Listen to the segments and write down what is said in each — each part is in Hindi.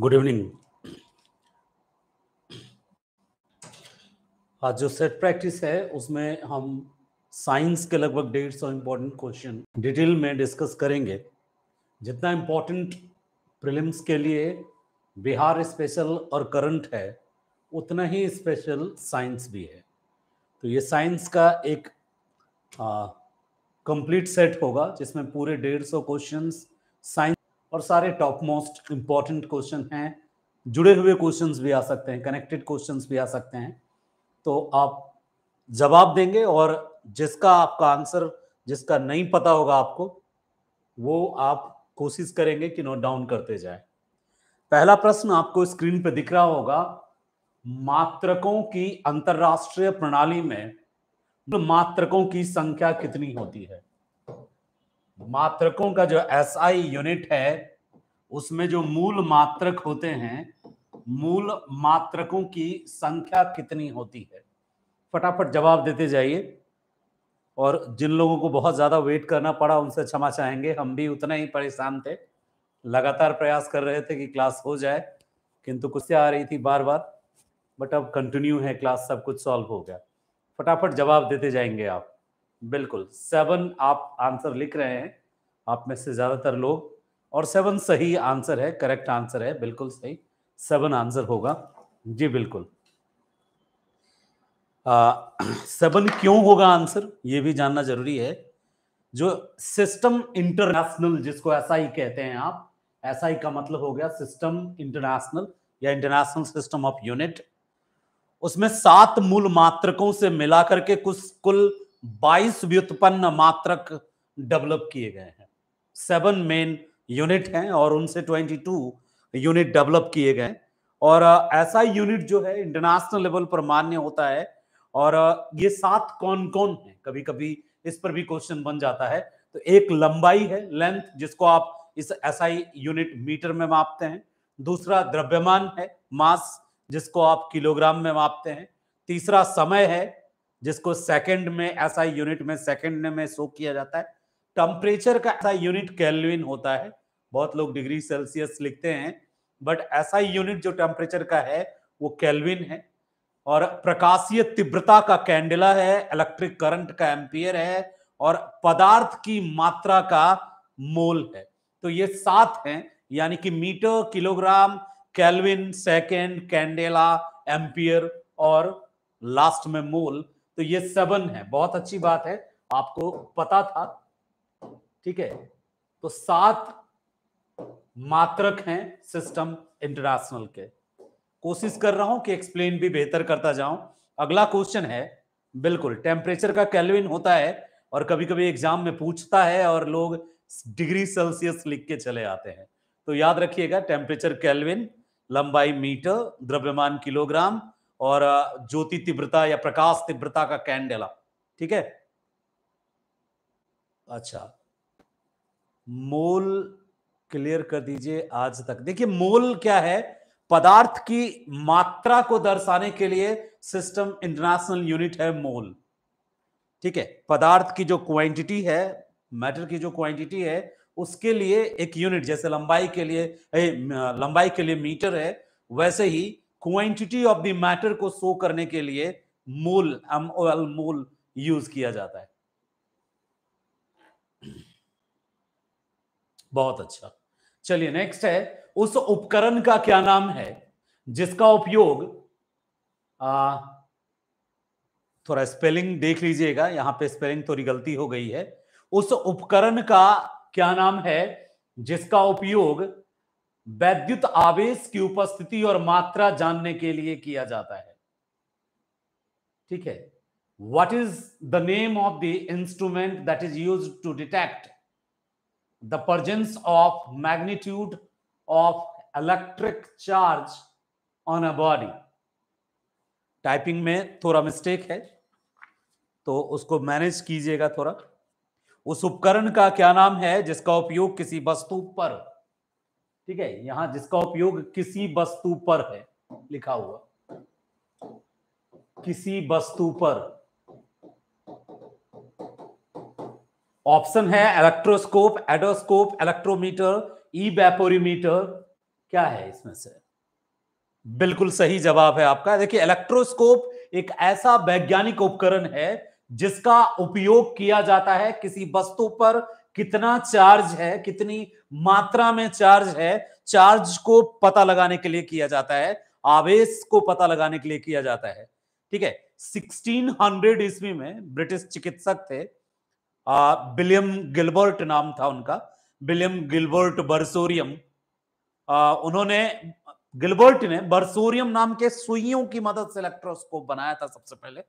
गुड इवनिंग आज जो सेट प्रैक्टिस है उसमें हम साइंस के लगभग डेढ़ सौ इम्पोर्टेंट क्वेश्चन डिटेल में डिस्कस करेंगे जितना इम्पोर्टेंट प्रिलिम्स के लिए बिहार स्पेशल और करंट है उतना ही स्पेशल साइंस भी है तो ये साइंस का एक कंप्लीट सेट होगा जिसमें पूरे डेढ़ सौ क्वेश्चन साइंस और सारे टॉप मोस्ट इंपॉर्टेंट क्वेश्चन हैं जुड़े हुए क्वेश्चन भी आ सकते हैं कनेक्टेड क्वेश्चन भी आ सकते हैं तो आप जवाब देंगे और जिसका आपका आंसर जिसका नहीं पता होगा आपको वो आप कोशिश करेंगे कि नोट डाउन करते जाए पहला प्रश्न आपको स्क्रीन पर दिख रहा होगा मात्रकों की अंतरराष्ट्रीय प्रणाली में मात्रकों की संख्या कितनी होती है मात्रकों का जो एसआई SI यूनिट है उसमें जो मूल मात्रक होते हैं मूल मात्रकों की संख्या कितनी होती है फटाफट जवाब देते जाइए और जिन लोगों को बहुत ज़्यादा वेट करना पड़ा उनसे क्षमा चाहेंगे हम भी उतना ही परेशान थे लगातार प्रयास कर रहे थे कि क्लास हो जाए किंतु कुछ आ रही थी बार बार बट अब कंटिन्यू है क्लास सब कुछ सॉल्व हो गया फटाफट जवाब देते जाएंगे आप बिल्कुल सेवन आप आंसर लिख रहे हैं आप में से ज़्यादातर लोग और सेवन सही आंसर है करेक्ट आंसर है बिल्कुल सही सेवन आंसर होगा जी बिल्कुल सेवन क्यों होगा आंसर ये भी जानना जरूरी है जो सिस्टम इंटरनेशनल जिसको ऐसा ही कहते हैं आप ऐसा ही का मतलब हो गया सिस्टम इंटरनेशनल या इंटरनेशनल सिस्टम ऑफ यूनिट उसमें सात मूल मात्रकों से मिलाकर के कुछ कुल बाईस व्युत्पन्न मात्रक डेवलप किए गए हैं सेवन मेन यूनिट हैं और उनसे 22 यूनिट डेवलप किए गए और ऐसा यूनिट जो है इंटरनेशनल लेवल पर मान्य होता है और ये सात कौन कौन है कभी कभी इस पर भी क्वेश्चन बन जाता है तो एक लंबाई है लेंथ जिसको आप इस एसआई यूनिट मीटर में मापते हैं दूसरा द्रव्यमान है मास जिसको आप किलोग्राम में मापते हैं तीसरा समय है जिसको सेकंड में एसआई यूनिट में सेकंड में शो किया जाता है टेम्परेचर का ऐसा यूनिट कैलविन होता है बहुत लोग डिग्री सेल्सियस लिखते हैं बट ऐसा यूनिट जो टेम्परेचर का है वो कैलविन है और प्रकाशीय तीव्रता का कैंडला है इलेक्ट्रिक करंट का एम्पियर है और पदार्थ की मात्रा का मोल है तो ये सात हैं यानी कि metre kilogram kelvin second candela ampere और लास्ट में मोल तो ये सेवन है बहुत अच्छी बात है आपको पता था ठीक है तो सात मात्रक हैं सिस्टम इंटरनेशनल के कोशिश कर रहा हूं कि एक्सप्लेन भी बेहतर करता जाऊं अगला क्वेश्चन है बिल्कुल टेम्परेचर का कैलविन होता है और कभी कभी एग्जाम में पूछता है और लोग डिग्री सेल्सियस लिख के चले आते हैं तो याद रखिएगा टेम्परेचर कैलविन लंबाई मीटर द्रव्यमान किलोग्राम और ज्योति तीव्रता या प्रकाश तीव्रता का कैंडेला ठीक है अच्छा मोल क्लियर कर दीजिए आज तक देखिए मोल क्या है पदार्थ की मात्रा को दर्शाने के लिए सिस्टम इंटरनेशनल यूनिट है मोल ठीक है पदार्थ की जो क्वांटिटी है मैटर की जो क्वांटिटी है उसके लिए एक यूनिट जैसे लंबाई के लिए ए, लंबाई के लिए मीटर है वैसे ही क्वांटिटी ऑफ द मैटर को शो करने के लिए मोल मोल यूज किया जाता है बहुत अच्छा चलिए नेक्स्ट है उस उपकरण का क्या नाम है जिसका उपयोग थोड़ा स्पेलिंग देख लीजिएगा यहां पे स्पेलिंग थोड़ी गलती हो गई है उस उपकरण का क्या नाम है जिसका उपयोग वैद्युत आवेश की उपस्थिति और मात्रा जानने के लिए किया जाता है ठीक है what is the name of the instrument that is use to detect the presence of magnitude of electric charge on a body typing में थोड़ा मिस्टेक है तो उसको मैनेज कीजिएगा थोड़ा उस उपकरण का क्या नाम है जिसका उपयोग किसी वस्तु पर ठीक है यहां जिसका उपयोग किसी वस्तु पर है लिखा हुआ किसी वस्तु पर ऑप्शन है इलेक्ट्रोस्कोप एडोस्कोप इलेक्ट्रोमीटर ई बैपोरीमीटर क्या है इसमें से बिल्कुल सही जवाब है आपका देखिए इलेक्ट्रोस्कोप एक ऐसा वैज्ञानिक उपकरण है जिसका उपयोग किया जाता है किसी वस्तु पर कितना चार्ज है कितनी मात्रा में चार्ज है चार्ज को पता लगाने के लिए किया जाता है आवेश को पता लगाने के लिए किया जाता है ठीक है 1600 ईस्वी में ब्रिटिश चिकित्सक थे विलियम गिलबर्ट नाम था उनका विलियम गिलबर्ट बर्सोरियम उन्होंने गिलबर्ट ने बर्सोरियम नाम के सुइयों की मदद से इलेक्ट्रोस्कोप बनाया था सबसे पहले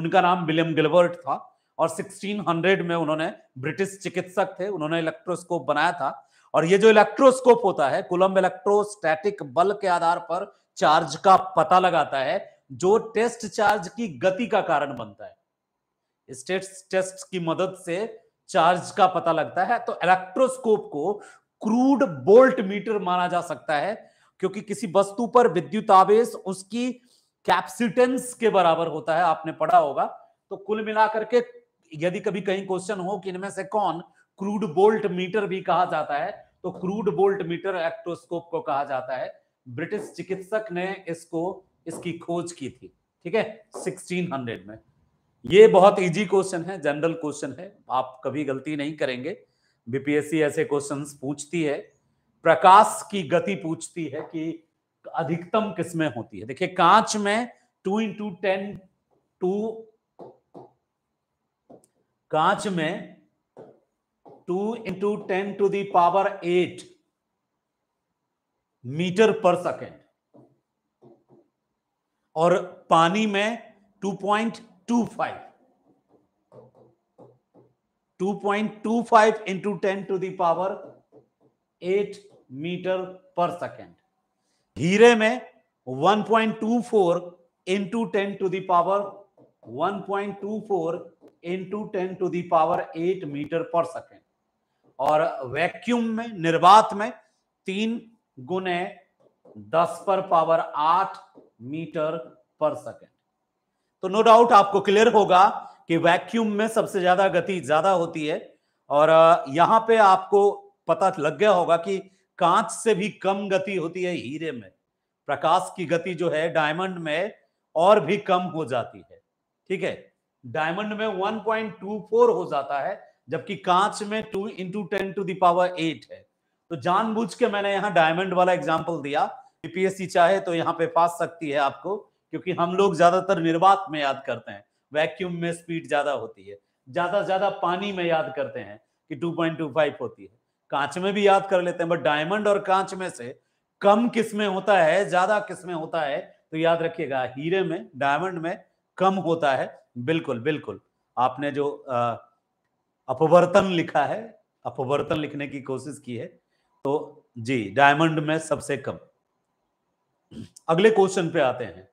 उनका नाम विलियम गिलबर्ट था और 1600 में उन्होंने ब्रिटिश चिकित्सक थे उन्होंने इलेक्ट्रोस्कोप बनाया था और ये जो इलेक्ट्रोस्कोप होता है कुलम इलेक्ट्रोस्टैटिक बल के आधार पर चार्ज का पता लगाता है जो टेस्ट चार्ज की गति का कारण बनता है स्टेट टेस्ट की मदद से चार्ज का पता लगता है तो इलेक्ट्रोस्कोप को क्रूड बोल्ट मीटर माना जा सकता है क्योंकि किसी वस्तु पर विद्युत आवेश उसकी कैप्सिटेंस के बराबर होता है आपने पढ़ा होगा तो कुल मिलाकर के यदि कभी कहीं क्वेश्चन हो कि इनमें से कौन क्रूड बोल्ट मीटर भी कहा जाता है तो क्रूड बोल्ट मीटर इलेक्ट्रोस्कोप को कहा जाता है ब्रिटिश चिकित्सक ने इसको इसकी खोज की थी ठीक है 1600 में ये बहुत इजी क्वेश्चन है जनरल क्वेश्चन है आप कभी गलती नहीं करेंगे बीपीएससी ऐसे क्वेश्चन पूछती है प्रकाश की गति पूछती है कि अधिकतम किसमें होती है देखिए कांच में टू इंटू टेन टू कांच में two into ten to the power eight metre per second और पानी में two point two five two point two five into ten to the power eight metre per second हीरे में one point two four into ten to the power one point two four into ten to the power eight metre per second और वैक्यूम में निर्वात में तीन गुने दस पर पावर आठ मीटर पर सेकेंड तो नो डाउट आपको क्लियर होगा कि वैक्यूम में सबसे ज्यादा गति ज्यादा होती है और यहाँ पे आपको पता लग गया होगा कि कांच से भी कम गति होती है हीरे में प्रकाश की गति जो है डायमंड में और भी कम हो जाती है ठीक है डायमंड में 1.24 हो जाता है जबकि कांच में 2 into ten to the power eight है तो जानबूझ के मैंने यहां डायमंड वाला एग्जाम्पल दिया पीपीएससी चाहे तो यहाँ पे पास सकती है आपको क्योंकि हम लोग ज्यादातर निर्वात में याद करते हैं वैक्यूम में स्पीड ज्यादा होती है ज्यादा से ज्यादा पानी में याद करते हैं कि 2.25 होती है कांच में भी याद कर लेते हैं बट डायमंड और कांच में से कम किस में होता है ज्यादा किस में होता है तो याद रखिएगा हीरे में डायमंड में कम होता है बिल्कुल बिल्कुल आपने जो अपवर्तन लिखा है अपवर्तन लिखने की कोशिश की है तो जी डायमंड में सबसे कम अगले क्वेश्चन पे आते हैं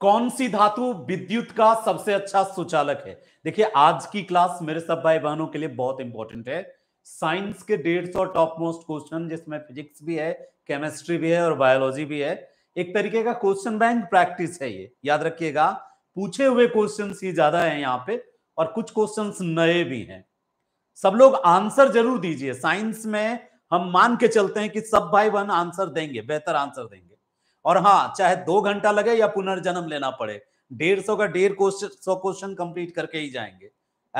कौन सी धातु विद्युत का सबसे अच्छा सुचालक है देखिए आज की क्लास मेरे सब भाई बहनों के लिए बहुत इंपॉर्टेंट है साइंस के डेढ़ सौ टॉप मोस्ट क्वेश्चन जिसमें फिजिक्स भी है केमिस्ट्री भी है और बायोलॉजी भी है एक तरीके का क्वेश्चन बैंक प्रैक्टिस है ये याद रखिएगा पूछे हुए क्वेश्चन ही ज्यादा है यहाँ पे और कुछ क्वेश्चन नए भी हैं सब लोग आंसर जरूर दीजिए साइंस में हम मान के चलते हैं कि सब भाई बहन आंसर देंगे बेहतर आंसर देंगे और हाँ चाहे दो घंटा लगे या पुनर्जन्म लेना पड़े डेढ़ सौ का डेढ़ सौ क्वेश्चन कंप्लीट करके ही जाएंगे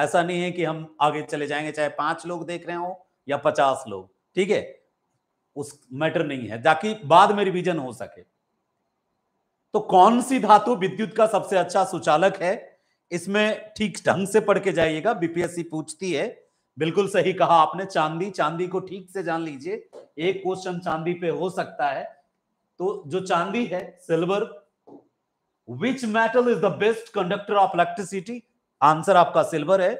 ऐसा नहीं है कि हम आगे चले जाएंगे चाहे पांच लोग देख रहे हो या पचास लोग ठीक है उस मैटर नहीं है ताकि बाद में रिविजन हो सके तो कौन सी धातु विद्युत का सबसे अच्छा सुचालक है इसमें ठीक ढंग से पढ़ के जाइएगा बीपीएससी पूछती है बिल्कुल सही कहा आपने चांदी चांदी को ठीक से जान लीजिए एक क्वेश्चन चांदी पे हो सकता है तो जो चांदी है silver which metal is the best conductor of electricity answer आपका सिल्वर है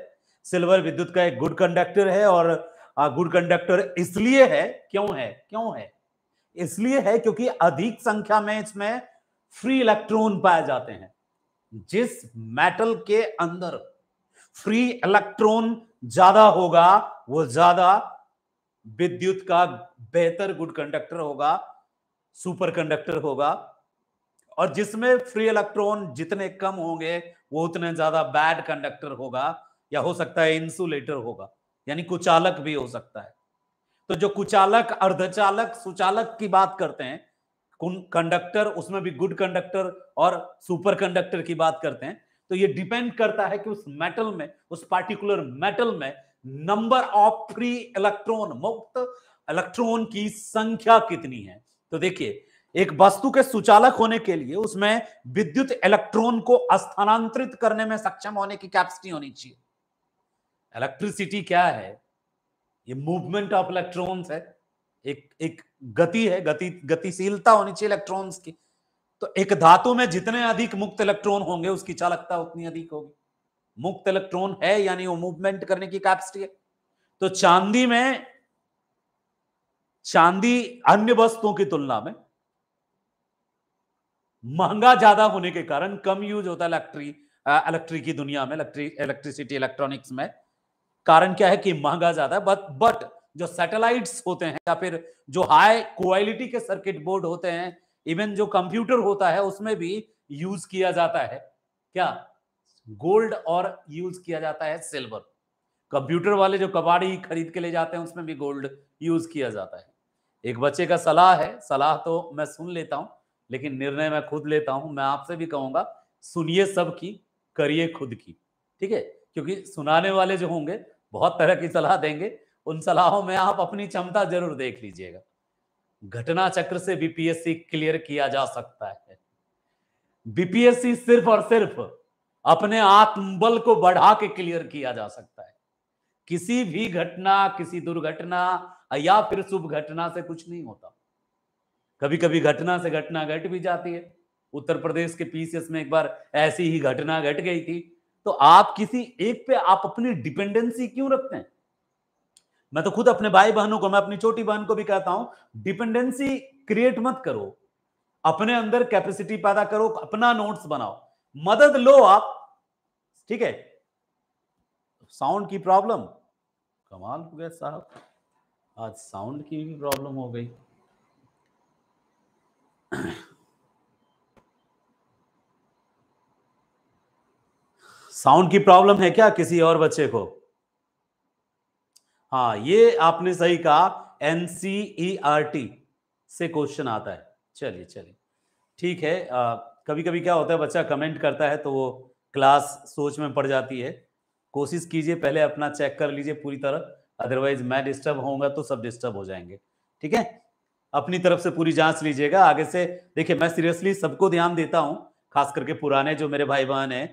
सिल्वर विद्युत का एक गुड कंडक्टर है और गुड कंडक्टर इसलिए है क्यों है क्यों है इसलिए है क्योंकि अधिक संख्या में इसमें फ्री इलेक्ट्रॉन पाए जाते हैं जिस मेटल के अंदर फ्री इलेक्ट्रॉन ज्यादा होगा वो ज्यादा विद्युत का बेहतर गुड कंडक्टर होगा सुपर कंडक्टर होगा और जिसमें फ्री इलेक्ट्रॉन जितने कम होंगे वो उतने ज्यादा बैड कंडक्टर होगा या हो सकता है इंसुलेटर होगा यानी कुचालक भी हो सकता है तो जो कुचालक अर्धचालक सुचालक की बात करते हैं कंडक्टर उसमें भी गुड कंडक्टर और सुपर कंडक्टर की बात करते हैं तो ये डिपेंड करता है कि उस मेटल में उस पार्टिकुलर मेटल में नंबर ऑफ फ्री इलेक्ट्रॉन मुक्त इलेक्ट्रॉन की संख्या कितनी है तो देखिए एक वस्तु के सुचालक होने के लिए उसमें विद्युत इलेक्ट्रॉन को स्थानांतरित करने में सक्षम होने की कैपेसिटी होनी चाहिए इलेक्ट्रिसिटी क्या है ये मूवमेंट ऑफ इलेक्ट्रॉन्स है एक एक गति है गति गतिशीलता होनी चाहिए इलेक्ट्रॉन्स की तो एक धातु में जितने अधिक मुक्त इलेक्ट्रॉन होंगे उसकी चालकता उतनी अधिक होगी मुक्त इलेक्ट्रॉन है यानी वो मूवमेंट करने की कैपेसिटी है तो चांदी में चांदी अन्य वस्तुओं की तुलना में महंगा ज्यादा होने के कारण कम यूज होता है इलेक्ट्री इलेक्ट्रिक की दुनिया में इलेक्ट्रिसिटी इलेक्ट्रॉनिक्स में कारण क्या है कि महंगा ज्यादा है बट बट जो सैटेलाइट्स होते हैं या फिर जो हाई क्वालिटी के सर्किट बोर्ड होते हैं इवन जो कंप्यूटर होता है उसमें भी यूज किया जाता है क्या गोल्ड और यूज किया जाता है सिल्वर कंप्यूटर वाले जो कबाड़ी खरीद के ले जाते हैं उसमें भी गोल्ड यूज किया जाता है एक बच्चे का सलाह है सलाह तो मैं सुन लेता हूं लेकिन निर्णय मैं खुद लेता हूं मैं आपसे भी कहूंगा सुनिए सब की करिए खुद की ठीक है क्योंकि सुनाने वाले जो होंगे बहुत तरह की सलाह देंगे उन सलाहों में आप अपनी क्षमता जरूर देख लीजिएगा घटना चक्र से बीपीएससी क्लियर किया जा सकता है बीपीएससी सिर्फ और सिर्फ अपने आत्मबल को बढ़ा के क्लियर किया जा सकता है किसी भी घटना किसी दुर्घटना या फिर शुभ घटना से कुछ नहीं होता कभी कभी घटना से घटना घट भी जाती है उत्तर प्रदेश के पीसीएस में एक बार ऐसी ही घटना घट गई थी तो आप किसी एक पे आप अपनी डिपेंडेंसी क्यों रखते हैं मैं तो खुद अपने भाई बहनों को मैं अपनी छोटी बहन को भी कहता हूं डिपेंडेंसी क्रिएट मत करो अपने अंदर कैपेसिटी पैदा करो अपना नोट्स बनाओ मदद लो आप ठीक है साउंड की प्रॉब्लम कमाल हो गया साहब आज साउंड की भी प्रॉब्लम हो गई साउंड की प्रॉब्लम है क्या किसी और बच्चे को हाँ ये आपने सही कहा एनसीईआरटी e से क्वेश्चन आता है चलिए चलिए ठीक है आ, कभी कभी क्या होता है बच्चा कमेंट करता है तो वो क्लास सोच में पड़ जाती है कोशिश कीजिए पहले अपना चेक कर लीजिए पूरी तरह अदरवाइज मैं डिस्टर्ब होऊंगा तो सब डिस्टर्ब हो जाएंगे ठीक है अपनी तरफ से पूरी जांच लीजिएगा आगे से देखिए मैं सीरियसली सबको ध्यान देता हूँ खास करके पुराने जो मेरे भाई बहन हैं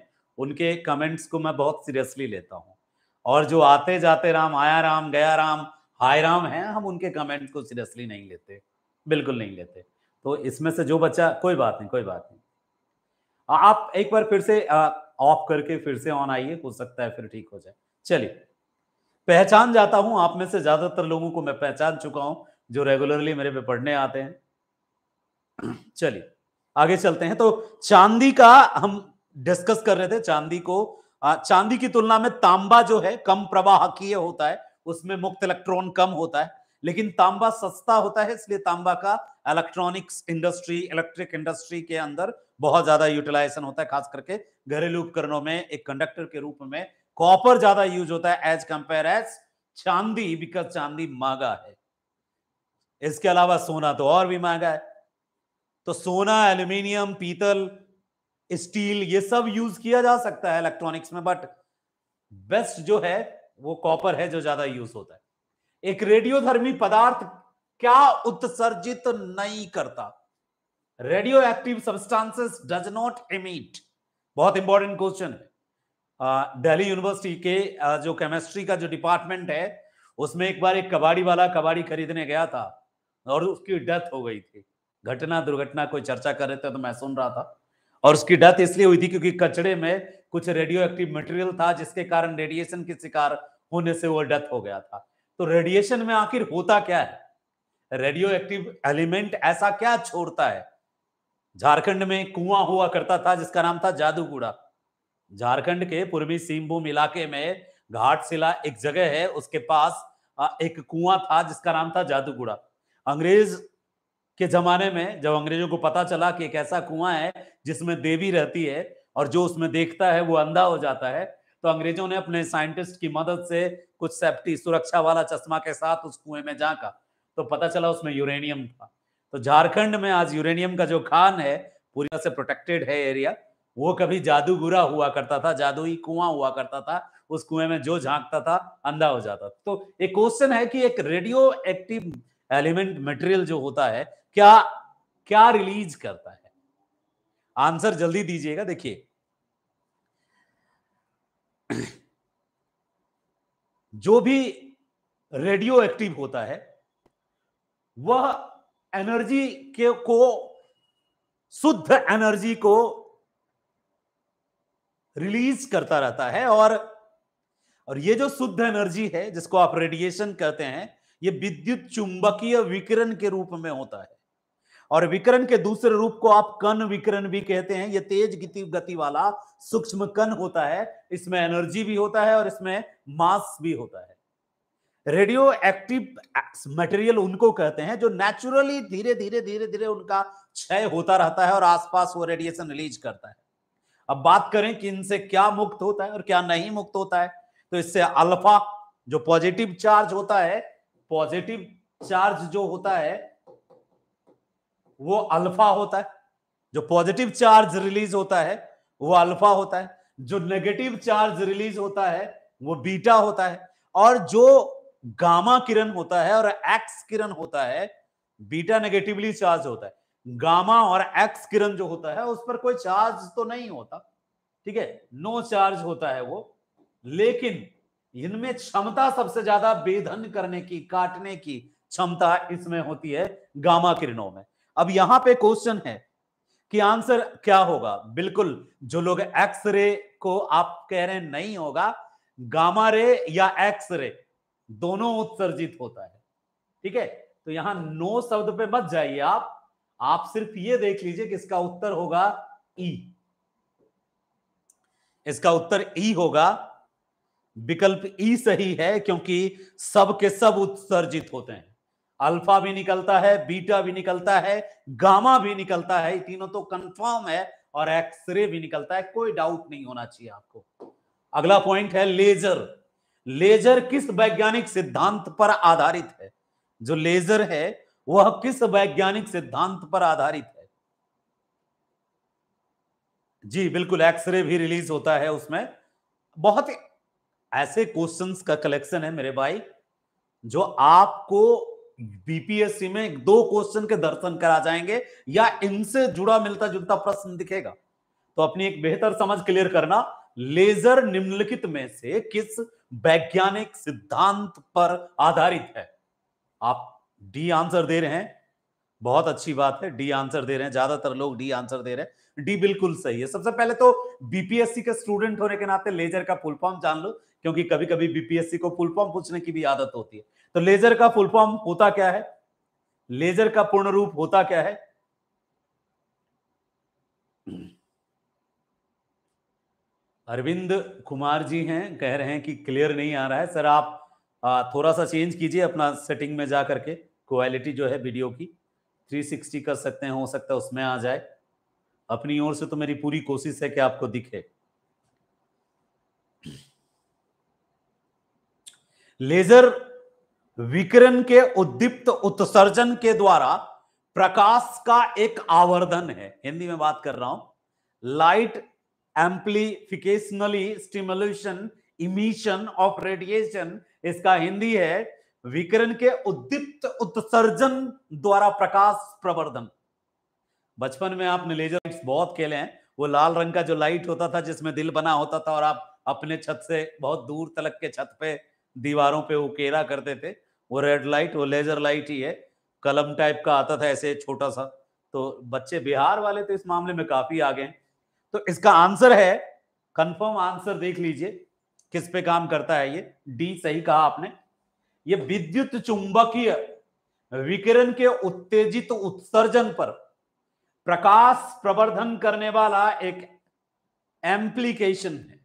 उनके कमेंट्स को मैं बहुत सीरियसली लेता हूँ और जो आते जाते राम आया राम गया राम हाय राम है हम उनके कमेंट्स को सीरियसली नहीं लेते बिल्कुल नहीं लेते तो इसमें से जो बच्चा कोई बात नहीं कोई बात नहीं आप एक बार फिर से ऑफ करके फिर से ऑन आइए हो सकता है फिर ठीक हो जाए चलिए पहचान जाता हूं आप में से ज्यादातर लोगों को मैं पहचान चुका हूं जो रेगुलरली मेरे पे पढ़ने आते हैं चलिए आगे चलते हैं तो चांदी का हम डिस्कस कर रहे थे चांदी को चांदी की तुलना में तांबा जो है कम प्रवाहकीय होता है उसमें मुक्त इलेक्ट्रॉन कम होता है लेकिन तांबा सस्ता होता है इसलिए तांबा का इलेक्ट्रॉनिक्स इंडस्ट्री इलेक्ट्रिक इंडस्ट्री के अंदर बहुत ज्यादा यूटिलाइजेशन होता है खास करके घरेलू उपकरणों में एक कंडक्टर के रूप में कॉपर ज्यादा यूज होता है एज कंपेयर एज चांदी बिकॉज चांदी महंगा है इसके अलावा सोना तो और भी महंगा है तो सोना एल्यूमिनियम पीतल स्टील ये सब यूज किया जा सकता है इलेक्ट्रॉनिक्स में बट बेस्ट जो है वो कॉपर है जो ज्यादा यूज होता है एक रेडियोधर्मी पदार्थ क्या उत्सर्जित नहीं करता radio active substances does not emit बहुत इंपॉर्टेंट क्वेश्चन है दिल्ली यूनिवर्सिटी के जो केमिस्ट्री का जो डिपार्टमेंट है उसमें एक बार एक कबाड़ी वाला कबाड़ी खरीदने गया था और उसकी डेथ हो गई थी घटना दुर्घटना कोई चर्चा कर रहे थे तो मैं सुन रहा था और उसकी डेथ इसलिए हुई थी क्योंकि कचड़े में कुछ रेडियो एक्टिव मटेरियल था जिसके कारण रेडिएशन के शिकार होने से वो डेथ हो गया था तो रेडिएशन में आखिर होता क्या है रेडियो एक्टिव एलिमेंट ऐसा क्या छोड़ता है झारखंड में कुआं हुआ करता था जिसका नाम था जादूगुड़ा झारखंड के पूर्वी सिंहभूम इलाके में घाटशिला एक जगह है उसके पास एक कुआं था जिसका नाम था जादूगुड़ा अंग्रेज के जमाने में जब अंग्रेजों को पता चला कि एक ऐसा कुआं है जिसमें देवी रहती है और जो उसमें देखता है वो अंधा हो जाता है तो अंग्रेजों ने अपने साइंटिस्ट की मदद से कुछ सेफ्टी सुरक्षा वाला चश्मा के साथ उस कुएं में झांका तो पता चला उसमें यूरेनियम था तो झारखंड में आज यूरेनियम का जो खान है पूरी तरह से प्रोटेक्टेड है एरिया वो कभी जादूगुरा हुआ करता था जादुई कुआं हुआ करता था उस कुएं में जो झांकता था अंधा हो जाता तो एक क्वेश्चन है कि एक रेडियो एक्टिव एलिमेंट मटेरियल जो होता है क्या क्या रिलीज करता है आंसर जल्दी दीजिएगा देखिए जो भी रेडियो एक्टिव होता है वह एनर्जी के को शुद्ध एनर्जी को रिलीज करता रहता है और और ये जो शुद्ध एनर्जी है जिसको आप रेडिएशन कहते हैं ये विद्युत चुंबकीय विकिरण के रूप में होता है और विकिरण के दूसरे रूप को आप कण विकिरण भी कहते हैं ये तेज गति गति वाला सूक्ष्म कण होता है इसमें एनर्जी भी होता है और इसमें मास भी होता है रेडियो एक्टिव मटेरियल उनको कहते हैं जो नेचुरली धीरे धीरे धीरे धीरे उनका क्षय होता रहता है और आसपास वो रेडिएशन रिलीज करता है अब बात करें कि इनसे क्या मुक्त होता है और क्या नहीं मुक्त होता है तो इससे अल्फा जो पॉजिटिव चार्ज होता है पॉजिटिव चार्ज जो होता है वो अल्फा होता है जो पॉजिटिव चार्ज रिलीज होता है वो अल्फा होता है जो नेगेटिव चार्ज रिलीज होता है वो बीटा होता है और जो गामा किरण होता है और एक्स किरण होता है बीटा नेगेटिवली चार्ज होता है गामा और एक्स किरण जो होता है उस पर कोई चार्ज तो नहीं होता ठीक है नो चार्ज होता है वो लेकिन इनमें क्षमता सबसे ज्यादा बेधन करने की काटने की क्षमता इसमें होती है गामा किरणों में अब यहां पे क्वेश्चन है कि आंसर क्या होगा बिल्कुल जो लोग एक्स रे को आप कह रहे हैं नहीं होगा गामा रे या एक्स रे दोनों उत्सर्जित होता है ठीक है तो यहां नो शब्द पे मत जाइए आप आप सिर्फ ये देख लीजिए कि इसका उत्तर होगा ई e. इसका उत्तर ई e होगा विकल्प ई e सही है क्योंकि सब के सब उत्सर्जित होते हैं अल्फा भी निकलता है बीटा भी निकलता है गामा भी निकलता है तीनों तो कंफर्म है और एक्सरे भी निकलता है कोई डाउट नहीं होना चाहिए आपको अगला पॉइंट है लेजर लेजर किस वैज्ञानिक सिद्धांत पर आधारित है जो लेजर है वह किस वैज्ञानिक सिद्धांत पर आधारित है जी बिल्कुल एक्सरे भी रिलीज होता है उसमें बहुत ऐसे क्वेश्चंस का कलेक्शन है मेरे भाई जो आपको बीपीएससी में दो क्वेश्चन के दर्शन करा जाएंगे या इनसे जुड़ा मिलता जुलता प्रश्न दिखेगा तो अपनी एक बेहतर समझ क्लियर करना लेजर निम्नलिखित में से किस वैज्ञानिक सिद्धांत पर आधारित है आप डी आंसर दे रहे हैं बहुत अच्छी बात है डी आंसर दे रहे हैं ज्यादातर लोग डी आंसर दे रहे हैं डी बिल्कुल सही है सबसे पहले तो बीपीएससी के स्टूडेंट होने के नाते लेजर का फुल फॉर्म जान लो क्योंकि कभी कभी बीपीएससी को फुल फॉर्म पूछने की भी आदत होती है तो लेजर का फुल फॉर्म होता क्या है लेजर का पूर्ण रूप होता क्या है अरविंद कुमार जी हैं कह रहे हैं कि क्लियर नहीं आ रहा है सर आप थोड़ा सा चेंज कीजिए अपना सेटिंग में जा करके क्वालिटी जो है वीडियो की 360 कर सकते हैं हो सकता है उसमें आ जाए अपनी ओर से तो मेरी पूरी कोशिश है कि आपको दिखे लेजर विकिरण के उद्दीप्त उत्सर्जन के द्वारा प्रकाश का एक आवर्धन है हिंदी में बात कर रहा हूं light amplification by stimulation emission of radiation इसका हिंदी है विकिरण के उद्दीप्त उत्सर्जन द्वारा प्रकाश प्रवर्धन बचपन में आपने लेजर लाइट्स बहुत खेले हैं वो लाल रंग का जो लाइट होता था जिसमें दिल बना होता था और आप अपने छत से बहुत दूर तलक के छत पे दीवारों पे उकेरा करते थे वो रेड लाइट वो लेजर लाइट ही है कलम टाइप का आता था ऐसे छोटा सा तो बच्चे बिहार वाले तो इस मामले में काफी आगे हैं तो इसका आंसर है कंफर्म आंसर देख लीजिए किस पे काम करता है ये डी सही कहा आपने ये विद्युत चुंबकीय विकिरण के उत्तेजित उत्सर्जन पर प्रकाश प्रवर्धन करने वाला एक एम्प्लीकेशन है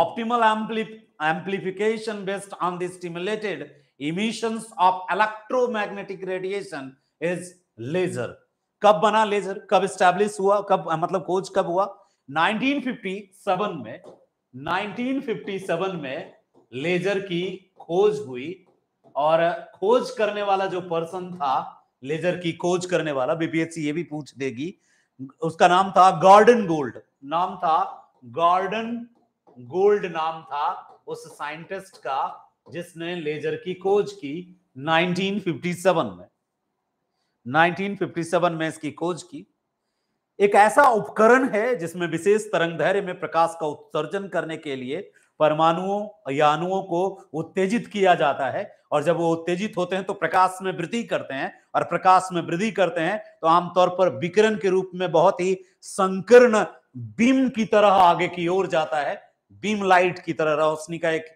optimal amplification based on the stimulated emissions of electromagnetic radiation is laser कब बना लेजर कब स्टैब्लिश हुआ कब मतलब खोज कब हुआ 1957 में 1957 में लेजर की खोज हुई और खोज करने वाला जो पर्सन था लेजर की खोज करने वाला बीपीएससी ये भी पूछ देगी उसका नाम था गार्डन गोल्ड नाम था गार्डन गोल्ड नाम था उस साइंटिस्ट का जिसने लेजर की खोज की 1957 में 1957 में इसकी खोज की एक ऐसा उपकरण है जिसमें विशेष तरंग धैर्य में प्रकाश का उत्सर्जन करने के लिए परमाणुओं या अणुओं को उत्तेजित किया जाता है और जब वो उत्तेजित होते हैं तो प्रकाश में वृद्धि करते हैं और प्रकाश में वृद्धि करते हैं तो आमतौर पर विकिरण के रूप में बहुत ही संकीर्ण बीम की तरह आगे की ओर जाता है बीम लाइट की तरह रोशनी का एक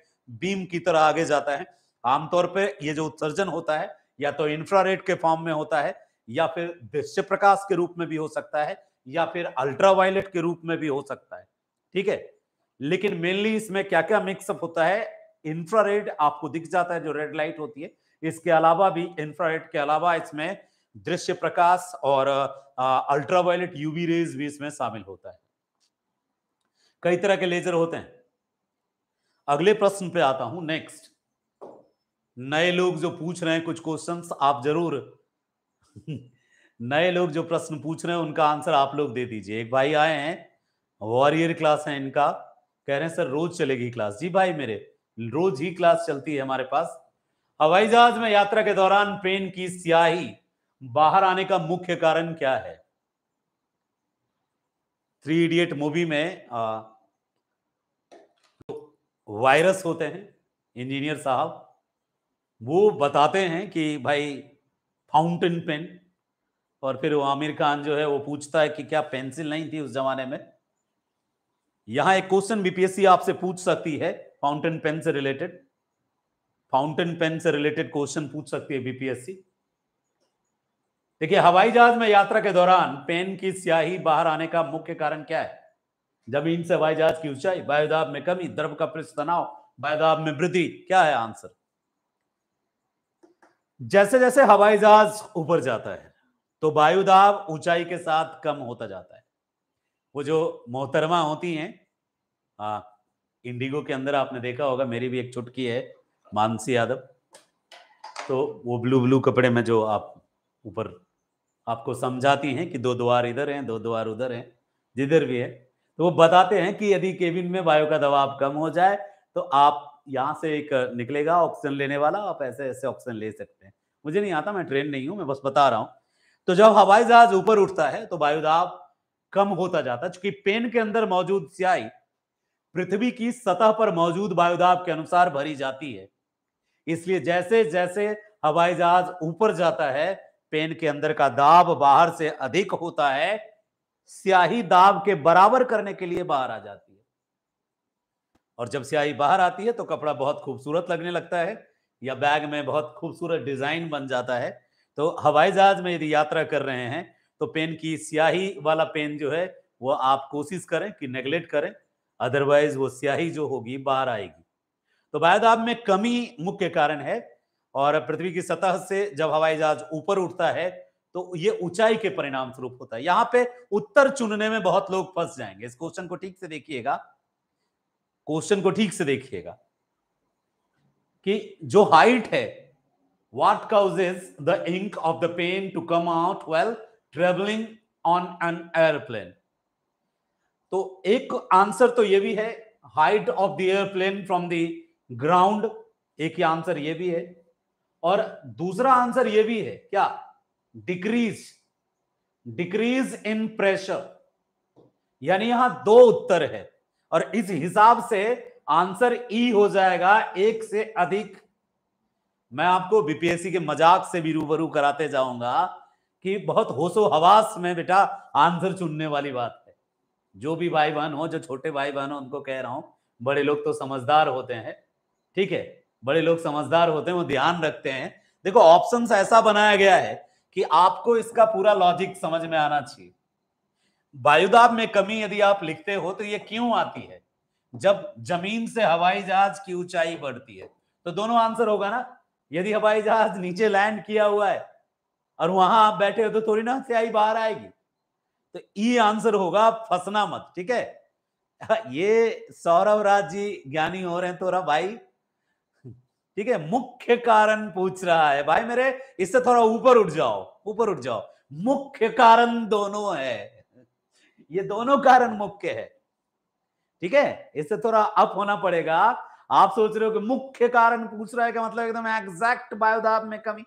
बीम की तरह आगे जाता है आमतौर पर यह जो उत्सर्जन होता है या तो इंफ्रारेड के फॉर्म में होता है या फिर दृश्य प्रकाश के रूप में भी हो सकता है या फिर अल्ट्रावायलेट के रूप में भी हो सकता है ठीक है लेकिन मेनली इसमें क्या क्या मिक्सअप होता है इंफ्रारेड आपको दिख जाता है जो रेड लाइट होती है इसके अलावा भी इंफ्रारेड के अलावा इसमें दृश्य प्रकाश और अल्ट्रावायलेट यूवी रेज भी इसमें शामिल होता है कई तरह के लेजर होते हैं अगले प्रश्न पे आता हूं नेक्स्ट नए लोग जो पूछ रहे हैं कुछ क्वेश्चन आप जरूर नए लोग जो प्रश्न पूछ रहे हैं उनका आंसर आप लोग दे दीजिए एक भाई आए हैं वॉरियर क्लास है इनका कह रहे हैं सर रोज चलेगी क्लास जी भाई मेरे रोज ही क्लास चलती है हमारे पास हवाई जहाज में यात्रा के दौरान पेन की स्याही बाहर आने का मुख्य कारण क्या है थ्री इडियट मूवी में आ, वायरस होते हैं इंजीनियर साहब वो बताते हैं कि भाई फाउंटेन पेन और फिर वो आमिर खान जो है वो पूछता है कि क्या पेंसिल नहीं थी उस जमाने में यहां एक क्वेश्चन बीपीएससी आपसे पूछ सकती है फाउंटेन पेन से रिलेटेड फाउंटेन पेन से रिलेटेड क्वेश्चन पूछ सकती है बीपीएससी देखिए हवाई जहाज में यात्रा के दौरान पेन की स्याही बाहर आने का मुख्य कारण क्या है जमीन से हवाई जहाज की ऊंचाई वायुदाब में कमी द्रव का पृष्ठ तनाव वायुदाब में वृद्धि क्या है आंसर जैसे जैसे हवाई जहाज ऊपर जाता है तो वायुदाब ऊंचाई के साथ कम होता जाता है वो जो मोहतरमा होती हैं हाँ इंडिगो के अंदर आपने देखा होगा मेरी भी एक चुटकी है मानसी यादव तो वो ब्लू ब्लू कपड़े में जो आप ऊपर आपको समझाती हैं कि दो द्वार इधर हैं दो द्वार उधर हैं जिधर भी है तो वो बताते हैं कि यदि केबिन में वायु का दबाव कम हो जाए तो आप यहाँ से एक निकलेगा ऑक्सीजन लेने वाला आप ऐसे ऐसे ऑक्सीजन ले सकते हैं मुझे नहीं आता मैं ट्रेन नहीं हूँ मैं बस बता रहा हूँ तो जब हवाई जहाज ऊपर उठता है तो वायुदाब कम होता जाता है चूंकि पेन के अंदर मौजूद स्याही पृथ्वी की सतह पर मौजूद वायुदाब के अनुसार भरी जाती है इसलिए जैसे जैसे हवाई जहाज ऊपर जाता है पेन के अंदर का दाब बाहर से अधिक होता है स्याही दाब के बराबर करने के लिए बाहर आ जाती है और जब स्याही बाहर आती है तो कपड़ा बहुत खूबसूरत लगने लगता है या बैग में बहुत खूबसूरत डिजाइन बन जाता है तो हवाई जहाज में यदि यात्रा कर रहे हैं तो पेन की स्याही वाला पेन जो है वो आप कोशिश करें कि नेग्लेक्ट करें अदरवाइज वो स्याही जो होगी बाहर आएगी तो वायुदाब में कमी मुख्य कारण है और पृथ्वी की सतह से जब हवाई जहाज ऊपर उठता है तो ये ऊंचाई के परिणाम स्वरूप होता है यहां पे उत्तर चुनने में बहुत लोग फंस जाएंगे इस क्वेश्चन को ठीक से देखिएगा क्वेश्चन को ठीक से देखिएगा कि जो हाइट है what causes the ink of the pen to come out while travelling on an airplane तो एक आंसर तो ये भी है height of the airplane from the ground एक ही आंसर ये भी है और दूसरा आंसर ये भी है क्या डिक्रीज डिक्रीज इन प्रेशर यानी यहां दो उत्तर है और इस हिसाब से आंसर ई e हो जाएगा एक से अधिक मैं आपको बीपीएससी के मजाक से भी रूबरू कराते जाऊंगा कि बहुत होशो हवास में बेटा आंसर चुनने वाली बात है जो भी भाई बहन हो जो छोटे भाई बहन हो उनको कह रहा हूं बड़े लोग तो समझदार होते हैं ठीक है बड़े लोग समझदार होते हैं वो ध्यान रखते हैं देखो ऑप्शन ऐसा बनाया गया है कि आपको इसका पूरा लॉजिक समझ में आना चाहिए वायुदाब में कमी यदि आप लिखते हो तो ये क्यों आती है जब जमीन से हवाई जहाज की ऊंचाई बढ़ती है तो दोनों आंसर होगा ना यदि हवाई जहाज नीचे लैंड किया हुआ है और वहां आप बैठे हो तो थोड़ी ना स्याही बाहर आएगी तो ई आंसर होगा आप फंसना मत ठीक है ये सौरव राज जी ज्ञानी हो रहे हैं थोड़ा तो भाई ठीक है मुख्य कारण पूछ रहा है भाई मेरे इससे थोड़ा ऊपर उठ जाओ ऊपर उठ जाओ मुख्य कारण दोनों है ये दोनों कारण मुख्य है ठीक है इससे थोड़ा अप होना पड़ेगा आप सोच रहे हो कि मुख्य कारण पूछ रहा है का मतलब एकदम एग्जैक्ट बायोदाब में कमी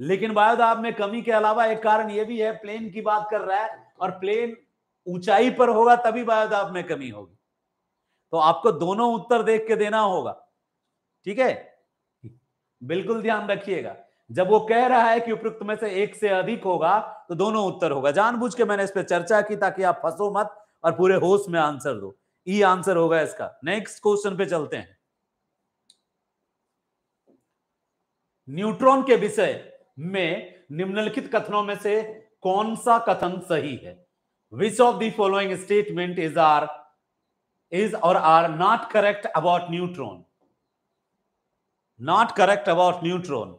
लेकिन वायुदाब में कमी के अलावा एक कारण यह भी है प्लेन की बात कर रहा है और प्लेन ऊंचाई पर होगा तभी वायुदाब में कमी होगी तो आपको दोनों उत्तर देख के देना होगा ठीक है बिल्कुल ध्यान रखिएगा जब वो कह रहा है कि उपयुक्त में से एक से अधिक होगा तो दोनों उत्तर होगा जानबूझ के मैंने इस पर चर्चा की ताकि आप फंसो मत और पूरे होश में आंसर दो ई आंसर होगा इसका नेक्स्ट क्वेश्चन पे चलते हैं न्यूट्रॉन के विषय में निम्नलिखित कथनों में से कौन सा कथन सही है which of the following statement is are is or are not correct about neutron not correct about neutron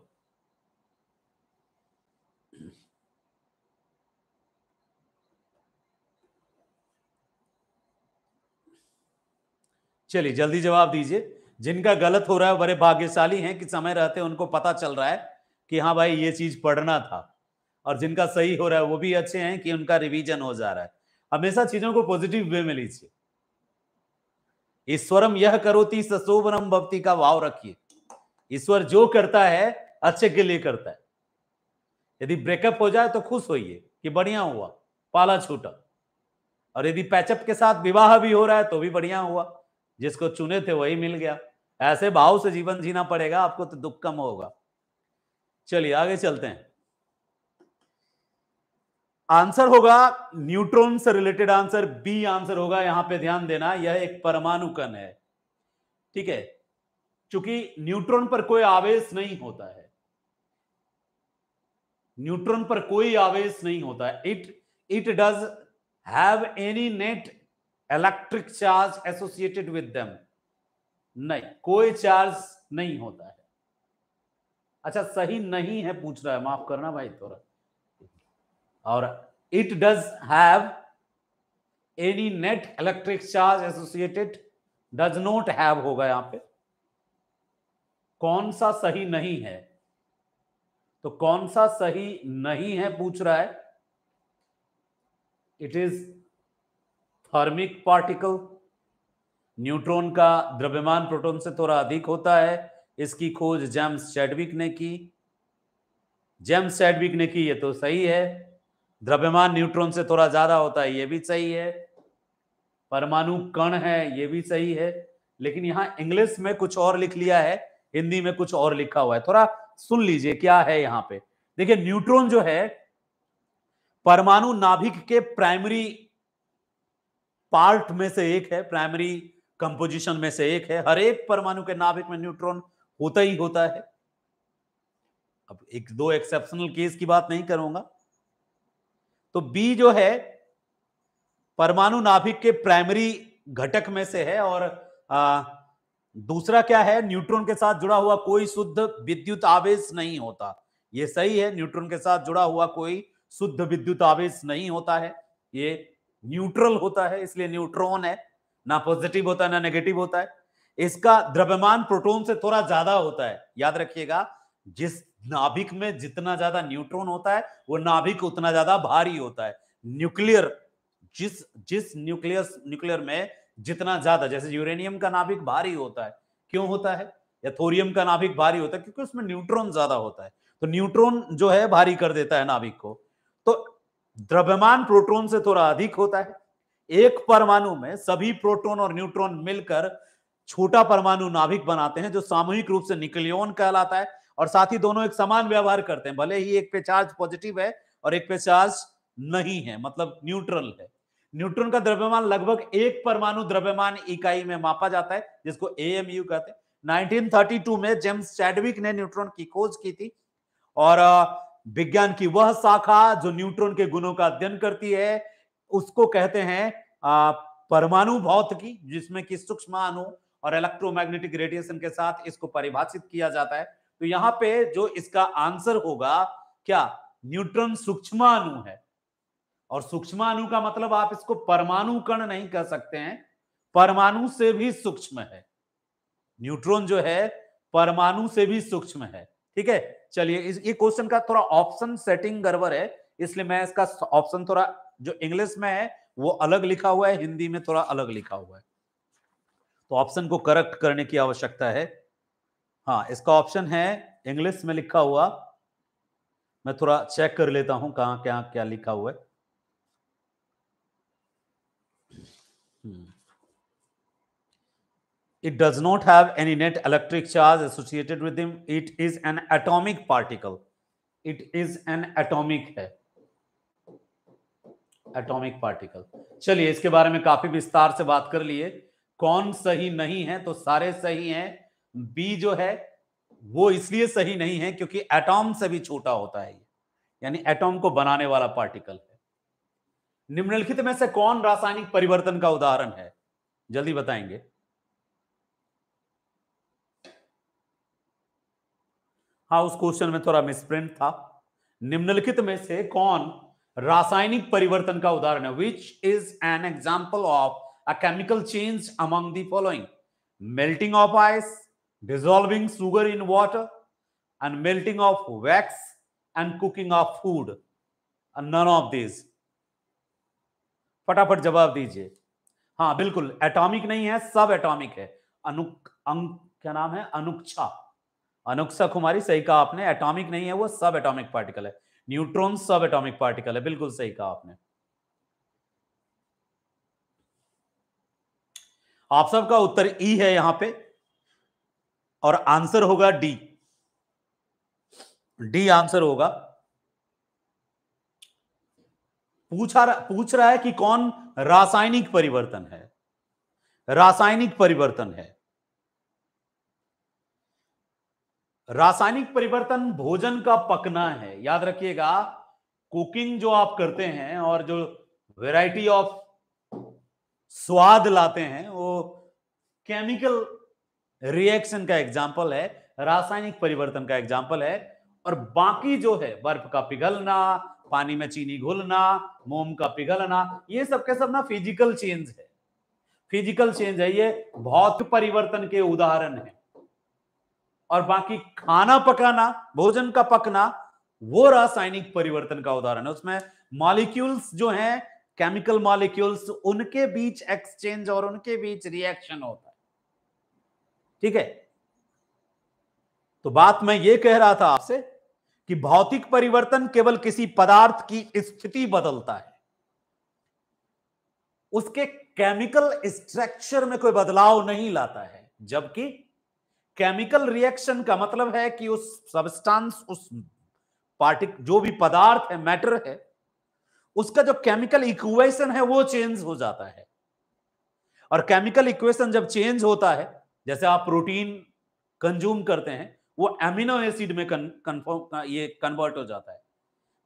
चलिए जल्दी जवाब दीजिए जिनका गलत हो रहा है बड़े भाग्यशाली हैं कि समय रहते उनको पता चल रहा है कि हाँ भाई ये चीज पढ़ना था और जिनका सही हो रहा है वो भी अच्छे हैं कि उनका रिवीजन हो जा रहा है हमेशा चीजों को पॉजिटिव वे में लीजिए ईश्वरम यह करोति सशोभनम भक्ति का भाव रखिए ईश्वर जो करता है अच्छे के लिए करता है यदि ब्रेकअप हो जाए तो खुश होइए कि बढ़िया हुआ पाला छूटा और यदि पैचअप के साथ विवाह भी हो रहा है तो भी बढ़िया हुआ जिसको चुने थे वही मिल गया ऐसे भाव से जीवन जीना पड़ेगा आपको तो दुख कम होगा चलिए आगे चलते हैं आंसर होगा न्यूट्रॉन से रिलेटेड आंसर बी आंसर होगा यहां पे ध्यान देना यह एक परमाणु कण है ठीक है चूंकि न्यूट्रॉन पर कोई आवेश नहीं होता है न्यूट्रॉन पर कोई आवेश नहीं होता है it it does have any net electric charge associated with them नहीं कोई चार्ज नहीं होता है अच्छा सही नहीं है पूछ रहा है माफ करना भाई थोड़ा और it does have any net electric charge associated does not have होगा यहां पे कौन सा सही नहीं है तो कौन सा सही नहीं है पूछ रहा है it is thermic particle neutron का द्रव्यमान प्रोटॉन से थोड़ा अधिक होता है इसकी खोज जेम्स चैडविक ने की जेम्स चैडविक ने की ये तो सही है द्रव्यमान न्यूट्रॉन से थोड़ा ज्यादा होता है ये भी सही है परमाणु कण है ये भी सही है लेकिन यहां इंग्लिश में कुछ और लिख लिया है हिंदी में कुछ और लिखा हुआ है थोड़ा सुन लीजिए क्या है यहां पे देखिए न्यूट्रॉन जो है परमाणु नाभिक के प्राइमरी पार्ट में से एक है प्राइमरी कंपोजिशन में से एक है हर एक परमाणु के नाभिक में न्यूट्रॉन होता ही होता है अब एक दो एक्सेप्शनल केस की बात नहीं करूंगा तो बी जो है परमाणु नाभिक के प्राइमरी घटक में से है और आ, दूसरा क्या है न्यूट्रॉन के साथ जुड़ा हुआ कोई शुद्ध विद्युत आवेश नहीं होता यह सही है न्यूट्रॉन के साथ जुड़ा हुआ कोई शुद्ध विद्युत आवेश नहीं होता है ये न्यूट्रल होता है इसलिए न्यूट्रॉन है ना पॉजिटिव होता है ना नेगेटिव होता है इसका द्रव्यमान प्रोटोन से थोड़ा ज्यादा होता है याद रखिएगा जिस नाभिक में जितना ज्यादा न्यूट्रॉन होता है वो नाभिक उतना ज्यादा भारी होता है न्यूक्लियर जिस जिस न्यूक्लियस न्यूक्लियर में जितना ज्यादा जैसे यूरेनियम का नाभिक भारी होता है क्यों होता है या थोरियम का नाभिक भारी होता है क्योंकि उसमें न्यूट्रॉन ज्यादा होता है तो न्यूट्रॉन जो है भारी कर देता है नाभिक को तो द्रव्यमान प्रोटोन से थोड़ा अधिक होता है एक परमाणु में सभी प्रोटोन और न्यूट्रॉन मिलकर छोटा परमाणु नाभिक बनाते हैं जो सामूहिक रूप से निकलियोन कहलाता है और साथ ही दोनों एक समान व्यवहार करते हैं भले ही एक पे चार्ज पॉजिटिव है और एक पे चार्ज नहीं है मतलब न्यूट्रल है न्यूट्रॉन का द्रव्यमान लगभग एक परमाणु द्रव्यमान इकाई में मापा जाता है जिसको एएमयू कहते हैं 1932 में जेम्स चैडविक ने न्यूट्रॉन की खोज की थी और विज्ञान की वह शाखा जो न्यूट्रॉन के गुणों का अध्ययन करती है उसको कहते हैं परमाणु भौतिकी जिसमें कि सूक्ष्म अणु और इलेक्ट्रोमैग्नेटिक रेडिएशन के साथ इसको परिभाषित किया जाता है तो यहाँ पे जो इसका आंसर होगा क्या न्यूट्रॉन सूक्ष्माणु है और सूक्ष्माणु का मतलब आप इसको परमाणु कण नहीं कह सकते हैं परमाणु से भी सूक्ष्म है न्यूट्रॉन जो है परमाणु से भी सूक्ष्म है ठीक है चलिए इस ये क्वेश्चन का थोड़ा ऑप्शन सेटिंग गड़बड़ है इसलिए मैं इसका ऑप्शन थोड़ा जो इंग्लिश में है वो अलग लिखा हुआ है हिंदी में थोड़ा अलग लिखा हुआ है तो ऑप्शन को करेक्ट करने की आवश्यकता है हाँ इसका ऑप्शन है इंग्लिश में लिखा हुआ मैं थोड़ा चेक कर लेता हूं कहा क्या क्या लिखा हुआ है it does not have any net electric charge associated with him it is an atomic particle it is an atomic है एटॉमिक पार्टिकल चलिए इसके बारे में काफी विस्तार से बात कर लिए कौन सही नहीं है तो सारे सही हैं बी जो है वो इसलिए सही नहीं है क्योंकि एटॉम से भी छोटा होता है यानी एटॉम को बनाने वाला पार्टिकल है निम्नलिखित में से कौन रासायनिक परिवर्तन का उदाहरण है जल्दी बताएंगे हाँ उस क्वेश्चन में थोड़ा मिसप्रिंट था निम्नलिखित में से कौन रासायनिक परिवर्तन का उदाहरण है which is an example of a chemical change among the following melting of ice dissolving sugar in water and melting of wax and cooking of food and none of these फटाफट जवाब दीजिए हाँ बिल्कुल एटॉमिक नहीं है सब एटॉमिक है अनुक अंग क्या नाम है अनुक्षा अनुक्षा कुमारी सही कहा आपने एटॉमिक नहीं है वो सब एटॉमिक पार्टिकल है न्यूट्रॉन सब एटॉमिक पार्टिकल है बिल्कुल सही कहा आपने आप सबका उत्तर ई e है यहां पे और आंसर होगा डी डी आंसर होगा पूछा पूछ रहा है कि कौन रासायनिक परिवर्तन है रासायनिक परिवर्तन है रासायनिक परिवर्तन भोजन का पकना है याद रखिएगा कुकिंग जो आप करते हैं और जो वैरायटी ऑफ स्वाद लाते हैं वो केमिकल रिएक्शन का एग्जाम्पल है रासायनिक परिवर्तन का एग्जाम्पल है और बाकी जो है बर्फ का पिघलना पानी में चीनी घुलना मोम का पिघलना ये सब के सब ना फिजिकल चेंज है फिजिकल चेंज है ये भौतिक परिवर्तन के उदाहरण है और बाकी खाना पकाना भोजन का पकना वो रासायनिक परिवर्तन का उदाहरण है उसमें मॉलिक्यूल्स जो हैं केमिकल मॉलिक्यूल्स उनके बीच एक्सचेंज और उनके बीच रिएक्शन होता है ठीक है तो बात मैं ये कह रहा था आपसे कि भौतिक परिवर्तन केवल किसी पदार्थ की स्थिति बदलता है उसके केमिकल स्ट्रक्चर में कोई बदलाव नहीं लाता है जबकि केमिकल रिएक्शन का मतलब है कि उस सबस्टांस उस पार्टिक जो भी पदार्थ है मैटर है उसका जो केमिकल इक्वेशन है वो चेंज हो जाता है और केमिकल इक्वेशन जब चेंज होता है जैसे आप प्रोटीन कंज्यूम करते हैं वो एमिनो एसिड में कन्फर्म ये कन्वर्ट हो जाता है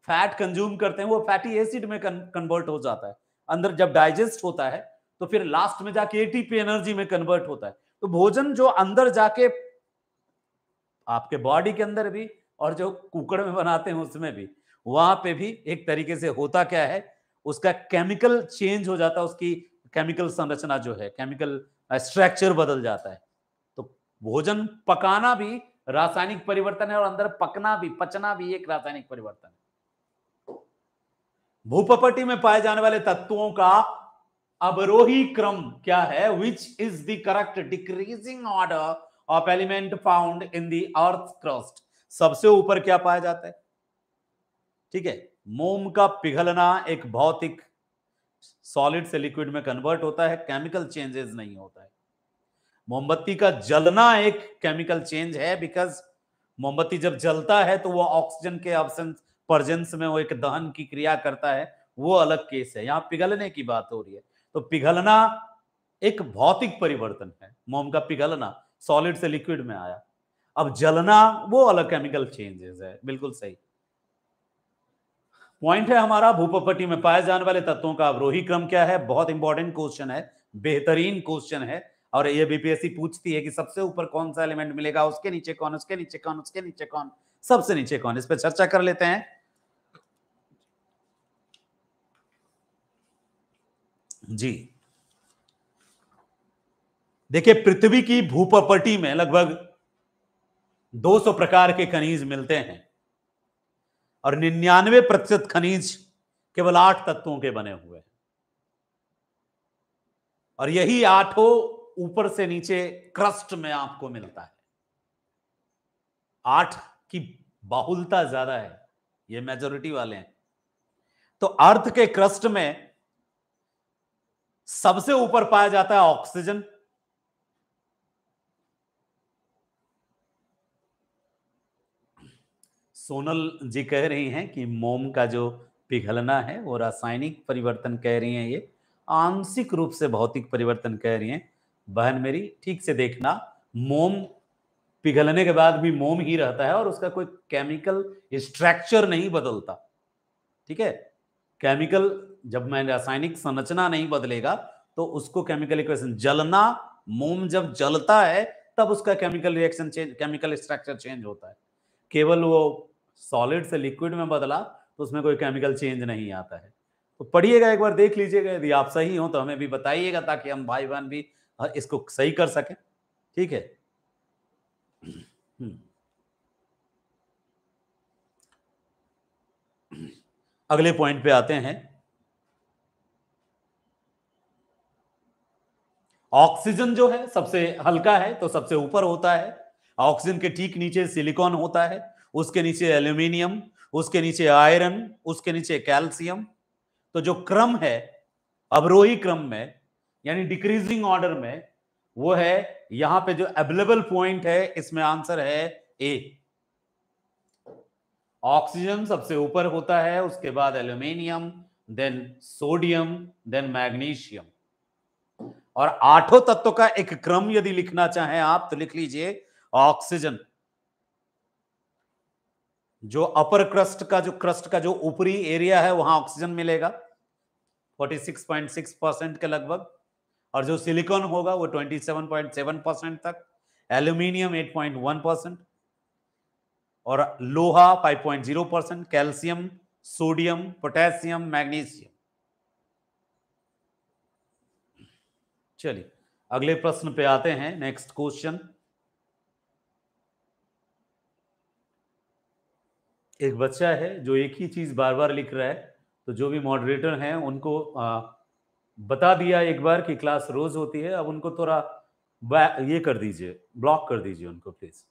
फैट कंज्यूम करते हैं वो फैटी एसिड में कन्वर्ट हो जाता है अंदर जब डाइजेस्ट होता है तो फिर लास्ट में जाके एटीपी एनर्जी में कन्वर्ट होता है तो भोजन जो अंदर जाके आपके बॉडी के अंदर भी और जो कुकड़ में बनाते हैं उसमें भी वहां पे भी एक तरीके से होता क्या है उसका केमिकल चेंज हो जाता है उसकी केमिकल संरचना जो है केमिकल स्ट्रक्चर बदल जाता है तो भोजन पकाना भी रासायनिक परिवर्तन है और अंदर पकना भी पचना भी एक रासायनिक परिवर्तन है भूपपटी में पाए जाने वाले तत्वों का अवरोही क्रम क्या है which is the correct decreasing order of element found in the earth crust सबसे ऊपर क्या पाया जाता है ठीक है मोम का पिघलना एक भौतिक सॉलिड से लिक्विड में कन्वर्ट होता है केमिकल चेंजेस नहीं होता है मोमबत्ती का जलना एक केमिकल चेंज है बिकॉज मोमबत्ती जब जलता है तो वो ऑक्सीजन के ऑप्शन परजेंस में वो एक दहन की क्रिया करता है वो अलग केस है यहां पिघलने की बात हो रही है तो पिघलना एक भौतिक परिवर्तन है मोम का पिघलना सॉलिड से लिक्विड में आया अब जलना वो अलग केमिकल चेंजेस है बिल्कुल सही पॉइंट है हमारा भूपपट्टी में पाए जाने वाले तत्वों का अवरोही क्रम क्या है बहुत इंपॉर्टेंट क्वेश्चन है बेहतरीन क्वेश्चन है और ये बीपीएससी पूछती है कि सबसे ऊपर कौन सा एलिमेंट मिलेगा उसके नीचे कौन उसके नीचे कौन उसके नीचे कौन सबसे नीचे कौन इस पर चर्चा कर लेते हैं जी देखिए पृथ्वी की भूपपटी में लगभग 200 प्रकार के खनिज मिलते हैं और निन्यानवे प्रतिशत खनिज केवल आठ तत्वों के बने हुए हैं और यही आठों ऊपर से नीचे क्रस्ट में आपको मिलता है आठ की बाहुलता ज्यादा है ये मेजोरिटी वाले हैं तो अर्थ के क्रस्ट में सबसे ऊपर पाया जाता है ऑक्सीजन सोनल जी कह रही हैं कि मोम का जो पिघलना है वो रासायनिक परिवर्तन कह रही हैं ये आंशिक रूप से भौतिक परिवर्तन कह रही हैं बहन मेरी ठीक से देखना मोम पिघलने के बाद भी मोम ही रहता है और उसका कोई केमिकल स्ट्रक्चर नहीं बदलता ठीक है केमिकल जब मैं रासायनिक संरचना नहीं बदलेगा तो उसको केमिकल इक्वेशन जलना मोम जब जलता है तब उसका chemical reaction change chemical structure change होता है केवल वो सॉलिड से लिक्विड में बदला तो उसमें कोई केमिकल चेंज नहीं आता है तो पढ़िएगा एक बार देख लीजिएगा यदि आप सही हो तो हमें भी बताइएगा ताकि हम भाई बहन भी हाँ, इसको सही कर सके ठीक है हम्म। अगले पॉइंट पे आते हैं ऑक्सीजन जो है सबसे हल्का है तो सबसे ऊपर होता है ऑक्सीजन के ठीक नीचे सिलिकॉन होता है उसके नीचे एल्यूमिनियम उसके नीचे आयरन उसके नीचे कैल्शियम तो जो क्रम है अवरोही क्रम में यानी डिक्रीजिंग ऑर्डर में वो है यहां पे जो अवेलेबल पॉइंट है इसमें आंसर है ए ऑक्सीजन सबसे ऊपर होता है उसके बाद aluminium then sodium then magnesium और आठों तत्वों का एक क्रम यदि लिखना चाहें आप तो लिख लीजिए ऑक्सीजन जो अपर क्रस्ट का जो क्रस्ट का जो ऊपरी एरिया है वहां ऑक्सीजन मिलेगा 46.6 परसेंट के लगभग और जो सिलिकॉन होगा वो 27.7 परसेंट तक एल्यूमिनियम 8.1 परसेंट और लोहा 5.0 percent calcium sodium potassium magnesium चलिए अगले प्रश्न पे आते हैं नेक्स्ट क्वेश्चन एक बच्चा है जो एक ही चीज़ बार बार लिख रहा है तो जो भी मॉडरेटर हैं उनको आ, बता दिया एक बार कि क्लास रोज होती है अब उनको थोड़ा ये कर दीजिए ब्लॉक कर दीजिए उनको प्लीज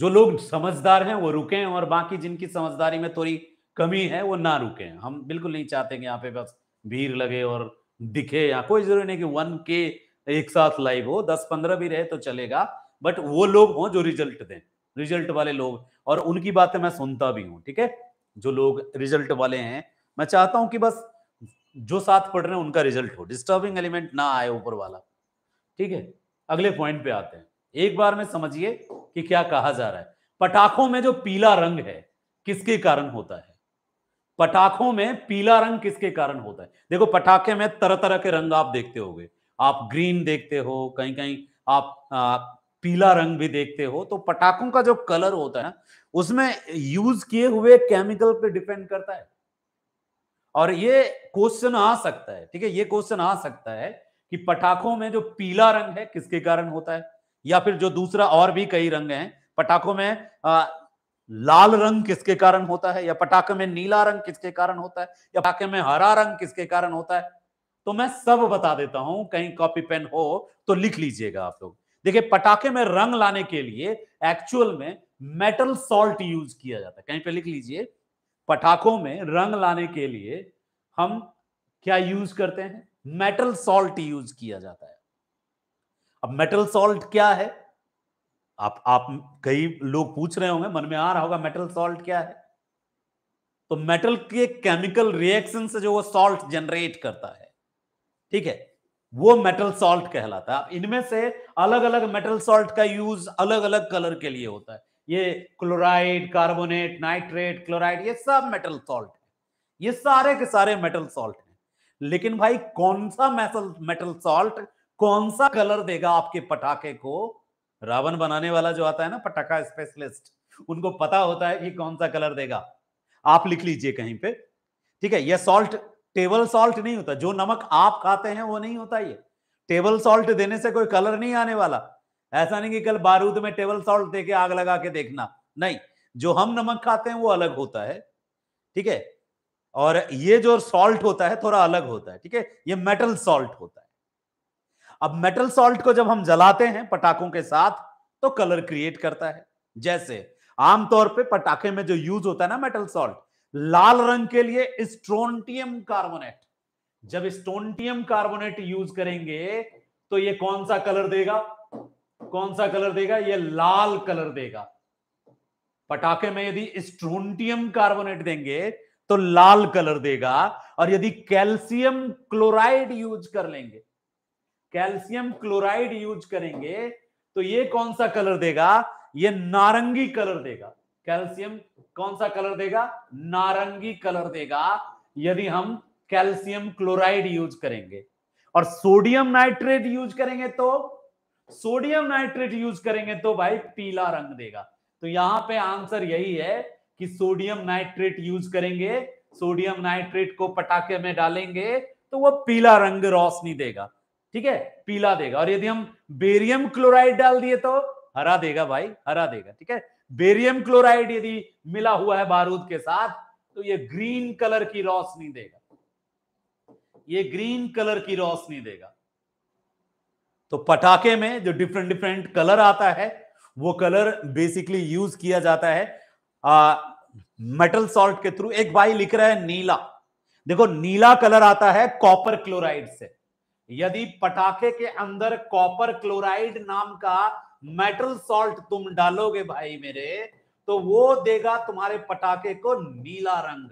जो लोग समझदार हैं वो रुके और बाकी जिनकी समझदारी में थोड़ी कमी है वो ना रुके हम बिल्कुल नहीं चाहते कि यहाँ पे बस भीड़ लगे और दिखे यहाँ कोई जरूरी नहीं कि वन के एक साथ लाइव हो दस पंद्रह भी रहे तो चलेगा बट वो लोग हों जो रिजल्ट दें रिजल्ट वाले लोग और उनकी बातें मैं सुनता भी हूँ ठीक है जो लोग रिजल्ट वाले हैं मैं चाहता हूं कि बस जो साथ पढ़ रहे हैं उनका रिजल्ट हो डिस्टर्बिंग एलिमेंट ना आए ऊपर वाला ठीक है अगले पॉइंट पे आते हैं एक बार में समझिए कि क्या कहा जा रहा है पटाखों में जो पीला रंग है किसके कारण होता है पटाखों में पीला रंग किसके कारण होता है देखो पटाखे में तरह तरह के रंग आप देखते हो आप ग्रीन देखते हो कहीं कहीं आप पीला रंग भी देखते हो तो पटाखों का जो कलर होता है ना उसमें यूज किए हुए केमिकल पे डिपेंड करता है और ये क्वेश्चन आ सकता है ठीक है ये क्वेश्चन आ सकता है कि पटाखों में जो पीला रंग है किसके कारण होता है या फिर जो दूसरा और भी कई रंग हैं पटाखों में आ, लाल रंग किसके कारण होता है या पटाखे में नीला रंग किसके कारण होता है या पटाखे में हरा रंग किसके कारण होता है तो मैं सब बता देता हूं कहीं कॉपी पेन हो तो लिख लीजिएगा आप लोग देखिए पटाखे में रंग लाने के लिए एक्चुअल में मेटल सॉल्ट यूज किया जाता है कहीं पे लिख लीजिए पटाखों में रंग लाने के लिए हम क्या यूज करते हैं मेटल सॉल्ट यूज किया जाता है अब मेटल सॉल्ट क्या है आप आप कई लोग पूछ रहे होंगे मन में आ रहा होगा मेटल सॉल्ट क्या है तो मेटल के केमिकल रिएक्शन से जो वो सॉल्ट जनरेट करता है ठीक है वो मेटल सॉल्ट कहलाता है इनमें से अलग अलग मेटल सॉल्ट का यूज अलग अलग कलर के लिए होता है ये क्लोराइड कार्बोनेट नाइट्रेट क्लोराइड ये सब मेटल सॉल्ट है ये सारे के सारे मेटल सॉल्ट हैं लेकिन भाई कौन सा मेटल मेटल सॉल्ट कौन सा कलर देगा आपके पटाखे को रावण बनाने वाला जो आता है ना पटाखा स्पेशलिस्ट उनको पता होता है कि कौन सा कलर देगा आप लिख लीजिए कहीं पे ठीक है यह सॉल्ट टेबल सॉल्ट नहीं होता जो नमक आप खाते हैं वो नहीं होता ये टेबल सॉल्ट देने से कोई कलर नहीं आने वाला ऐसा नहीं कि कल बारूद में टेबल सॉल्ट दे के आग लगा के देखना नहीं जो हम नमक खाते हैं वो अलग होता है ठीक है और ये जो सॉल्ट होता है थोड़ा अलग होता है ठीक है ये मेटल सॉल्ट होता है अब मेटल सॉल्ट को जब हम जलाते हैं पटाखों के साथ तो कलर क्रिएट करता है जैसे आमतौर पे पटाखे में जो यूज होता है ना मेटल सॉल्ट लाल रंग के लिए स्ट्रोनटियम कार्बोनेट जब स्टोनटियम कार्बोनेट यूज करेंगे तो ये कौन सा कलर देगा कौन सा कलर देगा ये लाल कलर देगा पटाखे में यदि स्ट्रोनटियम कार्बोनेट देंगे तो लाल कलर देगा और यदि कैल्शियम क्लोराइड यूज कर लेंगे कैल्शियम क्लोराइड यूज करेंगे तो ये कौन सा कलर देगा ये नारंगी कलर देगा कैल्शियम कौन सा कलर देगा नारंगी कलर देगा यदि हम कैल्शियम क्लोराइड यूज करेंगे और सोडियम नाइट्रेट यूज करेंगे तो सोडियम नाइट्रेट यूज करेंगे तो भाई पीला रंग देगा तो यहां पे आंसर यही है कि सोडियम नाइट्रेट यूज करेंगे सोडियम नाइट्रेट को पटाखे में डालेंगे तो वह पीला रंग रोशनी देगा ठीक है पीला देगा और यदि हम बेरियम क्लोराइड डाल दिए तो हरा देगा भाई हरा देगा ठीक है बेरियम क्लोराइड यदि मिला हुआ है बारूद के साथ तो ये ग्रीन कलर की रोशनी देगा ये ग्रीन कलर की रोशनी देगा तो पटाखे में जो डिफरेंट डिफरेंट कलर आता है वो कलर बेसिकली यूज किया जाता है आ, मेटल सॉल्ट के थ्रू एक भाई लिख रहा है नीला देखो नीला कलर आता है कॉपर क्लोराइड से यदि पटाखे के अंदर कॉपर क्लोराइड नाम का मेटल सॉल्ट तुम डालोगे भाई मेरे तो वो देगा तुम्हारे पटाखे को नीला रंग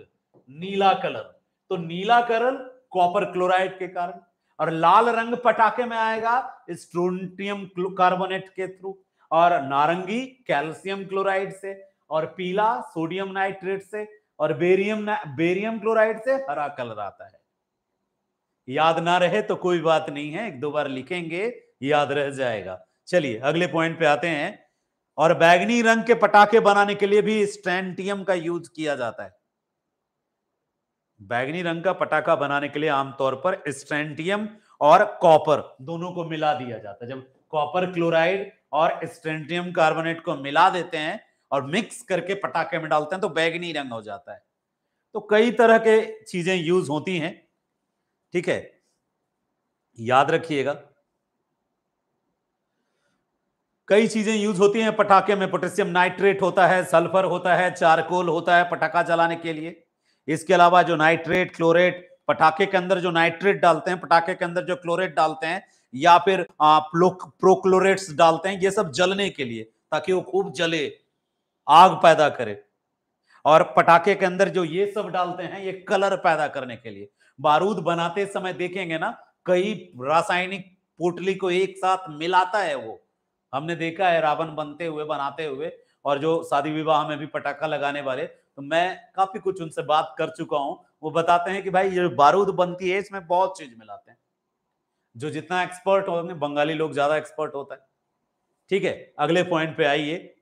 नीला कलर तो नीला कलर कॉपर क्लोराइड के कारण और लाल रंग पटाखे में आएगा स्ट्रोटियम कार्बोनेट के थ्रू और नारंगी कैल्शियम क्लोराइड से और पीला सोडियम नाइट्रेट से और बेरियम बेरियम क्लोराइड से हरा कलर आता है याद ना रहे तो कोई बात नहीं है एक दो बार लिखेंगे याद रह जाएगा चलिए अगले पॉइंट पे आते हैं और बैगनी रंग के पटाखे बनाने के लिए भी स्टेंटियम का यूज किया जाता है बैगनी रंग का पटाखा बनाने के लिए आमतौर पर स्टेंटियम और कॉपर दोनों को मिला दिया जाता है जब कॉपर क्लोराइड और स्ट्रेंटियम कार्बोनेट को मिला देते हैं और मिक्स करके पटाखे में डालते हैं तो बैगनी रंग हो जाता है तो कई तरह के चीजें यूज होती हैं ठीक है याद रखिएगा कई चीजें यूज होती हैं पटाखे में पोटेशियम नाइट्रेट होता है सल्फर होता है चारकोल होता है पटाखा जलाने के लिए इसके अलावा जो नाइट्रेट क्लोरेट पटाखे के अंदर जो नाइट्रेट डालते हैं पटाखे के अंदर जो क्लोरेट डालते हैं या फिर प्रोक्लोरेट्स डालते हैं ये सब जलने के लिए ताकि वो खूब जले आग पैदा करे और पटाखे के अंदर जो ये सब डालते हैं ये कलर पैदा करने के लिए बारूद बनाते समय देखेंगे ना कई रासायनिक पोटली को एक साथ मिलाता है वो हमने देखा है रावण बनते हुए बनाते हुए और जो शादी विवाह में भी पटाखा लगाने वाले तो मैं काफी कुछ उनसे बात कर चुका हूँ वो बताते हैं कि भाई ये बारूद बनती है इसमें बहुत चीज मिलाते हैं जो जितना एक्सपर्ट होंगे बंगाली लोग ज्यादा एक्सपर्ट होता है ठीक है अगले पॉइंट पे आइए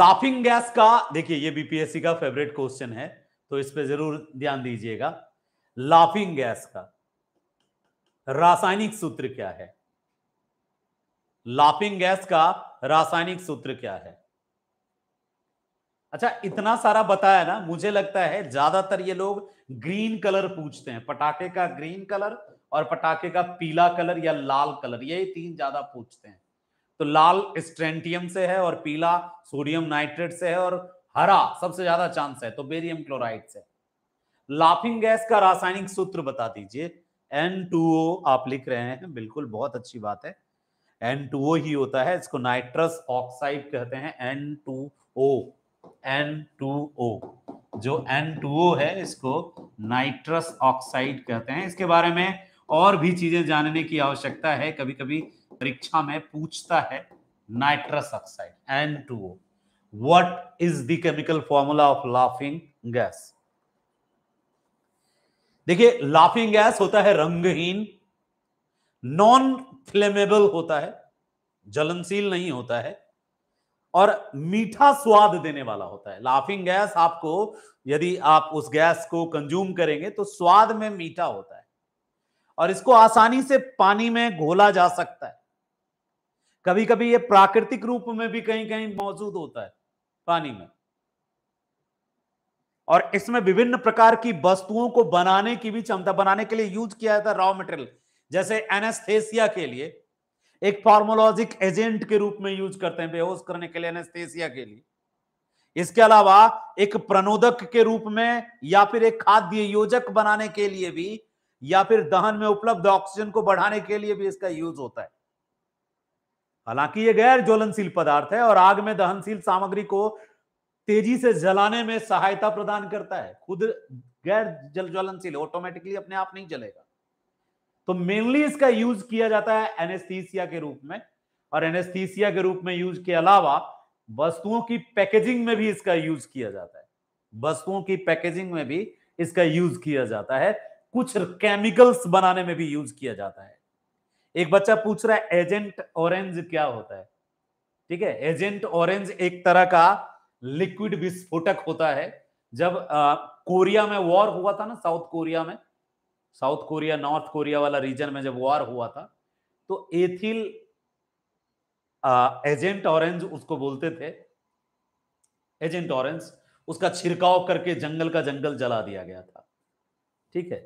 लाफिंग गैस का देखिए ये बीपीएससी का फेवरेट क्वेश्चन है तो इस पे जरूर ध्यान दीजिएगा लाफिंग गैस का रासायनिक सूत्र क्या है लापिंग गैस का रासायनिक सूत्र क्या है अच्छा इतना सारा बताया ना मुझे लगता है ज्यादातर ये लोग ग्रीन कलर पूछते हैं पटाखे का ग्रीन कलर और पटाखे का पीला कलर या लाल कलर यही तीन ज्यादा पूछते हैं तो लाल स्ट्रेंटियम से है और पीला सोडियम नाइट्रेट से है और हरा सबसे ज्यादा चांस है तो बेरियम क्लोराइड से लाफिंग गैस का रासायनिक सूत्र बता दीजिए एन टू ओ आप लिख रहे हैं बिल्कुल बहुत अच्छी बात है एन टू ओ ही होता है इसको नाइट्रस ऑक्साइड कहते हैं N two O N two O जो एन टू ओ है इसको नाइट्रस ऑक्साइड कहते हैं इसके बारे में और भी चीजें जानने की आवश्यकता है कभी कभी परीक्षा में पूछता है nitrous oxide N two O what is the chemical formula of laughing gas देखिए लाफिंग गैस होता है रंगहीन नॉन फ्लेमेबल होता है जलनशील नहीं होता है और मीठा स्वाद देने वाला होता है लाफिंग गैस आपको यदि आप उस गैस को कंज्यूम करेंगे तो स्वाद में मीठा होता है और इसको आसानी से पानी में घोला जा सकता है कभी कभी ये प्राकृतिक रूप में भी कहीं कहीं मौजूद होता है पानी में और इसमें विभिन्न प्रकार की वस्तुओं को बनाने की भी क्षमता बनाने के लिए यूज किया जाता है रॉ मटेरियल जैसे एनेस्थेसिया के लिए एक फॉर्मोलॉजिक एजेंट के रूप में यूज करते हैं बेहोश करने के लिए एनेस्थेसिया के लिए इसके अलावा एक प्रणोदक के रूप में या फिर एक खाद्य योजक बनाने के लिए भी या फिर दहन में उपलब्ध ऑक्सीजन को बढ़ाने के लिए भी इसका यूज होता है हालांकि यह गैर ज्वलनशील पदार्थ है और आग में दहनशील सामग्री को तेजी से जलाने में सहायता प्रदान करता है खुद गैर जल ज्वलनशील ऑटोमेटिकली अपने आप नहीं जलेगा तो मेनली इसका यूज किया जाता है एनेस्थीसिया के रूप में और एनेस्थीसिया के रूप में यूज के अलावा वस्तुओं की पैकेजिंग में भी इसका यूज किया जाता है वस्तुओं की पैकेजिंग में भी इसका यूज किया जाता है कुछ केमिकल्स बनाने में भी यूज किया जाता है एक बच्चा पूछ रहा है एजेंट ऑरेंज क्या होता है ठीक है एजेंट ऑरेंज एक तरह का लिक्विड विस्फोटक होता है जब आ, कोरिया में वॉर हुआ था ना साउथ कोरिया में साउथ कोरिया नॉर्थ कोरिया वाला रीजन में जब वॉर हुआ था तो एथिल आ, एजेंट ऑरेंज उसको बोलते थे एजेंट ऑरेंज उसका छिड़काव करके जंगल का जंगल जला दिया गया था ठीक है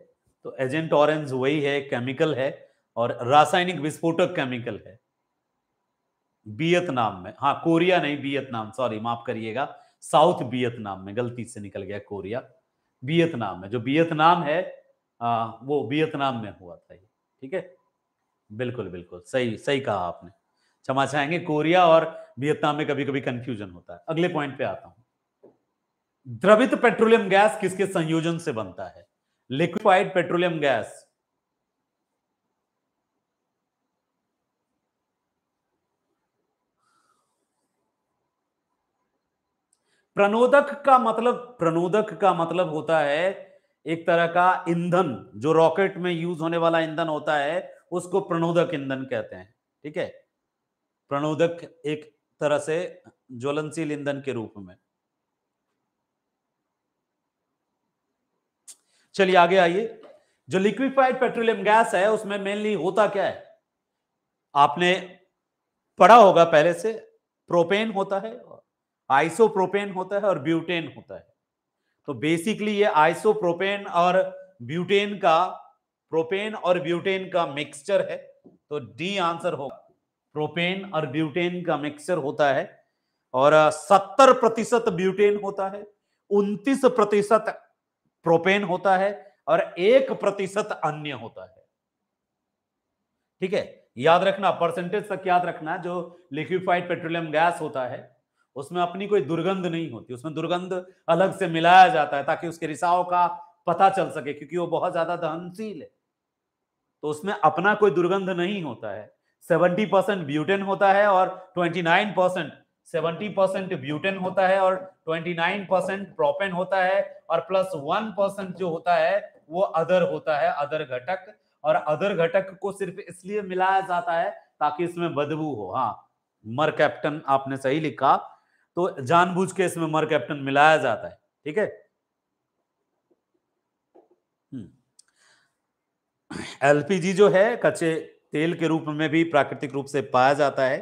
तो एजेंट ऑरेंज वही है केमिकल है और रासायनिक विस्फोटक केमिकल है वियतनाम में हाँ कोरिया नहीं वियतनाम सॉरी माफ करिएगा साउथ वियतनाम में गलती से निकल गया कोरिया वियतनाम में जो वियतनाम है आ, वो वियतनाम में हुआ था ये ठीक है बिल्कुल बिल्कुल सही सही कहा आपने क्षमा चाहेंगे कोरिया और वियतनाम में कभी कभी कंफ्यूजन होता है अगले पॉइंट पे आता हूं द्रवित पेट्रोलियम गैस किसके संयोजन से बनता है लिक्विफाइड पेट्रोलियम गैस प्रणोदक का मतलब प्रणोदक का मतलब होता है एक तरह का ईंधन जो रॉकेट में यूज होने वाला ईंधन होता है उसको प्रणोदक ईंधन कहते हैं ठीक है प्रणोदक एक तरह से ज्वलनशील ईंधन के रूप में चलिए आगे आइए जो लिक्विफाइड पेट्रोलियम गैस है उसमें मेनली होता क्या है आपने पढ़ा होगा पहले से प्रोपेन होता है आइसोप्रोपेन होता है और ब्यूटेन होता है तो बेसिकली ये आइसोप्रोपेन और ब्यूटेन का प्रोपेन और ब्यूटेन का मिक्सचर है तो डी आंसर होगा प्रोपेन और ब्यूटेन का मिक्सचर होता है और सत्तर प्रतिशत ब्यूटेन होता है उन्तीस प्रतिशत प्रोपेन होता है और एक प्रतिशत अन्य होता है ठीक है याद रखना परसेंटेज तक याद रखना जो लिक्विफाइड पेट्रोलियम गैस होता है उसमें अपनी कोई दुर्गंध नहीं होती उसमें दुर्गंध अलग से मिलाया जाता है ताकि उसके रिसाव का पता चल सके क्योंकि वो बहुत ज्यादा दहनशील है तो उसमें अपना कोई दुर्गंध नहीं होता है सेवेंटी परसेंट ब्यूटेन होता है और twenty nine percent seventy percent butane होता है और ट्वेंटी नाइन परसेंट प्रोपेन होता है और प्लस वन परसेंट जो होता है वो अदर होता है अदर घटक और अदर घटक को सिर्फ इसलिए मिलाया जाता है ताकि इसमें बदबू हो हाँ मर कैप्टन आपने सही लिखा तो जानबूझ के इसमें मर कैप्टन मिलाया जाता है ठीक है हम्म। एलपीजी जो है कच्चे तेल के रूप में भी प्राकृतिक रूप से पाया जाता है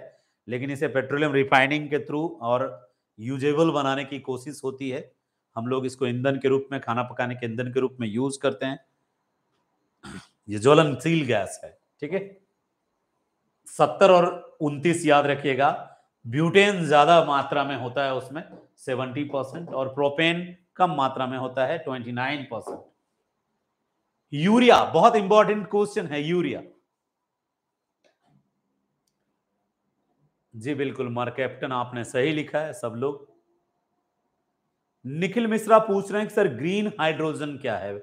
लेकिन इसे पेट्रोलियम रिफाइनिंग के थ्रू और यूजेबल बनाने की कोशिश होती है हम लोग इसको ईंधन के रूप में खाना पकाने के ईंधन के रूप में यूज करते हैं ये ज्वलनशील गैस है ठीक है सत्तर और उन्तीस याद रखिएगा ब्यूटेन ज्यादा मात्रा में होता है उसमें सेवेंटी परसेंट और प्रोपेन कम मात्रा में होता है ट्वेंटी नाइन परसेंट यूरिया बहुत इंपॉर्टेंट क्वेश्चन है यूरिया जी बिल्कुल मर कैप्टन आपने सही लिखा है सब लोग निखिल मिश्रा पूछ रहे हैं कि सर ग्रीन हाइड्रोजन क्या है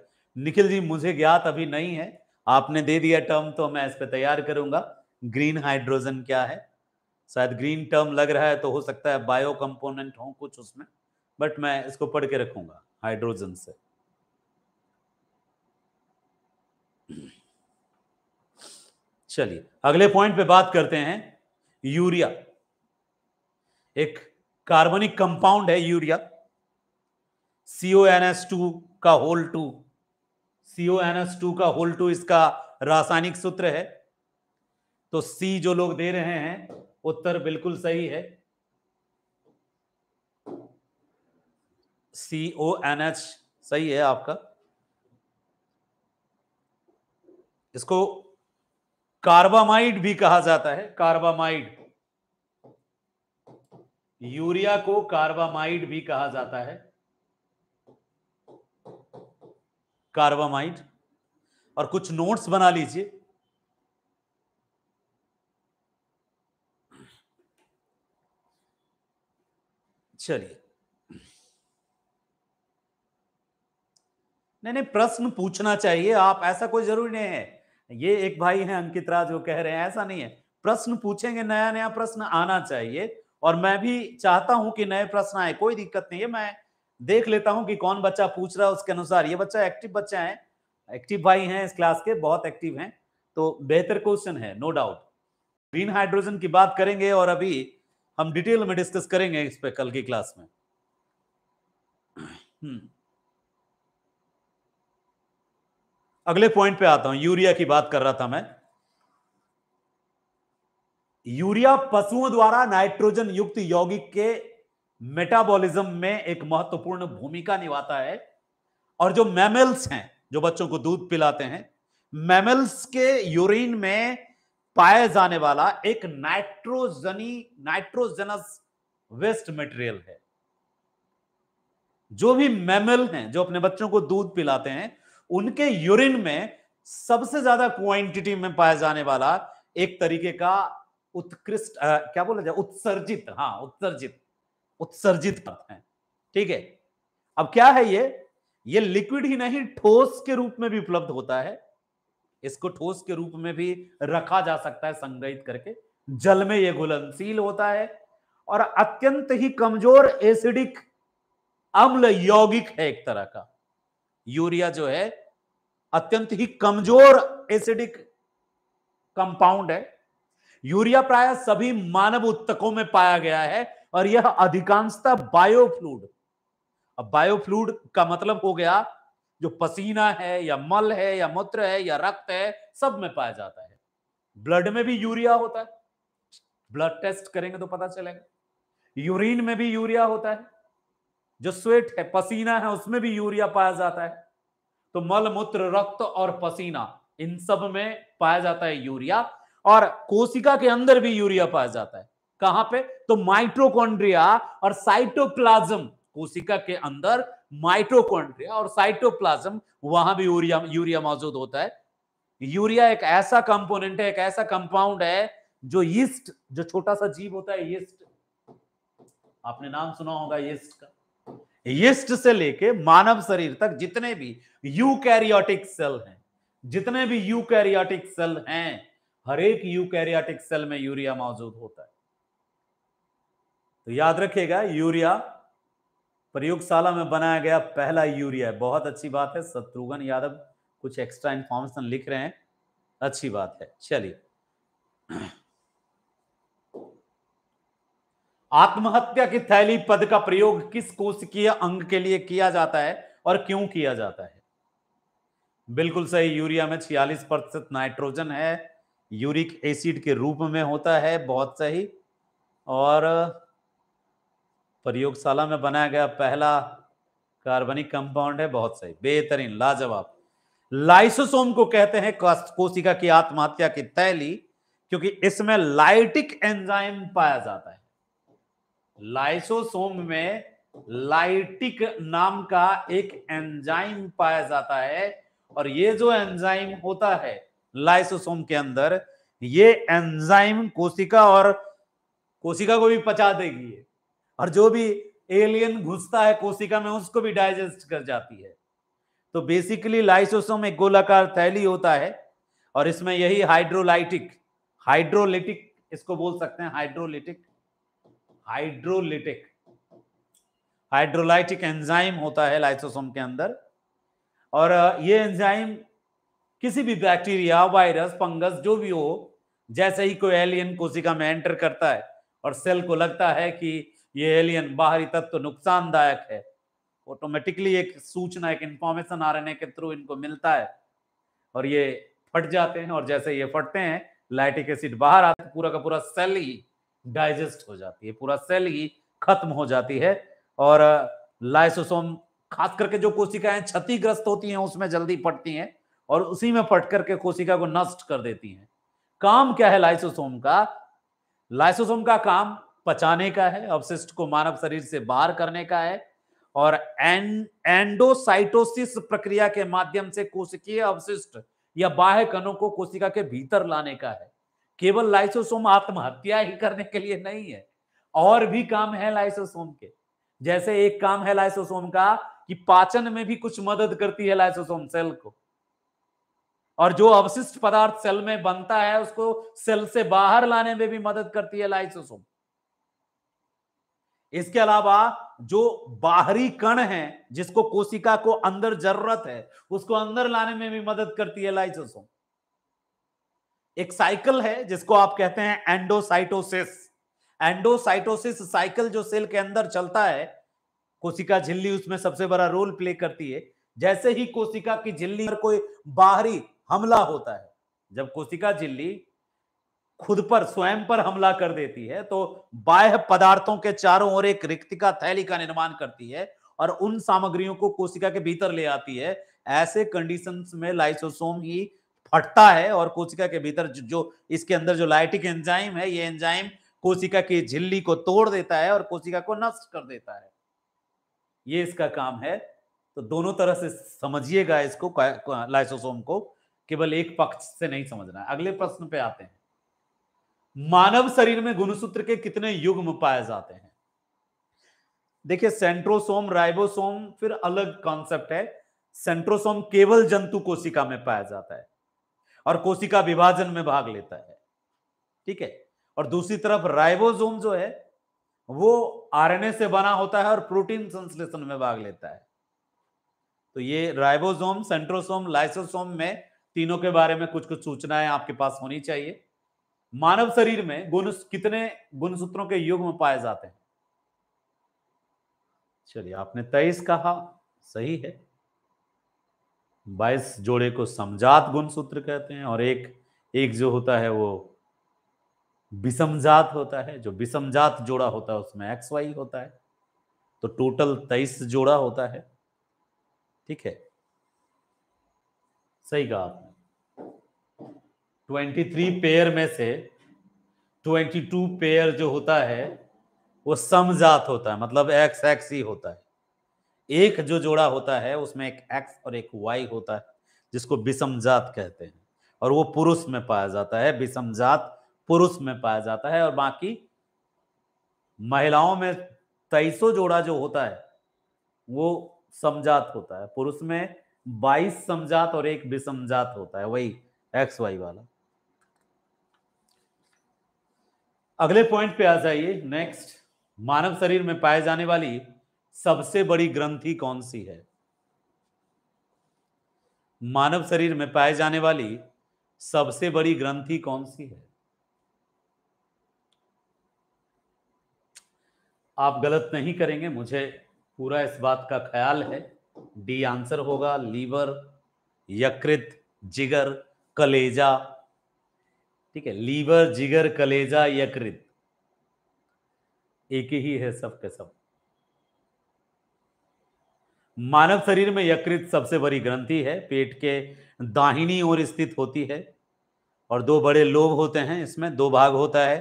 निखिल जी मुझे ज्ञात अभी नहीं है आपने दे दिया टर्म तो मैं इस पर तैयार करूंगा ग्रीन हाइड्रोजन क्या है शायद ग्रीन टर्म लग रहा है तो हो सकता है बायो कंपोनेंट हो कुछ उसमें बट मैं इसको पढ़ के रखूंगा हाइड्रोजन से चलिए अगले पॉइंट पे बात करते हैं यूरिया एक कार्बनिक कंपाउंड है urea CO N S two का whole two CO N S two का होल टू इसका रासायनिक सूत्र है तो सी जो लोग दे रहे हैं उत्तर बिल्कुल सही है सी ओ एन एच सही है आपका इसको कार्बामाइड भी कहा जाता है कार्बामाइड यूरिया को कार्बामाइड भी कहा जाता है कार्बामाइड और कुछ नोट्स बना लीजिए चलिए नहीं नहीं प्रश्न पूछना चाहिए आप ऐसा कोई जरूरी नहीं है ये एक भाई है अंकित राज वो कह रहे हैं ऐसा नहीं है प्रश्न पूछेंगे नया नया प्रश्न आना चाहिए और मैं भी चाहता हूं कि नए प्रश्न आए कोई दिक्कत नहीं है मैं देख लेता हूं कि कौन बच्चा पूछ रहा है उसके अनुसार ये बच्चा एक्टिव बच्चा है एक्टिव भाई हैं इस क्लास के बहुत एक्टिव हैं तो बेहतर क्वेश्चन है नो डाउट ग्रीन हाइड्रोजन की बात करेंगे और अभी हम डिटेल में डिस्कस करेंगे इस पर कल की क्लास में हम्म। अगले पॉइंट पे आता हूं यूरिया की बात कर रहा था मैं यूरिया पशुओं द्वारा नाइट्रोजन युक्त यौगिक के मेटाबॉलिज्म में एक महत्वपूर्ण भूमिका निभाता है और जो मैमल्स हैं जो बच्चों को दूध पिलाते हैं मैमल्स के यूरिन में पाया जाने वाला एक नाइट्रोजनी नाइट्रोजनस वेस्ट मटेरियल है जो भी मेमल हैं जो अपने बच्चों को दूध पिलाते हैं उनके यूरिन में सबसे ज्यादा क्वांटिटी में पाया जाने वाला एक तरीके का उत्कृष्ट क्या बोला जाए उत्सर्जित हाँ उत्सर्जित उत्सर्जित है ठीक है अब क्या है ये ये लिक्विड ही नहीं ठोस के रूप में भी उपलब्ध होता है इसको ठोस के रूप में भी रखा जा सकता है संग्रहित करके जल में यह घुलनशील होता है और अत्यंत ही कमजोर एसिडिक अम्ल यौगिक है एक तरह का यूरिया जो है अत्यंत ही कमजोर एसिडिक कंपाउंड है यूरिया प्राय सभी मानव उत्तकों में पाया गया है और यह अधिकांशता बायोफ्लूड अब बायोफ्लूड का मतलब हो गया जो पसीना है या मल है या मूत्र है या रक्त है सब में पाया जाता है ब्लड में भी यूरिया होता है ब्लड टेस्ट करेंगे तो पता चलेगा यूरिन में भी यूरिया होता है जो स्वेट है पसीना है उसमें भी यूरिया पाया जाता है तो मल मूत्र रक्त और पसीना इन सब में पाया जाता है यूरिया और कोशिका के अंदर भी यूरिया पाया जाता है कहां पे तो माइट्रोकॉन्ड्रिया और साइटोप्लाज्म कोशिका के अंदर माइटोकॉन्ड्रिया और साइटोप्लाज्म वहां भी यूरिया यूरिया मौजूद होता है यूरिया एक ऐसा कंपोनेंट है एक ऐसा कंपाउंड है जो यीस्ट जो छोटा सा जीव होता है यीस्ट आपने नाम सुना होगा यीस्ट का यीस्ट से लेके मानव शरीर तक जितने भी यूकैरियोटिक सेल हैं जितने भी यूकैरियोटिक सेल हैं हर एक यूकैरियोटिक सेल में यूरिया मौजूद होता है तो याद रखिएगा यूरिया प्रयोगशाला में बनाया गया पहला यूरिया है बहुत अच्छी बात है शत्रुघ्न यादव कुछ एक्स्ट्रा इंफॉर्मेशन लिख रहे हैं अच्छी बात है चलिए आत्महत्या की थैली पद का प्रयोग किस कोशिकीय अंग के लिए किया जाता है और क्यों किया जाता है बिल्कुल सही यूरिया में छियालीस प्रतिशत नाइट्रोजन है यूरिक एसिड के रूप में होता है बहुत सही और प्रयोगशाला में बनाया गया पहला कार्बनिक कंपाउंड है बहुत सही बेहतरीन लाजवाब लाइसोसोम को कहते हैं कोशिका की आत्महत्या की तैली क्योंकि इसमें लाइटिक एंजाइम पाया जाता है लाइसोसोम में लाइटिक नाम का एक एंजाइम पाया जाता है और ये जो एंजाइम होता है लाइसोसोम के अंदर ये एंजाइम कोशिका और कोशिका को भी पचा देगी और जो भी एलियन घुसता है कोशिका में उसको भी डाइजेस्ट कर जाती है तो बेसिकली लाइसोसोम एक गोलाकार थैली होता है और इसमें यही हाइड्रोलाइटिक हाइड्रोलिटिक इसको बोल सकते हैं हाइड्रोलिटिक हाइड्रोलिटिक हाइड्रोलाइटिक एंजाइम होता है लाइसोसोम के अंदर और ये एंजाइम किसी भी बैक्टीरिया वायरस फंगस जो भी हो जैसे ही कोई एलियन कोशिका में एंटर करता है और सेल को लगता है कि ये एलियन बाहरी तत्व नुकसानदायक है ऑटोमेटिकली एक सूचना एक इंफॉर्मेशन आरएनए के थ्रू इनको मिलता है और ये फट जाते हैं और जैसे ये फटते हैं लाइटिक एसिड बाहर आते पूरा का पूरा सेल ही डाइजेस्ट हो जाती है पूरा सेल ही खत्म हो जाती है और लाइसोसोम खास करके जो कोशिकाएं क्षतिग्रस्त होती हैं उसमें जल्दी फटती हैं और उसी में फट करके कोशिका को नष्ट कर देती हैं काम क्या है लाइसोसोम का लाइसोसोम का काम पचाने का है अवशिष्ट को मानव शरीर से बाहर करने का है और एन एंडोसाइटोसिस प्रक्रिया के माध्यम से कोशिकीय अवशिष्ट या बाह्य कणों को कोशिका के भीतर लाने का है केवल लाइसोसोम आत्महत्या ही करने के लिए नहीं है और भी काम है लाइसोसोम के जैसे एक काम है लाइसोसोम का कि पाचन में भी कुछ मदद करती है लाइसोसोम सेल को और जो अवशिष्ट पदार्थ सेल में बनता है उसको सेल से बाहर लाने में भी मदद करती है लाइसोसोम इसके अलावा जो बाहरी कण है जिसको कोशिका को अंदर जरूरत है उसको अंदर लाने में भी मदद करती है लाइसोसोम एक साइकिल है जिसको आप कहते हैं एंडोसाइटोसिस एंडोसाइटोसिस साइकिल जो सेल के अंदर चलता है कोशिका झिल्ली उसमें सबसे बड़ा रोल प्ले करती है जैसे ही कोशिका की झिल्ली पर कोई बाहरी हमला होता है जब कोशिका झिल्ली खुद पर स्वयं पर हमला कर देती है तो बाह्य पदार्थों के चारों ओर एक रिक्तिका थैली का निर्माण करती है और उन सामग्रियों को कोशिका के भीतर ले आती है ऐसे कंडीशंस में लाइसोसोम ही फटता है और कोशिका के भीतर जो इसके अंदर जो लाइटिक एंजाइम है ये एंजाइम कोशिका की झिल्ली को तोड़ देता है और कोशिका को नष्ट कर देता है ये इसका काम है तो दोनों तरह से समझिएगा इसको लाइसोसोम को केवल एक पक्ष से नहीं समझना अगले प्रश्न पे आते हैं मानव शरीर में गुणसूत्र के कितने युग्म पाए जाते हैं देखिए सेंट्रोसोम राइबोसोम फिर अलग कॉन्सेप्ट है सेंट्रोसोम केवल जंतु कोशिका में पाया जाता है और कोशिका विभाजन में भाग लेता है ठीक है और दूसरी तरफ राइबोसोम जो है वो आरएनए से बना होता है और प्रोटीन संश्लेषण में भाग लेता है तो ये राइबोसोम सेंट्रोसोम लाइसोसोम में तीनों के बारे में कुछ कुछ सूचनाएं आपके पास होनी चाहिए मानव शरीर में गुण कितने गुणसूत्रों के युग में पाए जाते हैं चलिए आपने तेईस कहा सही है बाईस जोड़े को समझात गुणसूत्र कहते हैं और एक एक जो होता है वो विषमजात होता है जो विषमजात जोड़ा होता है उसमें एक्स वाई होता है तो टोटल तेईस जोड़ा होता है ठीक है सही कहा आपने ट्वेंटी थ्री पेयर में से ट्वेंटी टू पेयर जो होता है वो समजात होता है मतलब एक्स एक्स ही होता है एक जो जोड़ा होता है उसमें एक एक्स और एक वाई होता है जिसको विषमजात कहते हैं और वो पुरुष में पाया जाता है विषमजात पुरुष में पाया जाता है और बाकी महिलाओं में तेईसों जोड़ा जो होता है वो समजात होता है पुरुष में बाईस समझात और एक विषमजात होता है वही एक्स वाई वाला अगले पॉइंट पे आ जाइए नेक्स्ट मानव शरीर में पाए जाने वाली सबसे बड़ी ग्रंथि कौन सी है मानव शरीर में पाए जाने वाली सबसे बड़ी ग्रंथि कौन सी है आप गलत नहीं करेंगे मुझे पूरा इस बात का ख्याल है डी आंसर होगा लीवर यकृत जिगर कलेजा ठीक है लीवर जिगर कलेजा यकृत एक ही है सब के सब मानव शरीर में यकृत सबसे बड़ी ग्रंथि है पेट के दाहिनी ओर स्थित होती है और दो बड़े लोब होते हैं इसमें दो भाग होता है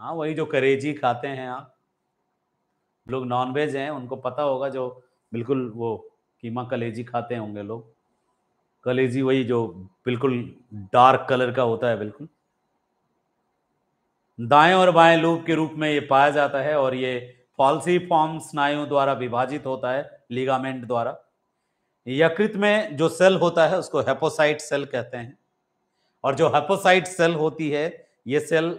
हाँ वही जो करेजी खाते हैं आप लोग नॉनवेज हैं उनको पता होगा जो बिल्कुल वो कीमा कलेजी खाते होंगे लोग कलेजी वही जो बिल्कुल डार्क कलर का होता है बिल्कुल दाएं और बाएं लूप के रूप में ये पाया जाता है और ये फॉल्सी फॉर्म स्नायु द्वारा विभाजित होता है लिगामेंट द्वारा यकृत में जो सेल होता है उसको हेपोसाइट सेल कहते हैं और जो हेपोसाइट सेल होती है ये सेल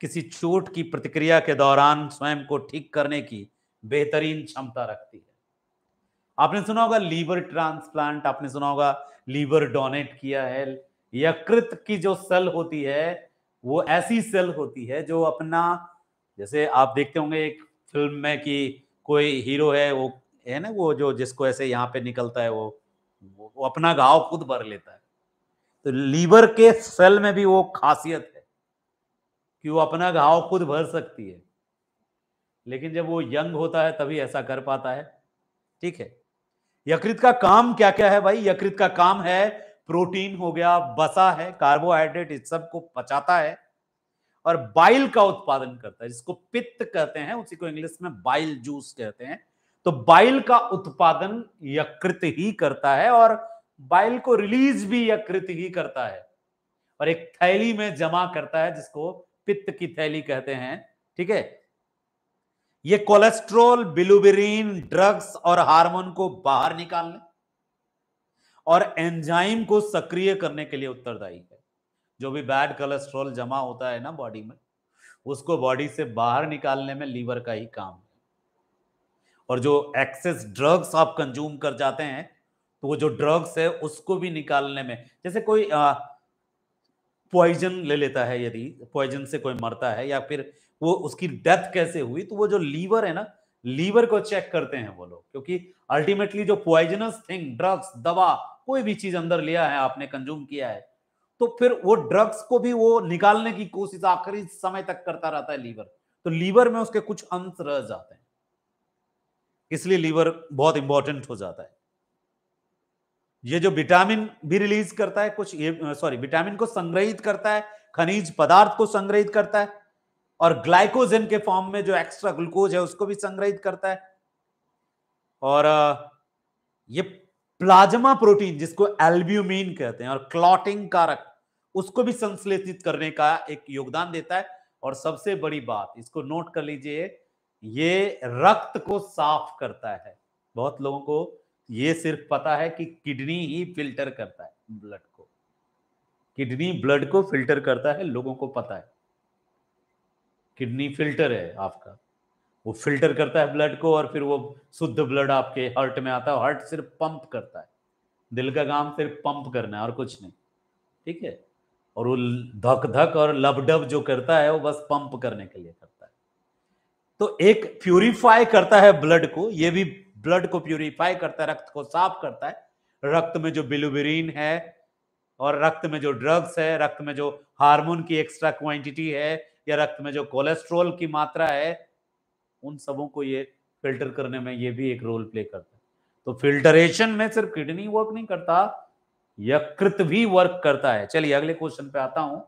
किसी चोट की प्रतिक्रिया के दौरान स्वयं को ठीक करने की बेहतरीन क्षमता रखती है आपने सुना होगा लीवर ट्रांसप्लांट आपने सुना होगा लीवर डोनेट किया है यकृत की जो सेल होती है वो ऐसी सेल होती है जो अपना जैसे आप देखते होंगे एक फिल्म में कि कोई हीरो है वो है ना वो जो जिसको ऐसे यहाँ पे निकलता है वो वो अपना घाव खुद भर लेता है तो लीवर के सेल में भी वो खासियत है कि वो अपना घाव खुद भर सकती है लेकिन जब वो यंग होता है तभी ऐसा कर पाता है ठीक है यकृत का काम क्या क्या है भाई यकृत का काम है प्रोटीन हो गया बसा है कार्बोहाइड्रेट इस सब को पचाता है और बाइल का उत्पादन करता है जिसको पित्त कहते हैं उसी को इंग्लिश में बाइल जूस कहते हैं तो बाइल का उत्पादन यकृत ही करता है और बाइल को रिलीज भी यकृत ही करता है और एक थैली में जमा करता है जिसको पित्त की थैली कहते हैं ठीक है ये कोलेस्ट्रोल बिलुबेरिन ड्रग्स और हार्मोन को बाहर निकालने और एंजाइम को सक्रिय करने के लिए उत्तरदायी है जो भी बैड कोलेस्ट्रोल जमा होता है ना बॉडी में उसको बॉडी से बाहर निकालने में लीवर का ही काम है और जो एक्सेस ड्रग्स आप कंज्यूम कर जाते हैं तो वो जो ड्रग्स है उसको भी निकालने में जैसे कोई पॉइजन ले लेता है यदि पॉइजन से कोई मरता है या फिर वो उसकी डेथ कैसे हुई तो वो जो लीवर है ना लीवर को चेक करते हैं वो लोग क्योंकि अल्टीमेटली जो पॉइजनस थिंग ड्रग्स दवा कोई भी चीज अंदर लिया है आपने कंज्यूम किया है तो फिर वो ड्रग्स को भी वो निकालने की कोशिश आखिरी समय तक करता रहता है लीवर तो लीवर में उसके कुछ अंश रह जाते हैं इसलिए लीवर बहुत इंपॉर्टेंट हो जाता है ये जो विटामिन भी रिलीज करता है कुछ सॉरी विटामिन को संग्रहित करता है खनिज पदार्थ को संग्रहित करता है और ग्लाइकोजन के फॉर्म में जो एक्स्ट्रा ग्लूकोज है उसको भी संग्रहित करता है और ये प्लाज्मा प्रोटीन जिसको एल्ब्यूमिन कहते हैं और क्लॉटिंग कारक उसको भी संश्लेषित करने का एक योगदान देता है और सबसे बड़ी बात इसको नोट कर लीजिए ये रक्त को साफ करता है बहुत लोगों को ये सिर्फ पता है कि किडनी ही फिल्टर करता है ब्लड को किडनी ब्लड को फिल्टर करता है लोगों को पता है किडनी फिल्टर है आपका वो फिल्टर करता है ब्लड को और फिर वो शुद्ध ब्लड आपके हार्ट में आता है हार्ट सिर्फ पंप करता है दिल का काम सिर्फ पंप करना है और कुछ नहीं ठीक है और वो धक धक और लबडब जो करता है वो बस पंप करने के लिए करता है तो एक प्यूरिफाई करता है ब्लड को ये भी ब्लड को प्यूरिफाई करता है रक्त को साफ करता है रक्त में जो बिलुबेरिन है और रक्त में जो ड्रग्स है रक्त में जो हार्मोन की एक्स्ट्रा क्वांटिटी है या रक्त में जो कोलेस्ट्रोल की मात्रा है उन सबों को ये फिल्टर करने में ये भी एक रोल प्ले करता है तो फिल्टरेशन में सिर्फ किडनी वर्क नहीं करता यकृत भी वर्क करता है चलिए अगले क्वेश्चन पे आता हूं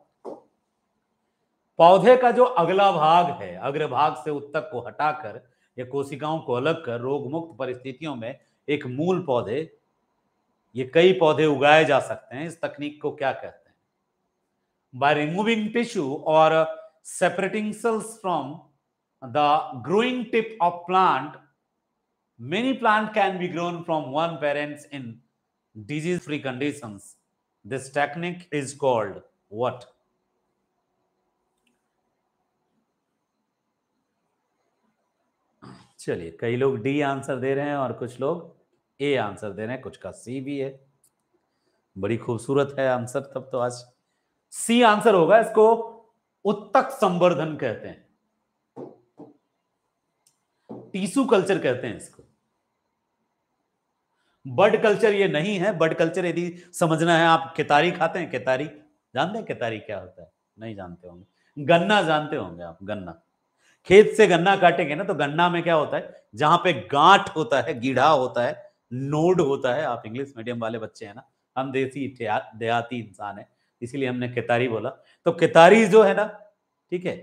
पौधे का जो अगला भाग है अग्रभाग से उत्तक को हटाकर या कोशिकाओं को अलग कर रोग मुक्त परिस्थितियों में एक मूल पौधे ये कई पौधे उगाए जा सकते हैं इस तकनीक को क्या कहते हैं बाय रिमूविंग टिश्यू और separating cells from the growing tip of plant, many plant can be grown from one parents in disease-free conditions. This technique is called what? चलिए कई लोग डी आंसर दे रहे हैं और कुछ लोग ए आंसर दे रहे हैं कुछ का सी भी है बड़ी खूबसूरत है आंसर तब तो आज सी आंसर होगा इसको उत्तक संवर्धन कहते हैं टीसू कल्चर कहते हैं इसको बर्ड कल्चर ये नहीं है बर्ड कल्चर यदि समझना है आप केतारी खाते हैं केतारी जानते हैं केतारी क्या होता है नहीं जानते होंगे गन्ना जानते होंगे आप गन्ना खेत से गन्ना काटेंगे ना तो गन्ना में क्या होता है जहां पे गांठ होता है गीढ़ा होता है नोड होता है आप इंग्लिश मीडियम वाले बच्चे हैं ना हम देसी देहाती इंसान है इसीलिए हमने केतारी बोला तो केतारी जो है ना ठीक है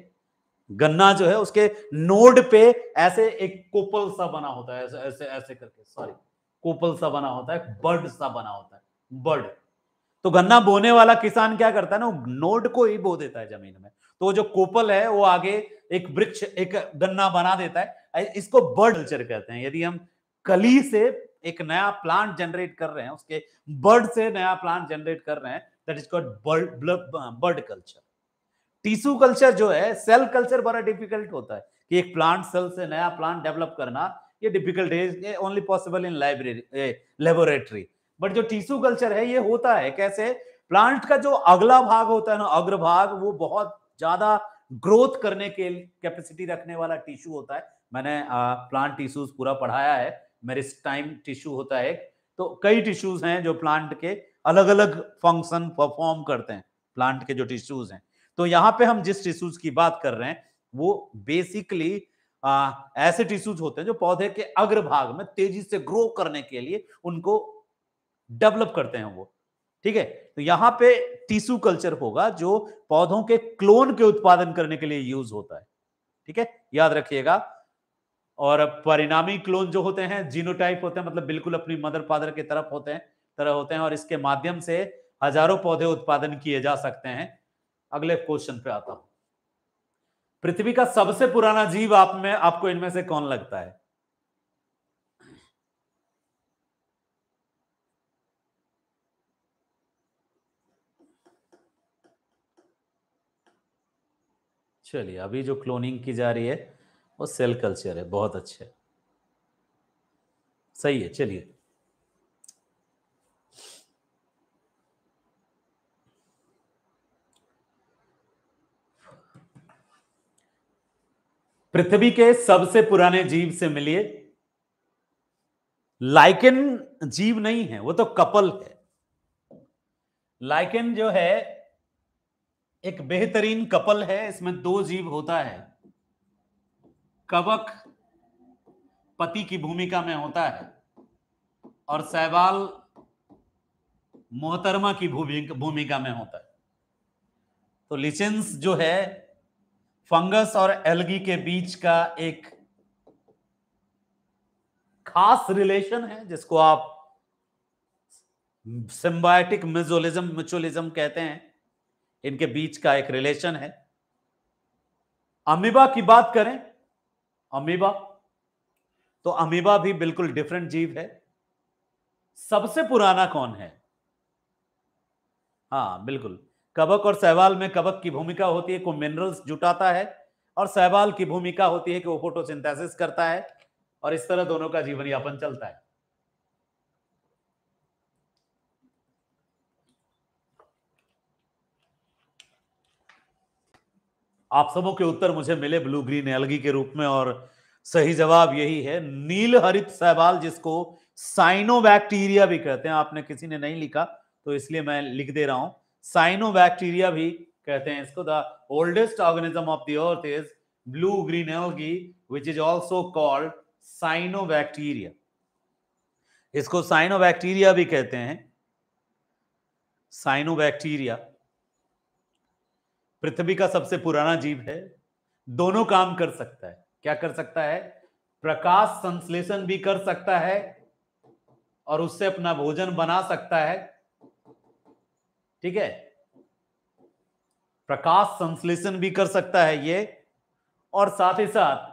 गन्ना जो है उसके नोड पे ऐसे एक कोपल सा बना होता है ऐसे ऐसे ऐसे करके सॉरी कोपल सा बना होता है बर्ड सा बना होता है बर्ड तो गन्ना बोने वाला किसान क्या करता है ना वो नोड को ही बो देता है जमीन में तो जो कोपल है वो आगे एक वृक्ष एक गन्ना बना देता है इसको बर्ड कल्चर कहते हैं यदि हम कली से एक नया प्लांट जनरेट कर रहे हैं उसके बर्ड से नया प्लांट जनरेट कर रहे हैं that is called bird culture tissue culture जो है सेल कल्चर बड़ा डिफिकल्ट होता है कि एक प्लांट सेल से नया प्लांट डेवलप करना ये डिफिकल्ट है only possible in library laboratory but जो टिश्यू कल्चर है ये होता है कैसे प्लांट का जो अगला भाग होता है ना अग्रभाग वो बहुत ज्यादा ग्रोथ करने के कैपेसिटी रखने वाला टिश्यू होता है मैंने आ, प्लांट टिश्यूज पूरा पढ़ाया है मेरे टाइम टिश्यू होता है तो कई टिश्यूज हैं जो प्लांट के अलग अलग फंक्शन परफॉर्म करते हैं प्लांट के जो टिश्यूज हैं तो यहाँ पे हम जिस टिश्यूज की बात कर रहे हैं वो बेसिकली आ, ऐसे टिश्यूज होते हैं जो पौधे के अग्रभाग में तेजी से ग्रो करने के लिए उनको डेवलप करते हैं वो ठीक है तो यहाँ पे टिश्यू कल्चर होगा जो पौधों के क्लोन के उत्पादन करने के लिए यूज होता है ठीक है याद रखिएगा और परिणामी क्लोन जो होते हैं जीनोटाइप होते हैं मतलब बिल्कुल अपनी मदर फादर की तरफ होते हैं तरह होते हैं और इसके माध्यम से हजारों पौधे उत्पादन किए जा सकते हैं अगले क्वेश्चन पे आता हूं पृथ्वी का सबसे पुराना जीव आप में आपको इनमें से कौन लगता है चलिए अभी जो क्लोनिंग की जा रही है वो सेल कल्चर है बहुत अच्छे सही है चलिए पृथ्वी के सबसे पुराने जीव से मिलिए लाइकेन जीव नहीं है वो तो कपल है लाइकेन जो है एक बेहतरीन कपल है इसमें दो जीव होता है कवक पति की भूमिका में होता है और सहवाल मोहतरमा की भूमिका में होता है तो लिचेंस जो है फंगस और एलगी के बीच का एक खास रिलेशन है जिसको आप सिम्बायोटिक मिजोलिज्म म्यूचुअलिज्म कहते हैं इनके बीच का एक रिलेशन है अमीबा की बात करें अमीबा तो अमीबा भी बिल्कुल डिफरेंट जीव है सबसे पुराना कौन है हाँ बिल्कुल कवक और सहवाल में कवक की भूमिका होती है को मिनरल्स जुटाता है और सहवाल की भूमिका होती है कि वो फोटोसिंथेसिस करता है और इस तरह दोनों का जीवन यापन चलता है आप सबों के उत्तर मुझे मिले ब्लू ग्रीन एलगी के रूप में और सही जवाब यही है नील हरित सहवाल जिसको साइनोबैक्टीरिया भी कहते हैं आपने किसी ने नहीं लिखा तो इसलिए मैं लिख दे रहा हूं साइनोबैक्टीरिया भी कहते हैं इसको the oldest organism of the earth is blue green algae which is also called cyanobacteria इसको साइनोबैक्टीरिया भी कहते हैं साइनोबैक्टीरिया पृथ्वी का सबसे पुराना जीव है दोनों काम कर सकता है क्या कर सकता है प्रकाश संश्लेषण भी कर सकता है और उससे अपना भोजन बना सकता है ठीक है प्रकाश संश्लेषण भी कर सकता है ये और साथ ही साथ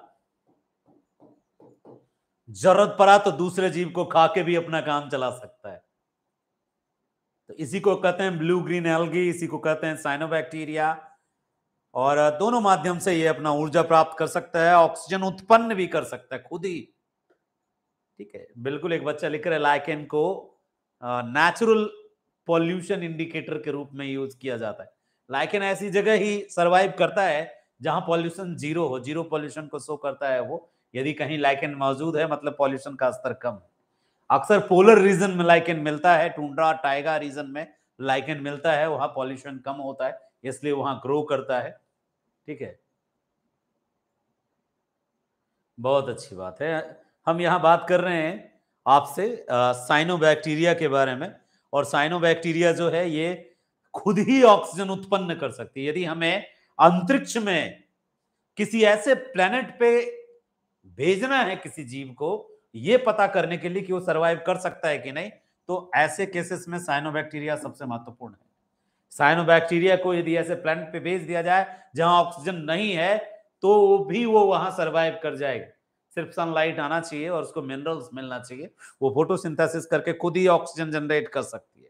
जरूरत पड़ा तो दूसरे जीव को खा के भी अपना काम चला सकता है तो इसी को कहते हैं ब्लू ग्रीन एल्गी इसी को कहते हैं साइनोबैक्टीरिया और दोनों माध्यम से ये अपना ऊर्जा प्राप्त कर सकता है ऑक्सीजन उत्पन्न भी कर सकता है खुद ही ठीक है बिल्कुल एक बच्चा लिख रहा है लाइकेन को नेचुरल पॉल्यूशन इंडिकेटर के रूप में यूज किया जाता है लाइकन ऐसी जगह ही सरवाइव करता है जहां पॉल्यूशन जीरो हो जीरो पॉल्यूशन को शो करता है वो यदि कहीं लाइकन मौजूद है मतलब पॉल्यूशन का स्तर कम है अक्सर पोलर रीजन में लाइकन मिलता है टूंड्रा टाइगा रीजन में लाइकन मिलता है वहां पॉल्यूशन कम होता है इसलिए वहां ग्रो करता है ठीक है बहुत अच्छी बात है हम यहाँ बात कर रहे हैं आपसे साइनोबैक्टीरिया के बारे में और साइनोबैक्टीरिया जो है ये खुद ही ऑक्सीजन उत्पन्न कर सकती है यदि हमें अंतरिक्ष में किसी ऐसे प्लेनेट पे भेजना है किसी जीव को ये पता करने के लिए कि वो सरवाइव कर सकता है कि नहीं तो ऐसे केसेस में साइनोबैक्टीरिया सबसे महत्वपूर्ण है साइनोबैक्टीरिया को यदि ऐसे प्लेनेट पे भेज दिया जाए जहां ऑक्सीजन नहीं है तो भी वो वहां सरवाइव कर जाएगा सिर्फ सनलाइट आना चाहिए और उसको मिनरल्स मिलना चाहिए वो फोटोसिंथेसिस करके खुद ही ऑक्सीजन जनरेट कर सकती है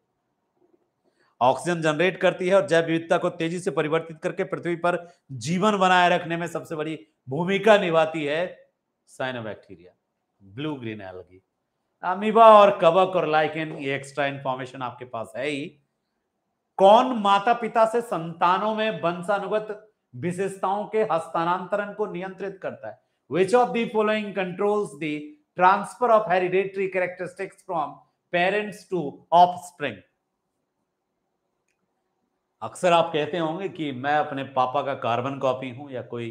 ऑक्सीजन जनरेट करती है और जैव विविधता को तेजी से परिवर्तित करके पृथ्वी पर जीवन बनाए रखने में सबसे बड़ी भूमिका निभाती है cyanobacteria blue green algae amoeba और कवक और लाइकेन ये एक्स्ट्रा इंफॉर्मेशन आपके पास है ही कौन माता पिता से संतानों में वंशानुगत विशेषताओं के हस्तांतरण को नियंत्रित करता है Which of the following controls the transfer of hereditary characteristics from parents to offspring अक्सर आप कहते होंगे कि मैं अपने पापा का कार्बन कॉपी हूं या कोई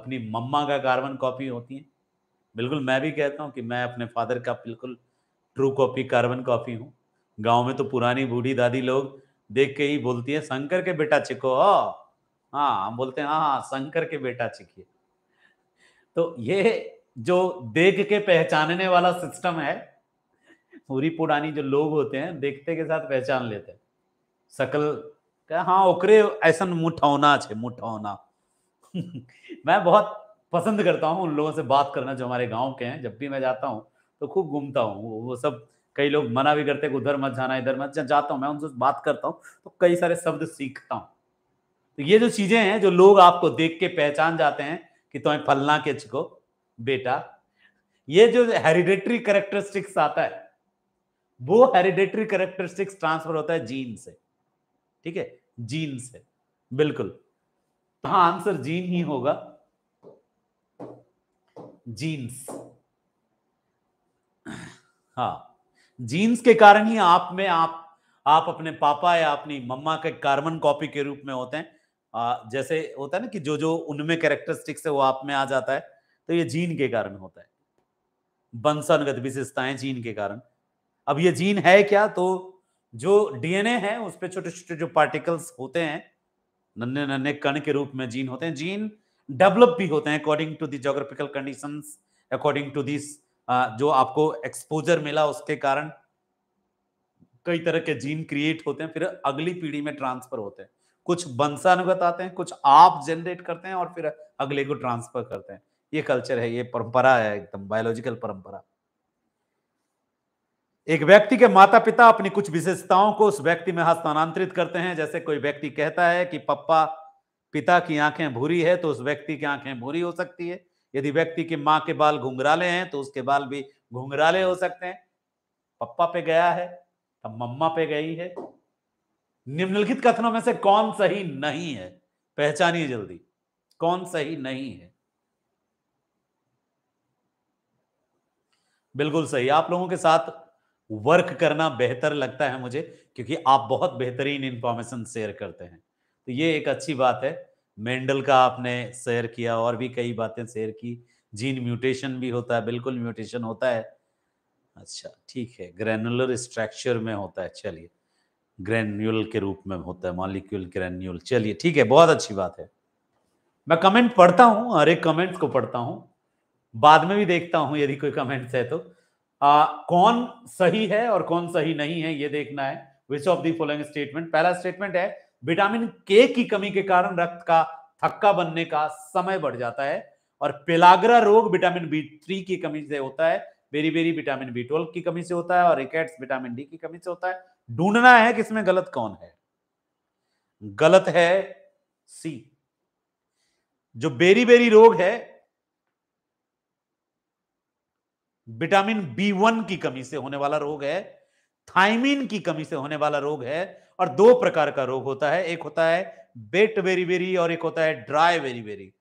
अपनी मम्मा का कार्बन कॉपी होती है बिल्कुल मैं भी कहता हूं कि मैं अपने फादर का बिल्कुल ट्रू कॉपी कार्बन कॉपी हूं गांव में तो पुरानी बूढ़ी दादी लोग देख के ही बोलती है शंकर के बेटा चिको हाँ हम हाँ, बोलते हैं हाँ हाँ शंकर के बेटा चिखिए तो ये जो देख के पहचानने वाला सिस्टम है पूरी पुरानी जो लोग होते हैं देखते के साथ पहचान लेते हैं सकल हाँ ओकरे ऐसा मुठौना छे मुठौना मैं बहुत पसंद करता हूँ उन लोगों से बात करना जो हमारे गांव के हैं जब भी मैं जाता हूँ तो खूब घूमता हूँ वो सब कई लोग मना भी करते हैं उधर मत जाना इधर मत जाता हूँ मैं उनसे बात करता हूँ तो कई सारे शब्द सीखता हूँ तो ये जो चीजें हैं जो लोग आपको देख के पहचान जाते हैं कि तुम्हें तो फलना के चको बेटा ये जो हेरिडेटरी करेक्टरिस्टिक्स आता है वो हेरिडेटरी करेक्टरिस्टिक्स ट्रांसफर होता है जीन से ठीक है जीन से बिल्कुल तो हाँ आंसर जीन ही होगा जीन्स हाँ जीन्स के कारण ही आप में आप आप अपने पापा या अपनी मम्मा के कार्बन कॉपी के रूप में होते हैं आ, जैसे होता है ना कि जो जो उनमें कैरेक्टरिस्टिक्स है वो आप में आ जाता है तो ये जीन के कारण होता है वंशानुगत विशेषताएं जीन के कारण अब ये जीन है क्या तो जो डीएनए है उस पर छोटे छोटे जो पार्टिकल्स होते हैं नन्हे नन्हे कण के रूप में जीन होते हैं जीन डेवलप भी होते हैं according to the geographical condition according to this जो आपको एक्सपोजर मिला उसके कारण कई तरह के जीन क्रिएट होते हैं फिर अगली पीढ़ी में ट्रांसफर होते हैं कुछ वंशानुगत आते हैं कुछ आप जनरेट करते हैं और फिर अगले को ट्रांसफर करते हैं ये कल्चर है ये परंपरा है एकदम बायोलॉजिकल परंपरा एक व्यक्ति के माता पिता अपनी कुछ विशेषताओं को उस व्यक्ति में हस्तांतरित करते हैं जैसे कोई व्यक्ति कहता है कि पप्पा पिता की आंखें भूरी है तो उस व्यक्ति की आंखें भूरी हो सकती है यदि व्यक्ति की माँ के बाल घुंघराले हैं तो उसके बाल भी घुंघराले हो सकते हैं पप्पा पे गया है तब मम्मा पे गई है निम्नलिखित कथनों में से कौन सही नहीं है पहचानिए जल्दी कौन सही नहीं है बिल्कुल सही आप लोगों के साथ वर्क करना बेहतर लगता है मुझे क्योंकि आप बहुत बेहतरीन इंफॉर्मेशन शेयर करते हैं तो ये एक अच्छी बात है मेंडल का आपने शेयर किया और भी कई बातें शेयर की जीन म्यूटेशन भी होता है बिल्कुल म्यूटेशन होता है अच्छा ठीक है ग्रेनुलर स्ट्रक्चर में होता है चलिए ग्रेन्यूल के रूप में होता है मॉलिक्यूल ग्रेन्यूल चलिए ठीक है बहुत अच्छी बात है मैं कमेंट पढ़ता हूँ हर एक कमेंट्स को पढ़ता हूँ बाद में भी देखता हूं यदि कोई कमेंट्स है तो आ, कौन सही है और कौन सही नहीं है ये देखना है which of the following statement पहला स्टेटमेंट है विटामिन के की कमी के कारण रक्त का थक्का बनने का समय बढ़ जाता है और पेलाग्रा रोग विटामिन बी थ्री की कमी से होता है beriberi vitamin B twelve की कमी से होता है और रिकेट्स विटामिन डी की कमी से होता है ढूंढना है कि इसमें गलत कौन है गलत है सी जो बेरी बेरी रोग है विटामिन बी वन की कमी से होने वाला रोग है थाइमिन की कमी से होने वाला रोग है और दो प्रकार का रोग होता है एक होता है बेट वेरी वेरी और एक होता है ड्राई वेरी बेरी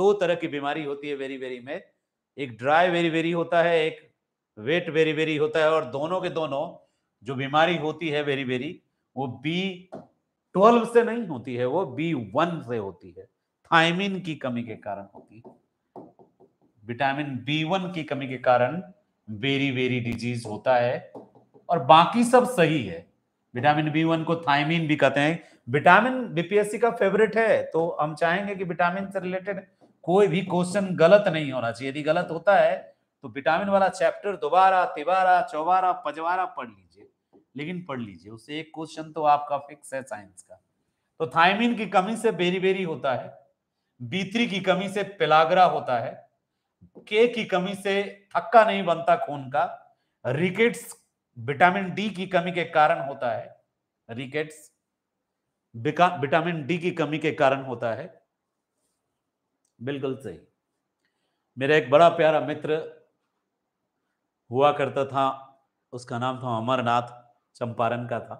दो तरह की बीमारी होती है वेरी बेरी में एक ड्राई वेरी बेरी होता है एक वेट वेरी वेरी होता है और दोनों के दोनों जो बीमारी होती है वेरी वेरी वो बी ट्वेल्व से नहीं होती है वो बी वन से होती है थायमिन की कमी के कारण होती है विटामिन बी वन की कमी के कारण वेरी वेरी डिजीज होता है और बाकी सब सही है विटामिन बी वन को थायमिन भी कहते हैं विटामिन बीपीएससी का फेवरेट है तो हम चाहेंगे कि विटामिन से रिलेटेड कोई भी क्वेश्चन गलत नहीं होना चाहिए यदि गलत होता है तो विटामिन वाला चैप्टर दोबारा तिबारा चौबारा पजवारा पढ़ लीजिए लेकिन पढ़ लीजिए उससे एक क्वेश्चन तो आपका फिक्स है साइंस का तो थायमिन की कमी से बेरी बेरी होता है बी की कमी से पेलागरा होता है के की कमी से थक्का नहीं बनता खून का रिकेट्स विटामिन डी की कमी के कारण होता है रिकेट्स विटामिन डी की कमी के कारण होता है बिल्कुल सही मेरा एक बड़ा प्यारा मित्र हुआ करता था उसका नाम था अमरनाथ चंपारण का था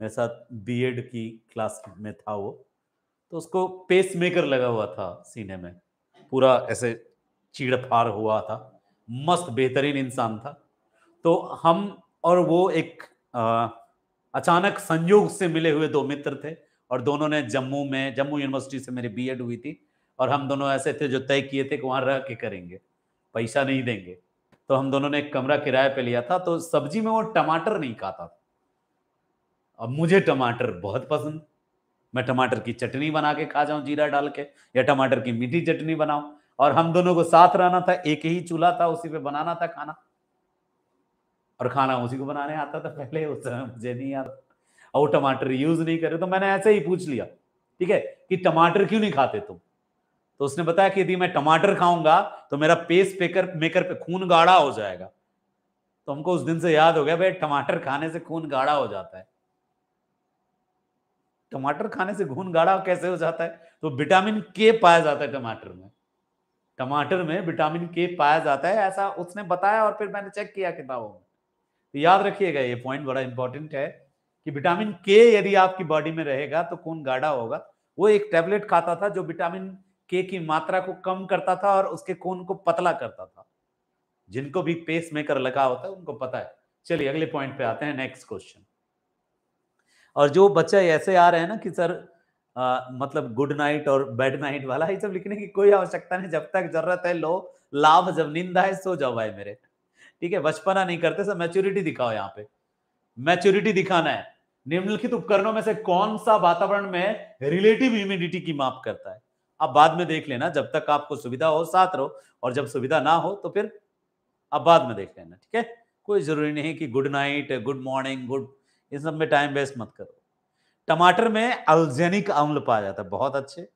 मेरे साथ बीएड की क्लास में था वो तो उसको पेस मेकर लगा हुआ था सीने में पूरा ऐसे फाड़ हुआ था मस्त बेहतरीन इंसान था तो हम और वो एक आ, अचानक संयोग से मिले हुए दो मित्र थे और दोनों ने जम्मू में जम्मू यूनिवर्सिटी से मेरी बीएड हुई थी और हम दोनों ऐसे थे जो तय किए थे कि वहाँ रह के करेंगे पैसा नहीं देंगे तो हम दोनों ने एक कमरा किराए पे लिया था तो सब्जी में वो टमाटर नहीं खाता था अब मुझे टमाटर बहुत पसंद मैं टमाटर की चटनी बना के खा जाऊं जीरा डाल के या टमाटर की मीठी चटनी बनाऊं और हम दोनों को साथ रहना था एक ही चूल्हा था उसी पे बनाना था खाना और खाना उसी को बनाने आता था पहले उस समय मुझे नहीं आता और वो टमाटर यूज नहीं करे तो मैंने ऐसे ही पूछ लिया ठीक है कि टमाटर क्यों नहीं खाते तुम तो उसने बताया कि यदि मैं टमाटर खाऊंगा तो मेरा पेस पेकर मेकर पे खून गाढ़ा हो जाएगा तो हमको उस दिन से याद हो गया भाई टमाटर खाने से खून गाढ़ा हो जाता है टमाटर खाने से खून गाढ़ा कैसे हो जाता है तो विटामिन के पाया जाता है टमाटर में टमाटर में विटामिन के पाया जाता है ऐसा उसने बताया और फिर मैंने चेक किया किताबों में तो याद रखिएगा ये पॉइंट बड़ा इंपॉर्टेंट है कि विटामिन के यदि आपकी बॉडी में रहेगा तो खून गाढ़ा होगा वो एक टैबलेट खाता था जो विटामिन के की मात्रा को कम करता था और उसके खून को पतला करता था जिनको भी पेस मेकर लगा होता है उनको पता है चलिए अगले पॉइंट पे आते हैं नेक्स्ट क्वेश्चन और जो बच्चे ऐसे आ रहे हैं ना कि सर आ, मतलब गुड नाइट और बैड नाइट वाला ये सब लिखने की कोई आवश्यकता नहीं जब तक जरूरत है लो लाभ जब निंदा है सो जाओ भाई मेरे ठीक है बचपना नहीं करते सर मैच्योरिटी दिखाओ यहाँ पे मैच्योरिटी दिखाना है निम्नलिखित उपकरणों में से कौन सा वातावरण में रिलेटिव ह्यूमिडिटी की माप करता है आप बाद में देख लेना जब तक आपको सुविधा हो साथ रहो और जब सुविधा ना हो तो फिर आप बाद में देख लेना ठीक है कोई जरूरी नहीं कि good night good morning good इन सब में टाइम वेस्ट मत करो टमाटर में अल्जेनिक अम्ल पाया जाता है बहुत अच्छे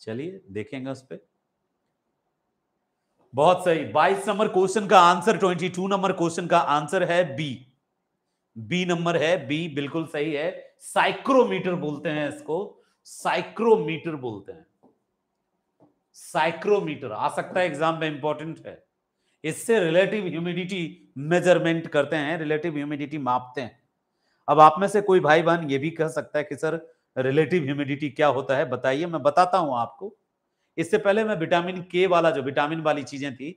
चलिए देखेंगे उस पर बहुत सही बाईस नंबर क्वेश्चन का answer twenty two number question का आंसर है बी बी नंबर है बी बिल्कुल सही है साइक्रोमीटर बोलते हैं इसको साइक्रोमीटर बोलते हैं साइक्रोमीटर आ सकता है एग्जाम में इंपॉर्टेंट है इससे रिलेटिव ह्यूमिडिटी मेजरमेंट करते हैं रिलेटिव ह्यूमिडिटी मापते हैं अब आप में से कोई भाई बहन ये भी कह सकता है कि सर रिलेटिव ह्यूमिडिटी क्या होता है बताइए मैं बताता हूं आपको इससे पहले मैं विटामिन के वाला जो विटामिन वाली चीजें थी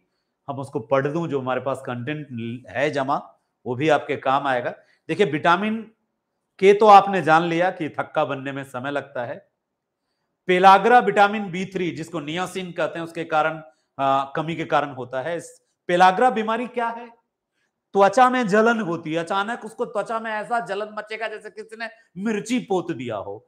हम उसको पढ़ दूं जो हमारे पास कंटेंट है जमा वो भी आपके काम आएगा देखिए विटामिन के तो आपने जान लिया कि थक्का बनने में समय लगता है पेलाग्रा विटामिन बी थ्री जिसको नियासिन कहते हैं उसके कारण आ, कमी के कारण होता है पेलाग्रा बीमारी क्या है त्वचा में जलन होती है अचानक उसको त्वचा में ऐसा जलन मचेगा जैसे किसी ने मिर्ची पोत दिया हो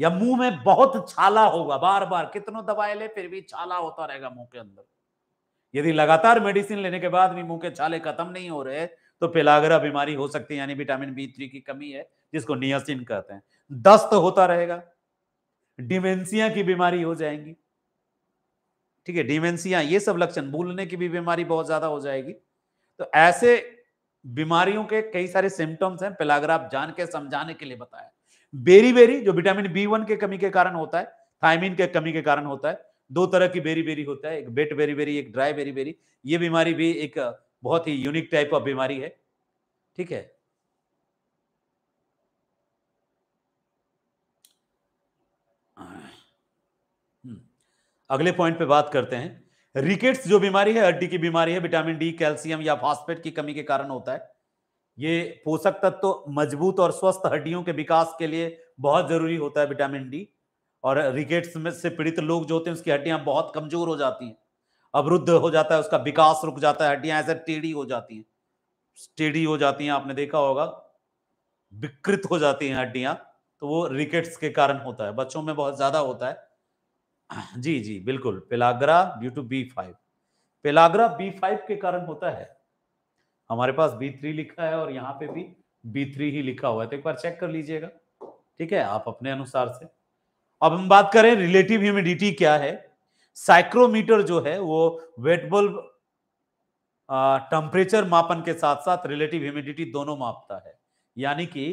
या मुंह में बहुत छाला होगा बार बार कितनों दवाएं ले फिर भी छाला होता रहेगा मुंह के अंदर यदि लगातार मेडिसिन लेने के बाद भी मुंह के छाले खत्म नहीं हो रहे तो पेलागरा बीमारी हो सकती है यानी विटामिन बी थ्री की कमी है जिसको नियसिन कहते हैं दस्त होता रहेगा डिमेंसिया की बीमारी हो जाएंगी ठीक है डिमेंसिया ये सब लक्षण भूलने की भी बीमारी बहुत ज्यादा हो जाएगी तो ऐसे बीमारियों के कई सारे सिम्टम्स हैं आप जान के समझाने के लिए बताया बेरी बेरी जो विटामिन बी वन के कमी के कारण होता है थायमिन के कमी के कारण होता है दो तरह की बेरी बेरी होता है एक बेट बेरी बेरी एक ड्राई बेरी बेरी ये बीमारी भी एक बहुत ही यूनिक टाइप ऑफ बीमारी है ठीक है हम्म, अगले पॉइंट पे बात करते हैं रिकेट्स जो बीमारी है हड्डी की बीमारी है विटामिन डी कैल्शियम या फास्फेट की कमी के कारण होता है ये पोषक तत्व तो मजबूत और स्वस्थ हड्डियों के विकास के लिए बहुत जरूरी होता है विटामिन डी और रिकेट्स में से पीड़ित लोग जो होते हैं उसकी हड्डियां बहुत कमजोर हो जाती हैं अवरुद्ध हो जाता है उसका विकास रुक जाता है हड्डियां ऐसे टेढ़ी हो जाती हैं टेढ़ी हो जाती हैं आपने देखा होगा विकृत हो जाती हैं हड्डियां तो वो रिकेट्स के कारण होता है बच्चों में बहुत ज्यादा होता है जी जी बिल्कुल pellagra due to B five pellagra B five के कारण होता है हमारे पास बी थ्री लिखा है और यहाँ पे भी बी थ्री ही लिखा हुआ है तो एक बार चेक कर लीजिएगा ठीक है आप अपने अनुसार से अब हम बात करें रिलेटिव ह्यूमिडिटी क्या है साइक्रोमीटर जो है वो वेट बल्ब टेम्परेचर मापन के साथ साथ रिलेटिव ह्यूमिडिटी दोनों मापता है यानी कि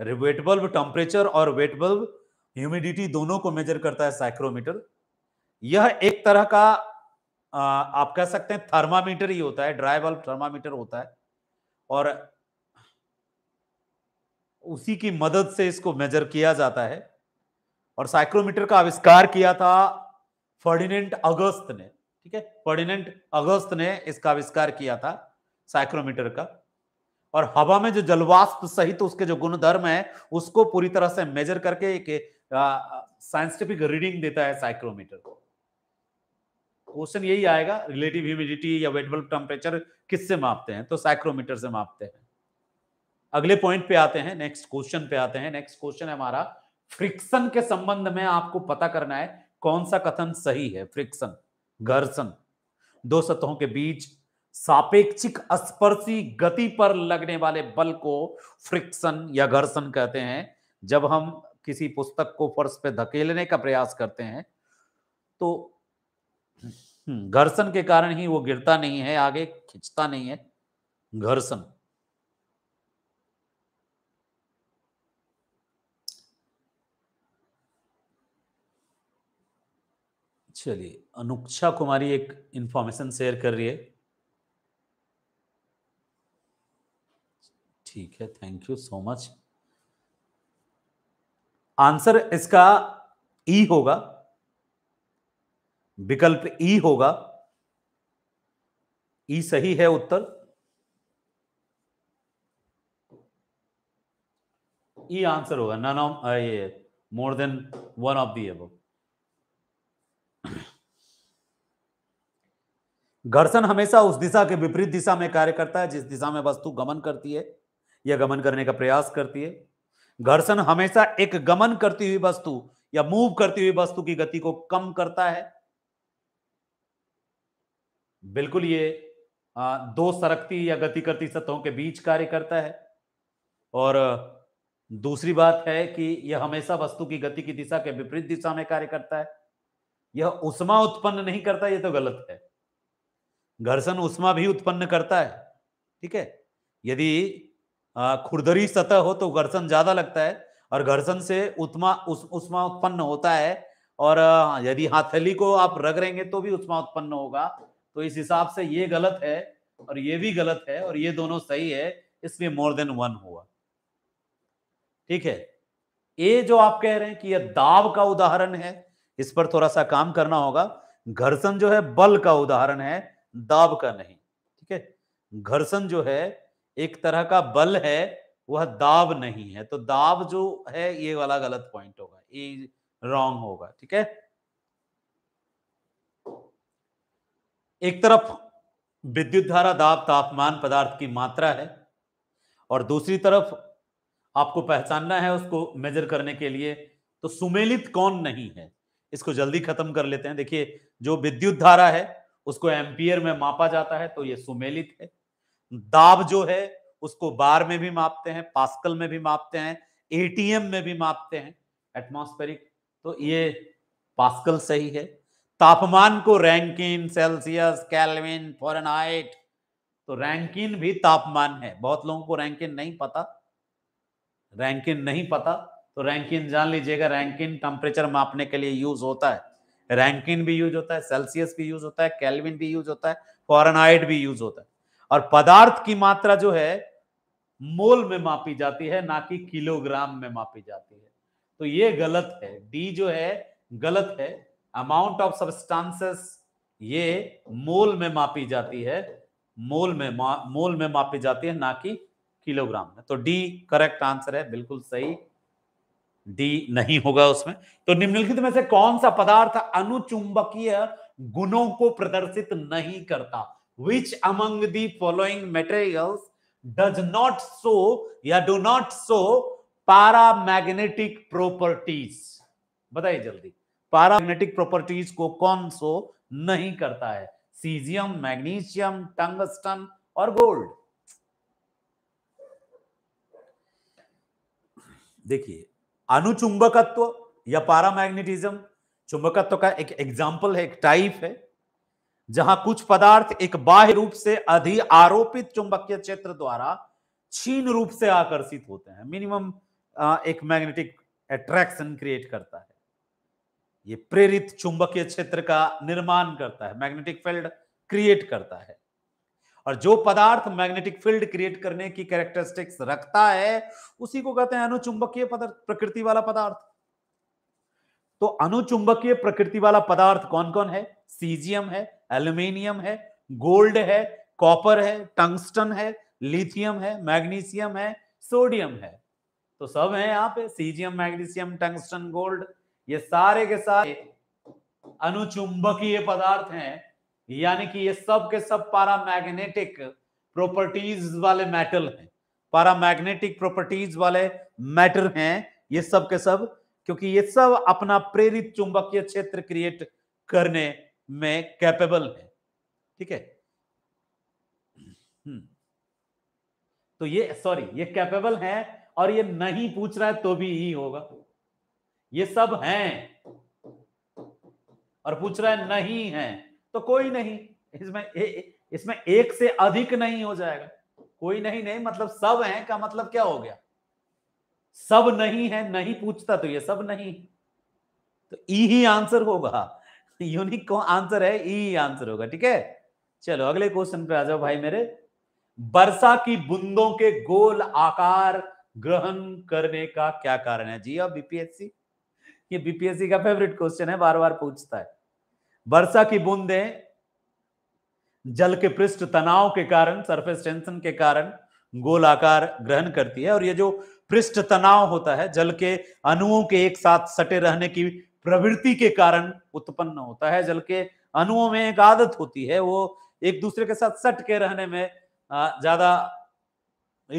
वेट बल्ब टेम्परेचर और वेट बल्ब ह्यूमिडिटी दोनों को मेजर करता है साइक्रोमीटर यह एक तरह का आ, आप कह सकते हैं थर्मामीटर ही होता है ड्राई बल्ब थर्मामीटर होता है और उसी की मदद से इसको मेजर किया जाता है और साइक्रोमीटर का आविष्कार किया था फर्डिनेंट अगस्त ने ठीक है फर्डिनेंट अगस्त ने इसका आविष्कार किया था साइक्रोमीटर का और हवा में जो जलवाष्प सहित तो उसके जो गुणधर्म है उसको पूरी तरह से मेजर करके एक साइंटिफिक रीडिंग देता है साइक्रोमीटर को क्वेश्चन यही आएगा रिलेटिव ह्यूमिडिटी या वेट बल्ब टेम्परेचर किससे मापते हैं तो साइक्रोमीटर से मापते हैं अगले पॉइंट पे आते हैं नेक्स्ट क्वेश्चन पे आते हैं नेक्स्ट क्वेश्चन है हमारा फ्रिक्शन के संबंध में आपको पता करना है कौन सा कथन सही है फ्रिक्शन घर्षण दो सतहों के बीच सापेक्षिक स्पर्शी गति पर लगने वाले बल को फ्रिक्शन या घर्षण कहते हैं जब हम किसी पुस्तक को फर्श पे धकेलने का प्रयास करते हैं तो हम्म, घर्षण के कारण ही वो गिरता नहीं है आगे खिंचता नहीं है घर्षण चलिए अनुक्षा कुमारी एक इंफॉर्मेशन शेयर कर रही है ठीक है thank you so much answer इसका ई e होगा विकल्प ई e होगा ई e सही है उत्तर ई आंसर होगा नन ऑफ ये more than one of the above घर्षण हमेशा उस दिशा के विपरीत दिशा में कार्य करता है जिस दिशा में वस्तु गमन करती है या गमन करने का प्रयास करती है घर्षण हमेशा एक गमन करती हुई वस्तु या मूव करती हुई वस्तु की गति को कम करता है बिल्कुल ये दो सरकती या गति करती सतहों के बीच कार्य करता है और दूसरी बात है कि यह हमेशा वस्तु की गति की दिशा के विपरीत दिशा में कार्य करता है यह उष्मा उत्पन्न नहीं करता यह तो गलत है घर्षण उष्मा भी उत्पन्न करता है ठीक है यदि खुरदरी सतह हो तो घर्षण ज्यादा लगता है और घर्षण से उत्मा उस उष्मा उत्पन्न होता है और यदि हाथली को आप रगड़ेंगे तो भी उष्मा उत्पन्न होगा तो इस हिसाब से ये गलत है और ये भी गलत है और ये दोनों सही है इसलिए मोर देन वन हुआ ठीक है ये जो आप कह रहे हैं कि यह दाब का उदाहरण है इस पर थोड़ा सा काम करना होगा घर्षण जो है बल का उदाहरण है दाब का नहीं ठीक है घर्षण जो है एक तरह का बल है वह दाब नहीं है तो दाब जो है ये वाला गलत पॉइंट होगा ये रॉन्ग होगा ठीक है एक तरफ विद्युत धारा दाब तापमान पदार्थ की मात्रा है और दूसरी तरफ आपको पहचानना है उसको मेजर करने के लिए तो सुमेलित कौन नहीं है इसको जल्दी खत्म कर लेते हैं देखिए जो विद्युत धारा है उसको एम्पियर में मापा जाता है तो ये सुमेलित है दाब जो है उसको बार में भी मापते हैं पास्कल में भी मापते हैं एटीएम में भी मापते हैं एटमॉस्फेरिक तो ये पास्कल सही है तापमान को रैंकिन सेल्सियस कैलविन फॉरनहाइट तो रैंकिन भी तापमान है बहुत लोगों को रैंकिन नहीं पता रैंकिन नहीं पता तो रैंकिन जान लीजिएगा रैंकिन टेम्परेचर मापने के लिए यूज होता है रैंकिन भी यूज होता है सेल्सियस भी यूज होता है कैलविन भी यूज होता है फॉरनहाइट भी यूज होता है और पदार्थ की मात्रा जो है मोल में मापी जाती है ना कि किलोग्राम में मापी जाती है तो ये गलत है डी जो है गलत है अमाउंट ऑफ सब्सटेंसेस ये मोल में मापी जाती है मोल में मोल में मापी जाती है ना कि किलोग्राम में तो डी करेक्ट आंसर है बिल्कुल सही डी नहीं होगा उसमें तो निम्नलिखित में से कौन सा पदार्थ अनुचुंबकीय गुणों को प्रदर्शित नहीं करता which among the following materials does not show या do not show paramagnetic properties बताइए जल्दी paramagnetic properties को कौन शो नहीं करता है सीजियम मैग्नीशियम टंगस्टन और गोल्ड देखिए अनुचुंबकत्व या पारामैग्नेटिज्म चुंबकत्व का एक एग्जाम्पल है एक टाइप है जहां कुछ पदार्थ एक बाह्य रूप से अधि आरोपित चुंबकीय क्षेत्र द्वारा छीन रूप से आकर्षित होते हैं मिनिमम एक मैग्नेटिक अट्रैक्शन क्रिएट करता है ये प्रेरित चुंबकीय क्षेत्र का निर्माण करता है मैग्नेटिक फील्ड क्रिएट करता है और जो पदार्थ मैग्नेटिक फील्ड क्रिएट करने की कैरेक्टरिस्टिक्स रखता है उसी को कहते हैं अनुचुंबकीय पदार्थ प्रकृति वाला पदार्थ तो अनुचुंबकीय प्रकृति वाला पदार्थ कौन कौन है सीजियम है एल्यूमिनियम है गोल्ड है कॉपर है टंगस्टन है लिथियम है मैग्नीशियम है सोडियम है तो सब है यहाँ पे सीजियम मैग्नीशियम टंगस्टन गोल्ड ये सारे के सारे अनुचुंबकीय पदार्थ हैं यानी कि ये सब के सब पारामैग्नेटिक प्रॉपर्टीज वाले मेटल हैं पारामैग्नेटिक प्रॉपर्टीज वाले मैटर हैं ये सब के सब क्योंकि ये सब अपना प्रेरित चुंबकीय क्षेत्र क्रिएट करने में कैपेबल है ठीक है हम्म। तो ये सॉरी ये कैपेबल है और ये नहीं पूछ रहा है तो भी ही होगा ये सब हैं और पूछ रहा है नहीं है तो कोई नहीं इसमें ए, इसमें एक से अधिक नहीं हो जाएगा कोई नहीं नहीं मतलब सब है का मतलब क्या हो गया सब नहीं है नहीं पूछता तो ये सब नहीं तो ई ही आंसर होगा यूनिक कौन आंसर है ई e आंसर होगा ठीक है चलो अगले क्वेश्चन पे आ जाओ भाई मेरे वर्षा की बूंदों के गोल आकार ग्रहण करने का क्या कारण है जी अब हाँ, बीपीएससी ये बीपीएससी का फेवरेट क्वेश्चन है बार बार पूछता है वर्षा की बूंदें जल के पृष्ठ तनाव के कारण सरफेस टेंशन के कारण गोल आकार ग्रहण करती है और ये जो पृष्ठ तनाव होता है जल के अणुओं के एक साथ सटे रहने की प्रवृत्ति के कारण उत्पन्न होता है जल के अणुओं में एक आदत होती है वो एक दूसरे के साथ सट के रहने में ज्यादा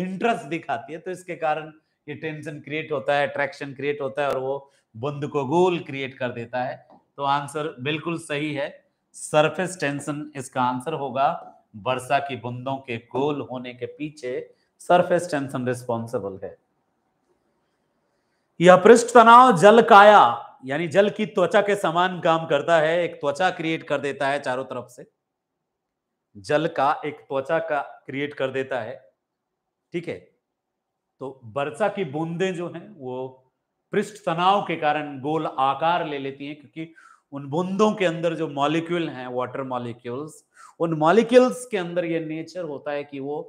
इंटरेस्ट दिखाती है तो इसके कारण ये टेंशन क्रिएट होता है अट्रैक्शन क्रिएट होता है और वो बंद को गोल क्रिएट कर देता है तो आंसर बिल्कुल सही है सरफेस टेंशन इसका आंसर होगा वर्षा की बूंदों के गोल होने के पीछे सरफेस टेंशन रिस्पॉन्सिबल है यह पृष्ठ तनाव जल काया यानी जल की त्वचा के समान काम करता है एक त्वचा क्रिएट कर देता है चारों तरफ से जल का एक त्वचा का क्रिएट कर देता है ठीक है तो वर्षा की बूंदें जो हैं वो पृष्ठ तनाव के कारण गोल आकार ले लेती हैं क्योंकि उन बूंदों के अंदर जो मॉलिक्यूल हैं वाटर मॉलिक्यूल्स उन मॉलिक्यूल्स के अंदर ये नेचर होता है कि वो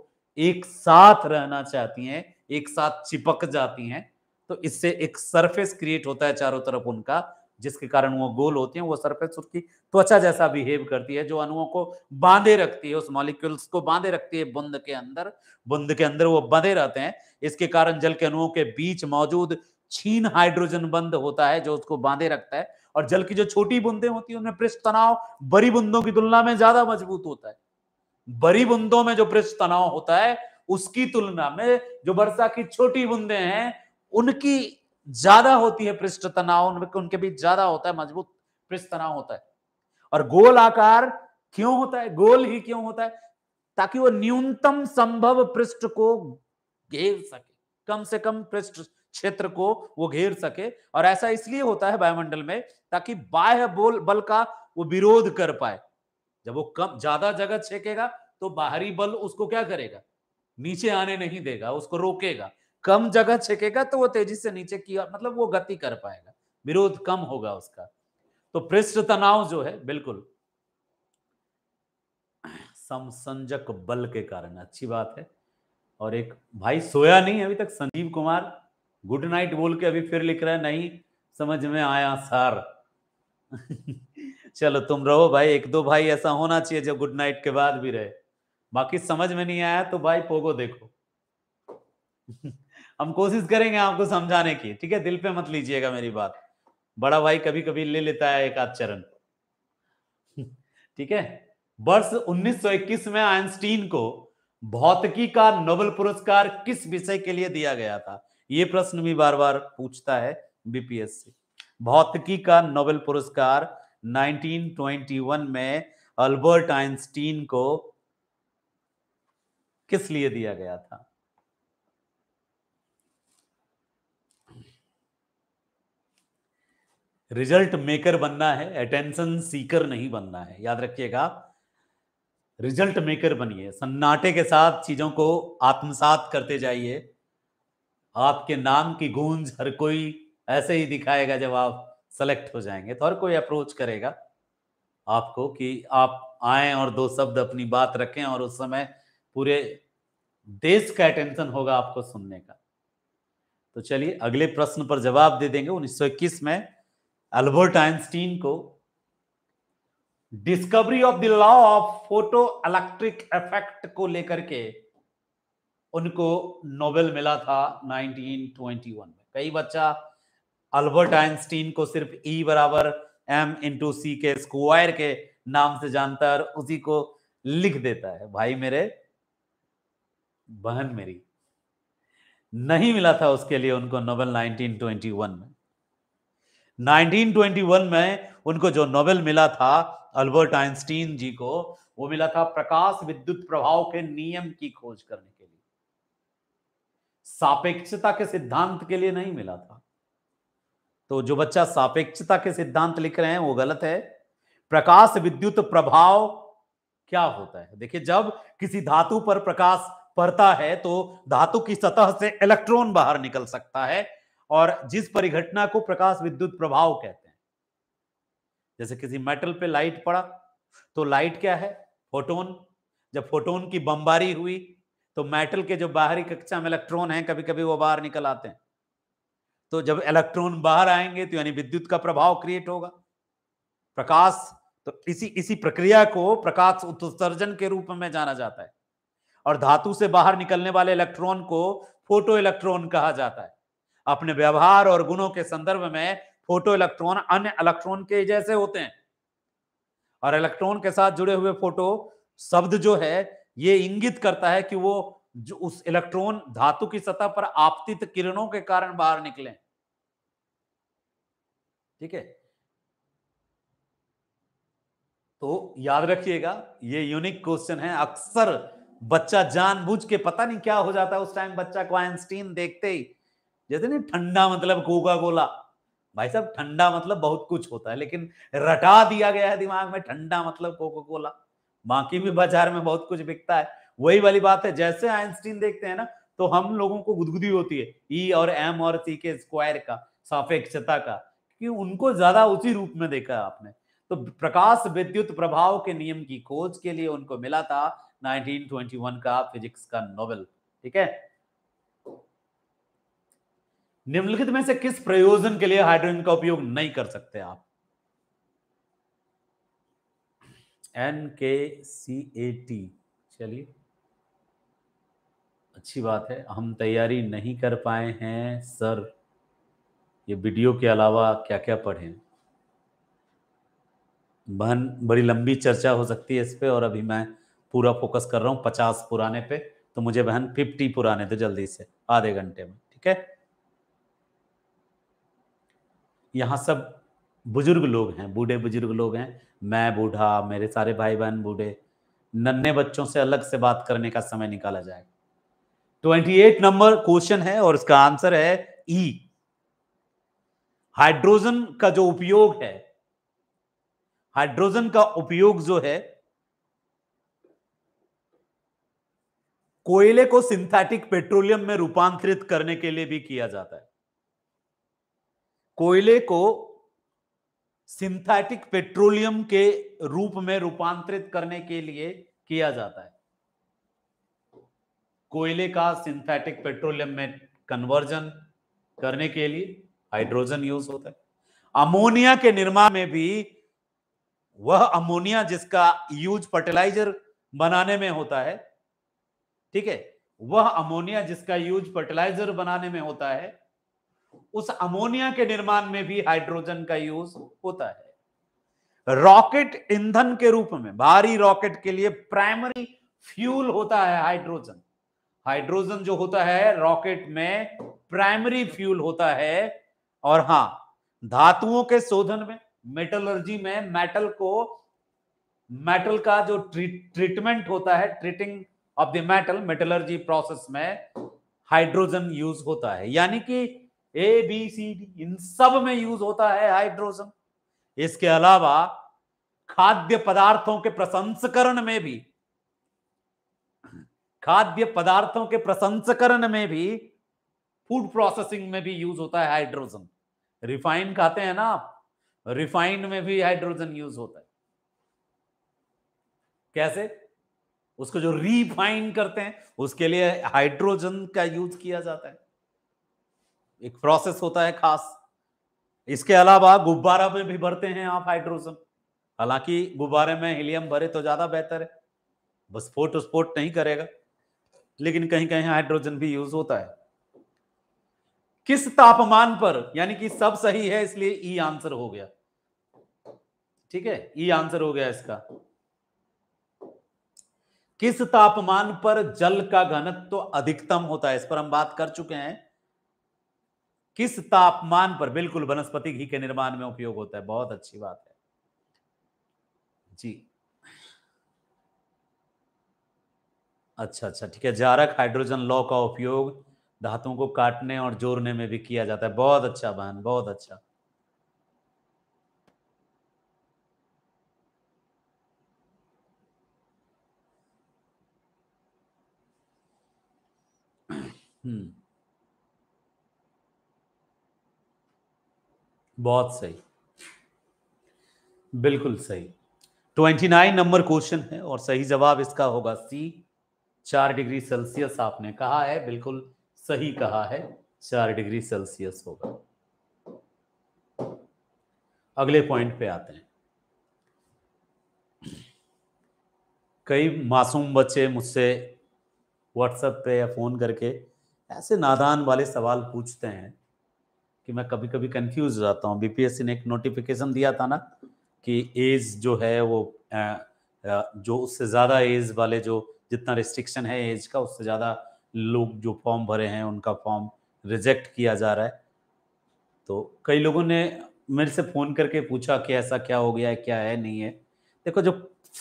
एक साथ रहना चाहती हैं एक साथ चिपक जाती हैं तो इससे एक सरफेस क्रिएट होता है चारों तरफ उनका जिसके कारण वो गोल होती हैं वो सरफेस उसकी त्वचा जैसा बिहेव करती है जो अणुओं को बांधे रखती है उस मॉलिक्यूल्स को बांधे रखती है बुंद के अंदर बुंद के अंदर वो बंधे रहते हैं इसके कारण जल के अणुओं के बीच मौजूद छीन हाइड्रोजन बंद होता है जो उसको बांधे रखता है और जल की जो छोटी बूंदें होती है उनमें पृष्ठ तनाव बड़ी बूंदों की तुलना में ज्यादा मजबूत होता है बड़ी बूंदों में जो पृष्ठ तनाव होता है उसकी तुलना में जो वर्षा की छोटी बूंदे हैं उनकी ज्यादा होती है पृष्ठ तनाव उनके उनके बीच ज्यादा होता है मजबूत पृष्ठ तनाव होता है और गोल आकार क्यों होता है गोल ही क्यों होता है ताकि वो न्यूनतम संभव पृष्ठ को घेर सके कम से कम पृष्ठ क्षेत्र को वो घेर सके और ऐसा इसलिए होता है वायुमंडल में ताकि बाह्य बोल बल का वो विरोध कर पाए जब वो कम ज्यादा जगह छेकेगा तो बाहरी बल उसको क्या करेगा नीचे आने नहीं देगा उसको रोकेगा कम जगह छेकेगा तो वो तेजी से नीचे की मतलब वो गति कर पाएगा विरोध कम होगा उसका तो पृष्ठ तनाव जो है बिल्कुल समसंजक बल के कारण अच्छी बात है और एक भाई सोया नहीं अभी तक संजीव कुमार गुड नाइट बोल के अभी फिर लिख रहा है नहीं समझ में आया सर चलो तुम रहो भाई एक दो भाई ऐसा होना चाहिए जो गुड नाइट के बाद भी रहे बाकी समझ में नहीं आया तो भाई पोगो देखो हम कोशिश करेंगे आपको समझाने की ठीक है दिल पे मत लीजिएगा मेरी बात बड़ा भाई कभी कभी ले लेता है एक आध चरण ठीक है वर्ष 1921 में आइंस्टीन को भौतिकी का नोबेल पुरस्कार किस विषय के लिए दिया गया था यह प्रश्न भी बार बार पूछता है बीपीएससी भौतिकी का नोबेल पुरस्कार 1921 में अल्बर्ट आइंस्टीन को किस लिए दिया गया था रिजल्ट मेकर बनना है अटेंशन सीकर नहीं बनना है याद रखिएगा रिजल्ट मेकर बनिए सन्नाटे के साथ चीजों को आत्मसात करते जाइए आपके नाम की गूंज हर कोई ऐसे ही दिखाएगा जब आप सेलेक्ट हो जाएंगे तो हर कोई अप्रोच करेगा आपको कि आप आए और दो शब्द अपनी बात रखें और उस समय पूरे देश का अटेंशन होगा आपको सुनने का तो चलिए अगले प्रश्न पर जवाब दे देंगे उन्नीस में अल्बर्ट आइंस्टीन को discovery of the law of photoelectric effect को लेकर के उनको नोबेल मिला था 1921 में कई बच्चा अल्बर्ट आइंस्टीन को सिर्फ ई e बराबर एम इंटू सी के स्क्वायर के नाम से जानता है और उसी को लिख देता है भाई मेरे बहन मेरी नहीं मिला था उसके लिए उनको नोबेल 1921 में 1921 में उनको जो नोबेल मिला था अल्बर्ट आइंस्टीन जी को वो मिला था प्रकाश विद्युत प्रभाव के नियम की खोज करने के लिए सापेक्षता के सिद्धांत के लिए नहीं मिला था तो जो बच्चा सापेक्षता के सिद्धांत लिख रहे हैं वो गलत है प्रकाश विद्युत प्रभाव क्या होता है देखिए जब किसी धातु पर प्रकाश पड़ता है तो धातु की सतह से इलेक्ट्रॉन बाहर निकल सकता है और जिस परिघटना को प्रकाश विद्युत प्रभाव कहते हैं जैसे किसी मेटल पे लाइट पड़ा तो लाइट क्या है फोटोन जब फोटोन की बमबारी हुई तो मेटल के जो बाहरी कक्षा में इलेक्ट्रॉन हैं कभी कभी वो बाहर निकल आते हैं तो जब इलेक्ट्रॉन बाहर आएंगे तो यानी विद्युत का प्रभाव क्रिएट होगा प्रकाश तो इसी इसी प्रक्रिया को प्रकाश उत्सर्जन के रूप में जाना जाता है और धातु से बाहर निकलने वाले इलेक्ट्रॉन को फोटो इलेक्ट्रॉन कहा जाता है अपने व्यवहार और गुणों के संदर्भ में फोटो इलेक्ट्रॉन अन्य इलेक्ट्रॉन के जैसे होते हैं और इलेक्ट्रॉन के साथ जुड़े हुए फोटो शब्द जो है ये इंगित करता है कि वो जो उस इलेक्ट्रॉन धातु की सतह पर आपतित किरणों के कारण बाहर निकले ठीक है तो याद रखिएगा ये यूनिक क्वेश्चन है अक्सर बच्चा जानबूझ के पता नहीं क्या हो जाता है उस टाइम बच्चा को आइंस्टीन देखते ही जैसे नहीं ठंडा मतलब कोका कोला भाई साहब ठंडा मतलब बहुत कुछ होता है लेकिन रटा दिया गया है दिमाग में ठंडा मतलब कोका कोला बाकी भी बाजार में बहुत कुछ बिकता है वही वाली बात है जैसे आइंस्टीन देखते हैं ना तो हम लोगों को गुदगुदी होती है ई e और एम और सी के स्क्वायर का सापेक्षता का कि उनको ज्यादा उसी रूप में देखा आपने तो प्रकाश विद्युत प्रभाव के नियम की खोज के लिए उनको मिला था 1921 का फिजिक्स का नोबेल ठीक है निम्नलिखित में से किस प्रयोजन के लिए हाइड्रोजन का उपयोग नहीं कर सकते आप एन के सी ए टी चलिए अच्छी बात है हम तैयारी नहीं कर पाए हैं सर ये वीडियो के अलावा क्या क्या पढ़े बहन बड़ी लंबी चर्चा हो सकती है इस पर और अभी मैं पूरा फोकस कर रहा हूँ पचास पुराने पे तो मुझे बहन फिफ्टी पुराने थे जल्दी से आधे घंटे में ठीक है यहाँ सब बुजुर्ग लोग हैं बूढ़े बुजुर्ग लोग हैं मैं बूढ़ा मेरे सारे भाई बहन बूढ़े नन्हे बच्चों से अलग से बात करने का समय निकाला जाएगा ट्वेंटी एट नंबर क्वेश्चन है और इसका आंसर है ई e. हाइड्रोजन का जो उपयोग है हाइड्रोजन का उपयोग जो है कोयले को सिंथेटिक पेट्रोलियम में रूपांतरित करने के लिए भी किया जाता है कोयले को सिंथेटिक पेट्रोलियम के रूप में रूपांतरित करने के लिए किया जाता है कोयले का सिंथेटिक पेट्रोलियम में कन्वर्जन करने के लिए हाइड्रोजन यूज होता है अमोनिया के निर्माण में भी वह अमोनिया जिसका यूज फर्टिलाइजर बनाने में होता है ठीक है वह अमोनिया जिसका यूज फर्टिलाइजर बनाने में होता है उस अमोनिया के निर्माण में भी हाइड्रोजन का यूज होता है रॉकेट ईंधन के रूप में भारी रॉकेट के लिए प्राइमरी फ्यूल होता है हाइड्रोजन हाइड्रोजन जो होता है रॉकेट में प्राइमरी फ्यूल होता है और हां धातुओं के शोधन में मेटलर्जी में मेटल को मेटल का जो ट्रीटमेंट होता है treating of the metal metallurgy process में हाइड्रोजन यूज होता है यानी कि ए बी सी डी इन सब में यूज होता है हाइड्रोजन इसके अलावा खाद्य पदार्थों के प्रसंस्करण में भी खाद्य पदार्थों के प्रसंस्करण में भी फूड प्रोसेसिंग में भी यूज होता है हाइड्रोजन रिफाइन खाते हैं ना आप रिफाइन में भी हाइड्रोजन यूज होता है कैसे उसको जो रिफाइन करते हैं उसके लिए हाइड्रोजन का यूज किया जाता है एक प्रोसेस होता है खास इसके अलावा गुब्बारा में भी भरते हैं आप हाइड्रोजन हालांकि गुब्बारे में हीलियम भरे तो ज्यादा बेहतर है बस फोट स्पोर्ट नहीं करेगा लेकिन कहीं कहीं हाइड्रोजन भी यूज होता है किस तापमान पर यानी कि सब सही है इसलिए ई e आंसर हो गया ठीक है ई e आंसर हो गया इसका किस तापमान पर जल का घनत्व तो अधिकतम होता है इस पर हम बात कर चुके हैं किस तापमान पर बिल्कुल वनस्पति घी के निर्माण में उपयोग होता है बहुत अच्छी बात है जी अच्छा अच्छा ठीक है जारक हाइड्रोजन लॉ का उपयोग धातुओं को काटने और जोड़ने में भी किया जाता है बहुत अच्छा बहन बहुत अच्छा हम्म बहुत सही बिल्कुल सही ट्वेंटी नाइन नंबर क्वेश्चन है और सही जवाब इसका होगा सी चार डिग्री सेल्सियस आपने कहा है बिल्कुल सही कहा है चार डिग्री सेल्सियस होगा अगले पॉइंट पे आते हैं कई मासूम बच्चे मुझसे व्हाट्सएप पे या फ़ोन करके ऐसे नादान वाले सवाल पूछते हैं कि मैं कभी कभी कंफ्यूज हो जाता हूँ बीपीएससी ने एक नोटिफिकेशन दिया था ना कि एज जो है वो जो उससे ज़्यादा एज वाले जो जितना रिस्ट्रिक्शन है एज का उससे ज़्यादा लोग जो फॉर्म भरे हैं उनका फॉर्म रिजेक्ट किया जा रहा है तो कई लोगों ने मेरे से फ़ोन करके पूछा कि ऐसा क्या हो गया है क्या है नहीं है देखो जो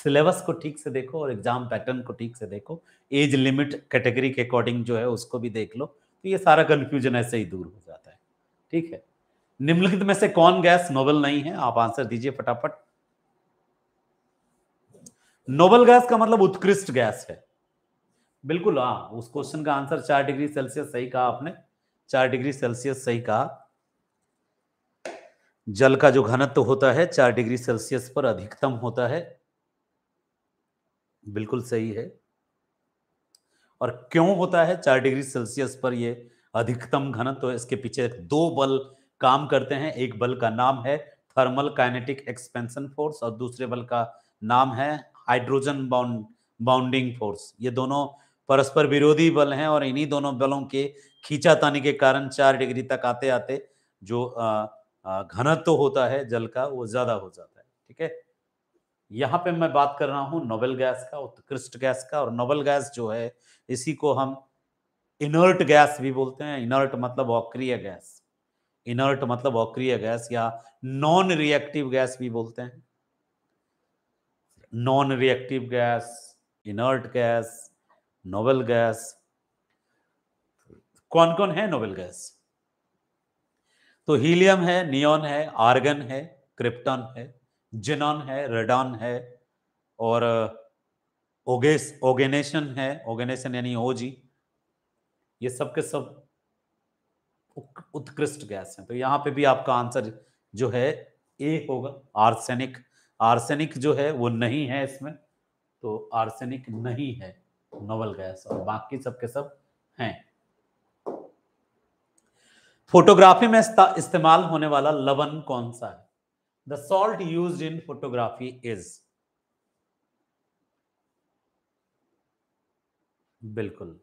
सिलेबस को ठीक से देखो और एग्ज़ाम पैटर्न को ठीक से देखो एज लिमिट कैटेगरी के अकॉर्डिंग जो है उसको भी देख लो तो ये सारा कन्फ्यूजन ऐसे ही दूर हो जाए ठीक है निम्नलिखित में से कौन गैस नोबल नहीं है आप आंसर दीजिए फटाफट नोबल गैस का मतलब उत्कृष्ट गैस है बिल्कुल हाँ उस क्वेश्चन का आंसर चार डिग्री सेल्सियस सही कहा आपने चार डिग्री सेल्सियस सही कहा जल का जो घनत्व तो होता है चार डिग्री सेल्सियस पर अधिकतम होता है बिल्कुल सही है और क्यों होता है चार डिग्री सेल्सियस पर यह अधिकतम घनत्व तो इसके पीछे दो बल काम करते हैं एक बल का नाम है थर्मल काइनेटिक एक्सपेंशन फोर्स और दूसरे बल का नाम है हाइड्रोजन बाउंड बाउंडिंग फोर्स ये दोनों परस्पर विरोधी बल हैं और इन्हीं दोनों बलों के खींचातानी के कारण चार डिग्री तक आते आते जो घनत्व तो होता है जल का वो ज्यादा हो जाता है ठीक है यहाँ पे मैं बात कर रहा हूँ नोबेल गैस का उत्कृष्ट गैस का और नोबेल गैस जो है इसी को हम इनर्ट गैस भी बोलते हैं इनर्ट मतलब अक्रिय गैस इनर्ट मतलब अक्रिय गैस या नॉन रिएक्टिव गैस भी बोलते हैं non reactive gas inert gas noble gas कौन कौन है नोबल गैस तो हीलियम है नियॉन है आर्गन है क्रिप्टन है जिनॉन है रेडॉन है और ओगेस uh, ओगेनेशन है ओगेनेशन यानी ओजी ये सब के सब उत्कृष्ट गैस हैं तो यहाँ पे भी आपका आंसर जो है ए होगा आर्सेनिक आर्सेनिक जो है वो नहीं है इसमें तो आर्सेनिक नहीं है नोबल गैस और बाकी सब के सब हैं फोटोग्राफी में इस्तेमाल होने वाला लवन कौन सा है the salt use in photography is बिल्कुल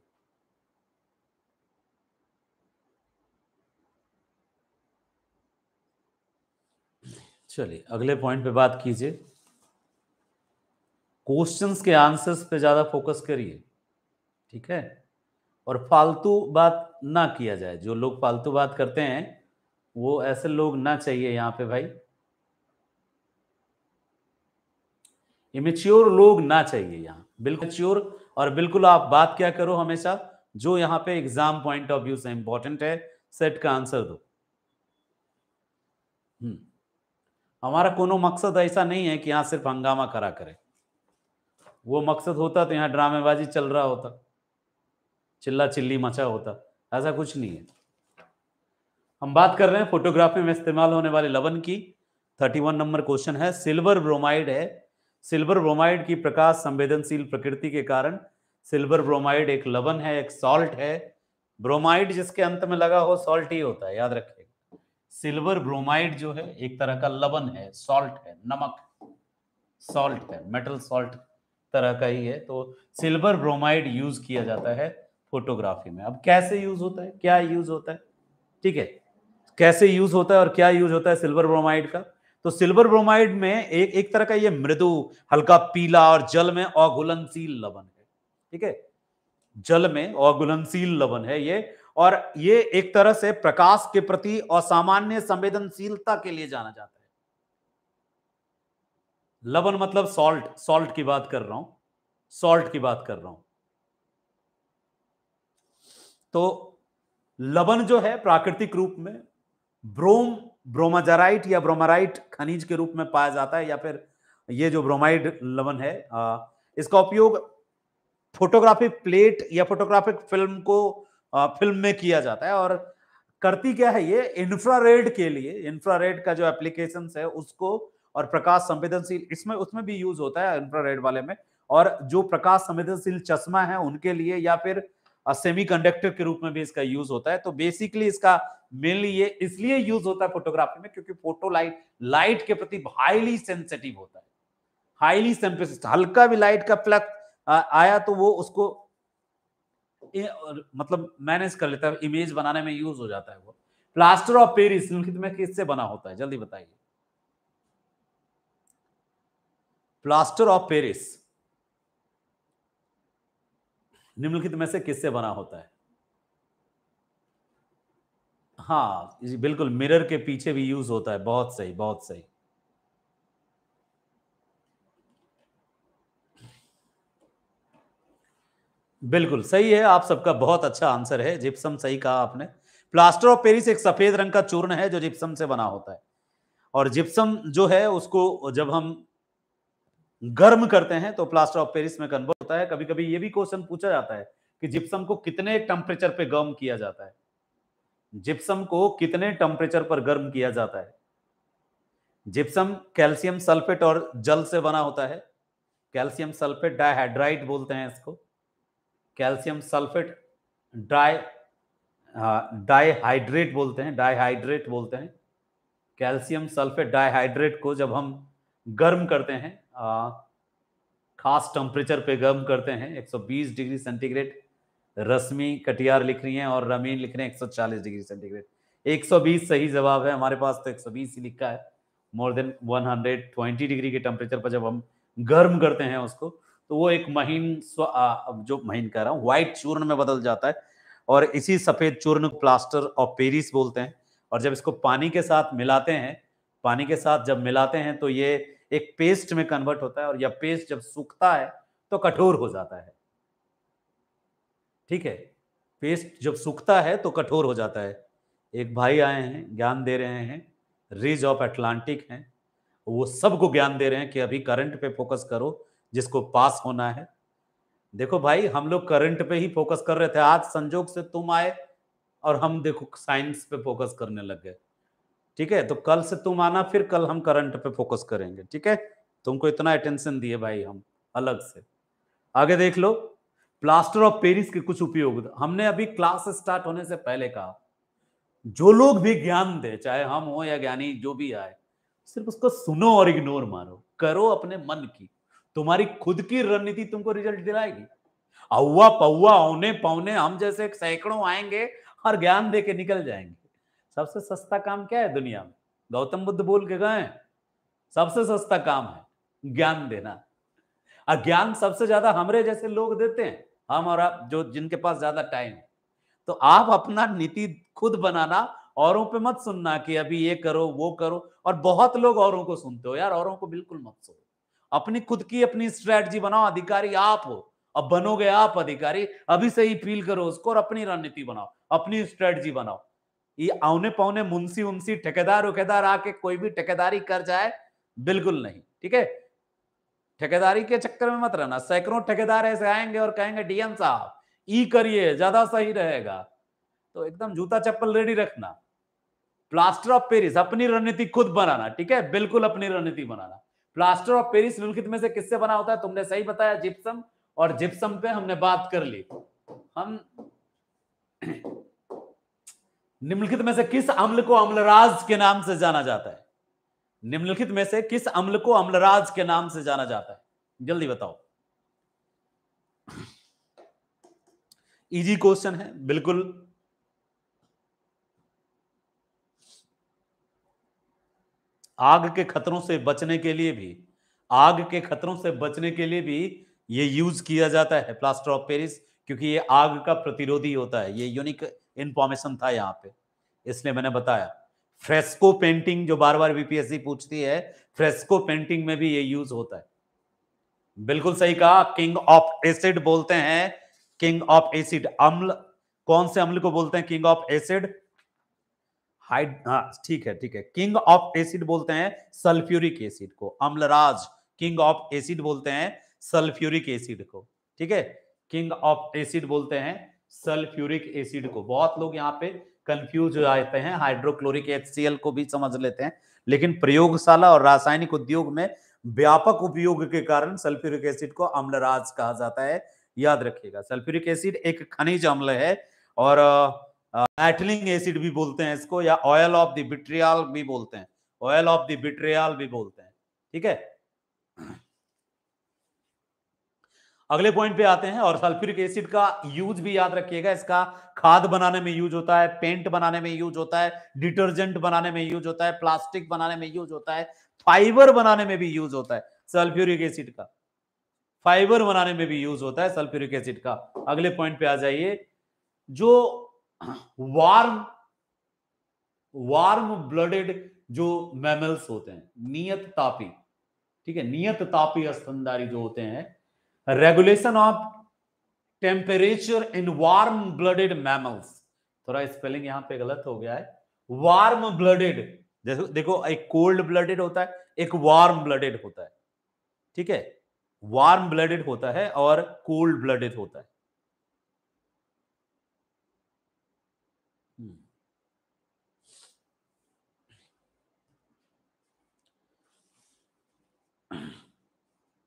चलिए अगले पॉइंट पे बात कीजिए क्वेश्चंस के आंसर्स पे ज्यादा फोकस करिए ठीक है और फालतू बात ना किया जाए जो लोग फालतू बात करते हैं वो ऐसे लोग ना चाहिए यहाँ पे भाई इमेच्योर लोग ना चाहिए यहाँ बिल्कुल च्योर और बिल्कुल आप बात क्या करो हमेशा जो यहां पे एग्जाम पॉइंट ऑफ व्यू से इंपॉर्टेंट है सेट का आंसर दो हम्म हमारा कोनो मकसद ऐसा नहीं है कि यहाँ सिर्फ हंगामा करा करें वो मकसद होता तो यहाँ ड्रामेबाजी चल रहा होता चिल्ला चिल्ली मचा होता ऐसा कुछ नहीं है हम बात कर रहे हैं फोटोग्राफी में इस्तेमाल होने वाले लवन की थर्टी वन नंबर क्वेश्चन है सिल्वर ब्रोमाइड है सिल्वर ब्रोमाइड की प्रकाश संवेदनशील प्रकृति के कारण सिल्वर ब्रोमाइड एक लवन है एक सॉल्ट है ब्रोमाइड जिसके अंत में लगा हो सॉल्ट ही होता है याद रखें सिल्वर ब्रोमाइड जो है एक तरह का लवन है सॉल्ट है नमक सॉल्ट है मेटल सॉल्ट तरह का ही है तो सिल्वर ब्रोमाइड यूज किया जाता है फोटोग्राफी में अब कैसे यूज होता है क्या यूज होता है ठीक है कैसे यूज होता है और क्या यूज होता है सिल्वर ब्रोमाइड का तो सिल्वर ब्रोमाइड में एक एक तरह का ये मृदु हल्का पीला और जल में अघुलनशील लवन है ठीक है जल में अघुलनशील लवन है ये और ये एक तरह से प्रकाश के प्रति असामान्य संवेदनशीलता के लिए जाना जाता है लवन मतलब सॉल्ट सॉल्ट की बात कर रहा हूं सॉल्ट की बात कर रहा हूं तो लवन जो है प्राकृतिक रूप में ब्रोम ब्रोमाजराइट या ब्रोमाराइट खनिज के रूप में पाया जाता है या फिर ये जो ब्रोमाइड लवन है इसका उपयोग फोटोग्राफिक प्लेट या फोटोग्राफिक फिल्म को फिल्म में किया जाता है और करती क्या है ये इंफ्रारेड के लिए इंफ्रारेड का जो एप्लीकेशन है उसको और प्रकाश संवेदनशील इसमें उसमें भी यूज होता है इंफ्रारेड वाले में और जो प्रकाश संवेदनशील चश्मा है उनके लिए या फिर सेमी कंडक्टर के रूप में भी इसका यूज होता है तो बेसिकली इसका मेनली ये इसलिए यूज होता है फोटोग्राफी में क्योंकि फोटो लाइट लाइट के प्रति हाईली सेंसिटिव होता है हाईली सेंसिटिव हल्का भी लाइट का प्लग आया तो वो उसको मतलब मैनेज कर लेता है इमेज बनाने में यूज हो जाता है वो प्लास्टर ऑफ पेरिस निम्नलिखित में किससे बना होता है जल्दी बताइए प्लास्टर ऑफ पेरिस निम्नलिखित में से किससे बना होता है हाँ बिल्कुल मिरर के पीछे भी यूज होता है बहुत सही बहुत सही बिल्कुल सही है आप सबका बहुत अच्छा आंसर है जिप्सम सही कहा आपने प्लास्टर ऑफ पेरिस एक सफेद रंग का चूर्ण है जो जिप्सम से बना होता है और जिप्सम जो है उसको जब हम गर्म करते हैं तो प्लास्टर ऑफ पेरिस में कन्वर्ट होता है कभी कभी ये भी क्वेश्चन पूछा जाता है कि जिप्सम को कितने टेम्परेचर पे गर्म किया जाता है जिप्सम को कितने टेम्परेचर पर गर्म किया जाता है जिप्सम कैल्शियम सल्फेट और जल से बना होता है कैल्शियम सल्फेट डायहाइड्राइट बोलते हैं इसको कैल्शियम सल्फेट डाई हाँ, डाईहाइड्रेट बोलते हैं डाईहाइड्रेट बोलते हैं कैल्शियम सल्फेट डाईहाइड्रेट को जब हम गर्म करते हैं आ, खास टेम्परेचर पे गर्म करते हैं 120 डिग्री सेंटीग्रेड रश्मि कटियार लिख रही हैं और रमीन लिख रहे हैं 140 डिग्री सेंटीग्रेड 120 सही जवाब है हमारे पास तो 120 ही लिखा है मोर देन 120 डिग्री के टेम्परेचर पर जब हम गर्म करते हैं उसको तो वो एक महीन जो महीन कह रहा हूँ व्हाइट चूर्ण में बदल जाता है और इसी सफेद चूर्ण प्लास्टर ऑफ पेरिस बोलते हैं और जब इसको पानी के साथ मिलाते हैं पानी के साथ जब मिलाते हैं तो ये एक पेस्ट में कन्वर्ट होता है और यह पेस्ट जब सूखता है तो कठोर हो जाता है ठीक है पेस्ट जब सूखता है तो कठोर हो जाता है एक भाई आए हैं ज्ञान दे रहे हैं रिज ऑफ एटलांटिक हैं वो सबको ज्ञान दे रहे हैं कि अभी करंट पे फोकस करो जिसको पास होना है देखो भाई हम लोग करंट पे ही फोकस कर रहे थे आज संजोग से तुम आए और हम देखो साइंस पे फोकस करने लग गए ठीक है तो कल से तुम आना फिर कल हम करंट पे फोकस करेंगे ठीक है तुमको इतना अटेंशन दिए भाई हम अलग से आगे देख लो प्लास्टर ऑफ पेरिस के कुछ उपयोग हमने अभी क्लास स्टार्ट होने से पहले कहा जो लोग भी ज्ञान दे चाहे हम हो या ज्ञानी जो भी आए सिर्फ उसको सुनो और इग्नोर मारो करो अपने मन की तुम्हारी खुद की रणनीति तुमको रिजल्ट दिलाएगी अव्वा पौवा औने पौने हम जैसे सैकड़ों आएंगे और ज्ञान दे के निकल जाएंगे सबसे सस्ता काम क्या है दुनिया में गौतम बुद्ध बोल के गए सबसे सस्ता काम है ज्ञान देना और ज्ञान सबसे ज्यादा हमरे जैसे लोग देते हैं हम और आप जो जिनके पास ज्यादा टाइम है तो आप अपना नीति खुद बनाना औरों पे मत सुनना कि अभी ये करो वो करो और बहुत लोग औरों को सुनते हो यार औरों को बिल्कुल मत सुनो अपनी खुद की अपनी स्ट्रेटजी बनाओ अधिकारी आप हो अब बनोगे आप अधिकारी अभी से ही फील करो उसको और अपनी रणनीति बनाओ अपनी स्ट्रेटजी बनाओ ये आउने पौने मुंशी उमसी ठेकेदार उकेदार आके कोई भी ठेकेदारी कर जाए बिल्कुल नहीं ठीक है ठेकेदारी के चक्कर में मत रहना सैकड़ों ठेकेदार ऐसे आएंगे और कहेंगे डीएम साहब ई करिए ज्यादा सही रहेगा तो एकदम जूता चप्पल रेडी रखना प्लास्टर ऑफ पेरिस अपनी रणनीति खुद बनाना ठीक है बिल्कुल अपनी रणनीति बनाना प्लास्टर ऑफ पेरिस लुलखित में से किससे बना होता है तुमने सही बताया जिप्सम और जिप्सम पे हमने बात कर ली हम निम्नलिखित में से किस अम्ल को अम्लराज के नाम से जाना जाता है निम्नलिखित में से किस अम्ल को अम्लराज के नाम से जाना जाता है जल्दी बताओ इजी क्वेश्चन है बिल्कुल आग के खतरों से बचने के लिए भी आग के खतरों से बचने के लिए भी ये यूज किया जाता है प्लास्टर ऑफ पेरिस क्योंकि ये आग का प्रतिरोधी होता है ये यूनिक इंफॉर्मेशन था यहाँ पे इसलिए मैंने बताया फ्रेस्को पेंटिंग जो बार बार बीपीएससी पूछती है फ्रेस्को पेंटिंग में भी ये यूज होता है बिल्कुल सही कहा किंग ऑफ एसिड बोलते हैं किंग ऑफ एसिड अम्ल कौन से अम्ल को बोलते हैं किंग ऑफ एसिड हाइड हाँ, ठीक है ठीक है किंग ऑफ एसिड बोलते हैं सल्फ्यूरिक एसिड को अम्लराज किंग ऑफ एसिड बोलते हैं सल्फ्यूरिक एसिड को ठीक है किंग ऑफ एसिड बोलते हैं सल्फ्यूरिक एसिड को बहुत लोग यहाँ पे कंफ्यूज हो जाते हैं हाइड्रोक्लोरिक एचसीएल को भी समझ लेते हैं लेकिन प्रयोगशाला और रासायनिक उद्योग में व्यापक उपयोग के कारण सल्फ्यूरिक एसिड को अम्लराज कहा जाता है याद रखिएगा सल्फ्यूरिक एसिड एक खनिज अम्ल है और एटलिंग uh, एसिड भी बोलते हैं इसको या ऑयल ऑफ द बिट्रियाल भी बोलते हैं ऑयल ऑफ द बिट्रियाल भी बोलते हैं ठीक है अगले पॉइंट पे आते हैं और सल्फ्यूरिक एसिड का यूज भी याद रखिएगा इसका खाद बनाने में यूज होता है पेंट बनाने में यूज होता है डिटर्जेंट बनाने में यूज होता है प्लास्टिक बनाने में यूज होता है फाइबर बनाने में भी यूज होता है सल्फ्यूरिक एसिड का फाइबर बनाने में भी यूज होता है सल्फ्यूरिक एसिड का अगले पॉइंट पे आ जाइए जो वार्म वार्म ब्लडेड जो मैमल्स होते हैं नियत तापी ठीक है नियत तापी स्तनधारी जो होते हैं regulation of temperature in warm blooded mammals थोड़ा स्पेलिंग यहां पे गलत हो गया है वार्म ब्लडेड देखो देखो एक कोल्ड ब्लडेड होता है एक वार्म ब्लडेड होता है ठीक है वार्म ब्लडेड होता है और कोल्ड ब्लडेड होता है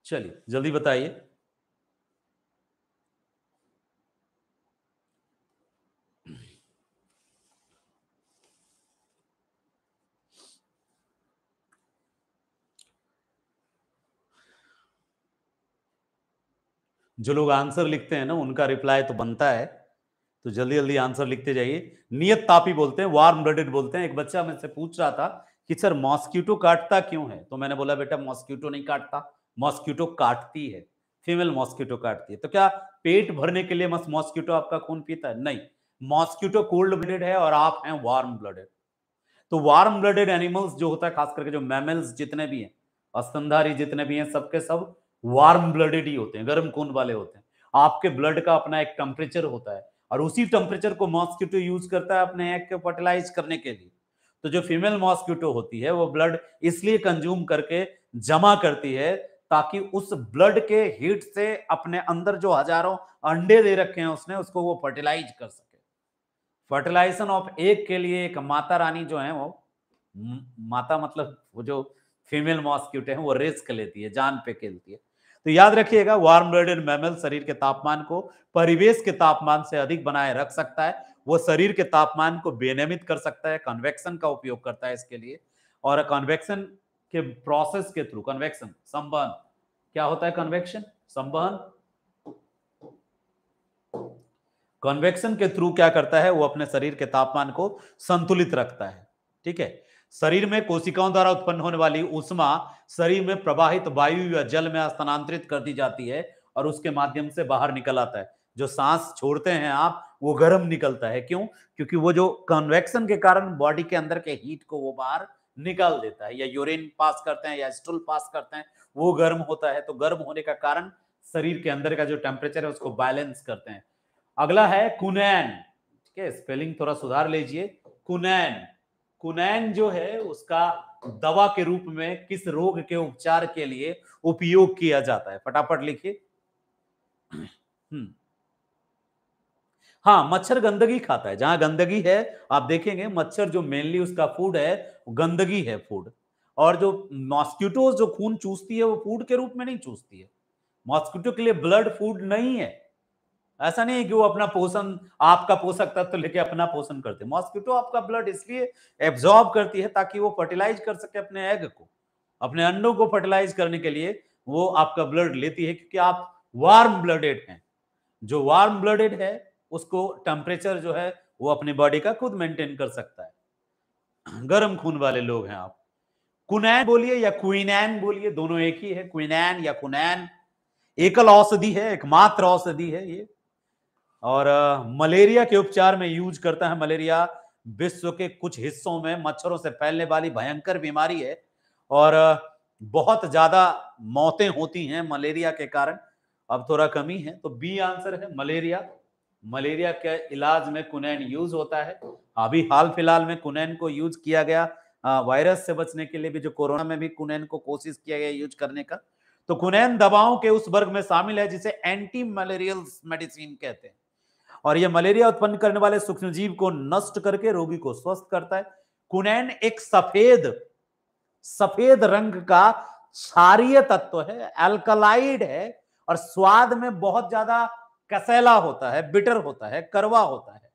चलिए जल्दी बताइए जो लोग आंसर लिखते हैं ना उनका रिप्लाई तो बनता है तो जल्दी जल्दी आंसर लिखते जाइए नियत तापी बोलते हैं वार्म ब्लडेड बोलते हैं एक बच्चा से पूछ रहा था कि सर मॉस्किटो काटता क्यों है तो मैंने बोला बेटा मॉस्किटो नहीं काटता मॉस्किटो काटती है फीमेल मॉस्किटो काटती है तो क्या पेट भरने के लिए मॉस्किटो आपका खून पीता है नहीं मॉस्किटो कोल्ड ब्लडेड है और आप हैं वार्म ब्लडेड तो वार्म ब्लडेड एनिमल्स जो होता है खास करके जो मैमल्स जितने भी हैं अस्तनधारी जितने भी हैं सबके सब वार्म ब्लडेड ही होते हैं गर्म खून वाले होते हैं आपके ब्लड का अपना एक टेम्परेचर होता है और उसी टेम्परेचर को मॉस्किटो यूज करता है अपने एग को फर्टिलाइज करने के लिए तो जो फीमेल मॉस्किटो होती है वो ब्लड इसलिए कंज्यूम करके जमा करती है ताकि उस ब्लड के हीट से अपने अंदर जो हजारों अंडे दे रखे हैं उसने उसको वो फर्टिलाइज कर सके फर्टिलाइजेशन ऑफ एक के लिए एक माता रानी जो है वो माता मतलब वो जो फीमेल मॉस्क्यूट है वो रिस्क लेती है जान पे खेलती है तो याद रखिएगा वार्म ब्लडेड मैमल शरीर के तापमान को परिवेश के तापमान से अधिक बनाए रख सकता है वो शरीर के तापमान को बेनियमित कर सकता है कन्वेक्शन का उपयोग करता है इसके लिए और कन्वेक्शन के प्रोसेस के थ्रू कन्वेक्शन संवहन क्या होता है कन्वेक्शन संबहन कन्वेक्शन के थ्रू क्या करता है वो अपने शरीर के तापमान को संतुलित रखता है ठीक है शरीर में कोशिकाओं द्वारा उत्पन्न होने वाली उष्मा शरीर में प्रवाहित वायु या जल में स्थानांतरित कर दी जाती है और उसके माध्यम से बाहर निकल आता है जो सांस छोड़ते हैं आप वो गर्म निकलता है क्यों क्योंकि वो जो कन्वेक्शन के कारण बॉडी के अंदर के हीट को वो बाहर निकाल देता है या यूरिन पास करते हैं या स्टूल पास करते हैं वो गर्म होता है तो गर्म होने का कारण शरीर के अंदर का जो टेम्परेचर है उसको बैलेंस करते हैं अगला है कुनैन ठीक है स्पेलिंग थोड़ा सुधार लीजिए कुनैन कुनैन जो है उसका दवा के रूप में किस रोग के उपचार के लिए उपयोग किया जाता है फटाफट लिखिए हम्म। हाँ मच्छर गंदगी खाता है जहां गंदगी है आप देखेंगे मच्छर जो मेनली उसका फूड है गंदगी है फूड और जो मॉस्किटोज जो खून चूसती है वो फूड के रूप में नहीं चूसती है मॉस्किटो के लिए ब्लड फूड नहीं है ऐसा नहीं है कि वो अपना पोषण आपका पोषक तत्व तो लेके अपना पोषण करते मॉस्किटो आपका ब्लड इसलिए एब्जॉर्ब करती है ताकि वो फर्टिलाइज कर सके अपने एग को अपने अंडों को फर्टिलाइज करने के लिए वो आपका ब्लड लेती है क्योंकि आप वार्म ब्लडेड हैं जो वार्म ब्लडेड है उसको टेम्परेचर जो है वो अपनी बॉडी का खुद मेंटेन कर सकता है गर्म खून वाले लोग हैं आप कुनैन बोलिए या क्वीनैन बोलिए दोनों एक ही है क्वीनैन या कुनैन एकल औषधि है एकमात्र औषधि है ये और आ, मलेरिया के उपचार में यूज करता है मलेरिया विश्व के कुछ हिस्सों में मच्छरों से फैलने वाली भयंकर बीमारी है और आ, बहुत ज्यादा मौतें होती हैं मलेरिया के कारण अब थोड़ा कमी है तो बी आंसर है मलेरिया मलेरिया के इलाज में कुनैन यूज होता है अभी हाल फिलहाल में कुनैन को यूज किया गया वायरस से बचने के लिए भी जो कोरोना में भी कुनैन को कोशिश किया गया यूज करने का तो कुनैन दवाओं के उस वर्ग में शामिल है जिसे एंटी मलेरियल मेडिसिन कहते हैं और यह मलेरिया उत्पन्न करने वाले सूक्ष्मजीव को नष्ट करके रोगी को स्वस्थ करता है कुनैन एक सफेद सफेद रंग का क्षारीय तत्व है एल्कलाइड है और स्वाद में बहुत ज्यादा कसैला होता है बिटर होता है करवा होता है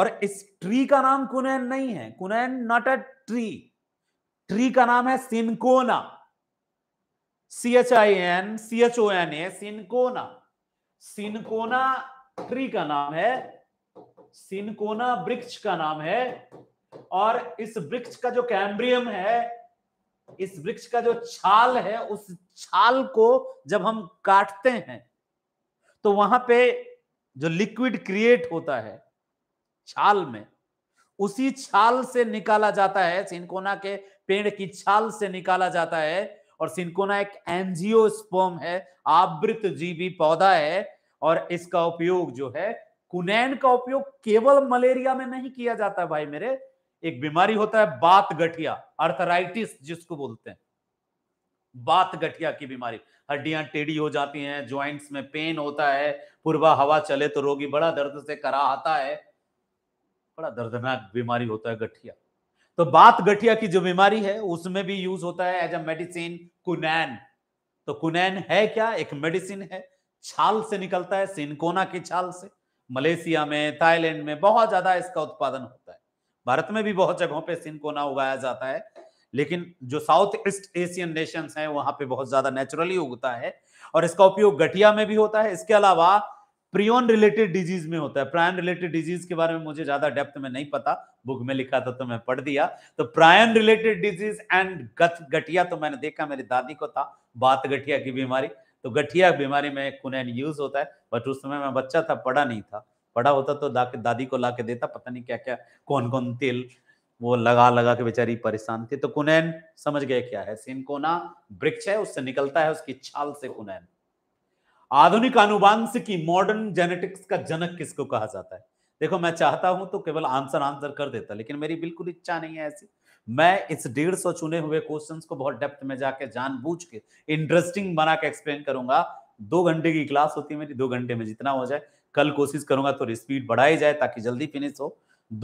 और इस ट्री का नाम कुनैन नहीं है कुनैन नॉट अ ट्री ट्री का नाम है cinchona C H I N C H O N A cinchona cinchona tree का नाम है सिनकोना वृक्ष का नाम है और इस वृक्ष का जो कैम्ब्रियम है इस वृक्ष का जो छाल है उस छाल को जब हम काटते हैं तो वहां पे जो लिक्विड क्रिएट होता है छाल में उसी छाल से निकाला जाता है सिंकोना के पेड़ की छाल से निकाला जाता है और सिंकोना एक एनजीओ स्पर्म है आवृत जीवी पौधा है और इसका उपयोग जो है कुनैन का उपयोग केवल मलेरिया में नहीं किया जाता भाई मेरे एक बीमारी होता है बात गठिया अर्थराइटिस जिसको बोलते हैं बात गठिया की बीमारी हड्डियां टेढ़ी हो जाती हैं ज्वाइंट्स में पेन होता है पूर्वा हवा चले तो रोगी बड़ा दर्द से आता है बड़ा दर्दनाक बीमारी होता है गठिया तो बात गठिया की जो बीमारी है उसमें भी यूज होता है एज अ मेडिसिन कुनैन तो कुनैन है क्या एक मेडिसिन है छाल से निकलता है सिनकोना की छाल से मलेशिया में थाईलैंड में बहुत ज्यादा इसका उत्पादन होता है भारत में भी बहुत जगहों पे सिनकोना उगाया जाता है लेकिन जो साउथ ईस्ट एशियन नेशंस हैं वहां पे बहुत ज्यादा नेचुरली उगता है और इसका उपयोग गठिया में भी होता है इसके अलावा प्रियोन रिलेटेड डिजीज में होता है प्रायन रिलेटेड डिजीज के बारे में मुझे ज्यादा डेप्थ में नहीं पता बुक में लिखा था तो मैं पढ़ दिया तो प्रायन रिलेटेड डिजीज एंड गत गठिया तो मैंने देखा मेरी दादी को था बात गठिया की बीमारी तो गठिया बीमारी में कुनैन यूज होता है बट उस समय मैं बच्चा था पढ़ा नहीं था पढ़ा होता तो दादी को ला के देता पता नहीं क्या क्या कौन कौन तेल वो लगा लगा के बेचारी परेशान थी तो कुनैन समझ गए क्या है सिंकोना वृक्ष है उससे निकलता है उसकी छाल से कुनैन आधुनिक अनुवांश की मॉडर्न जेनेटिक्स का जनक किसको कहा जाता है देखो मैं चाहता हूं तो केवल आंसर आंसर कर देता लेकिन मेरी बिल्कुल इच्छा नहीं है ऐसी मैं इस डेढ़ सौ चुने हुए क्वेश्चन को बहुत डेप्थ में जाके जानबूझ के इंटरेस्टिंग बना के एक्सप्लेन करूंगा दो घंटे की क्लास होती है मेरी दो घंटे में जितना हो जाए कल कोशिश करूंगा तो स्पीड बढ़ाई जाए ताकि जल्दी फिनिश हो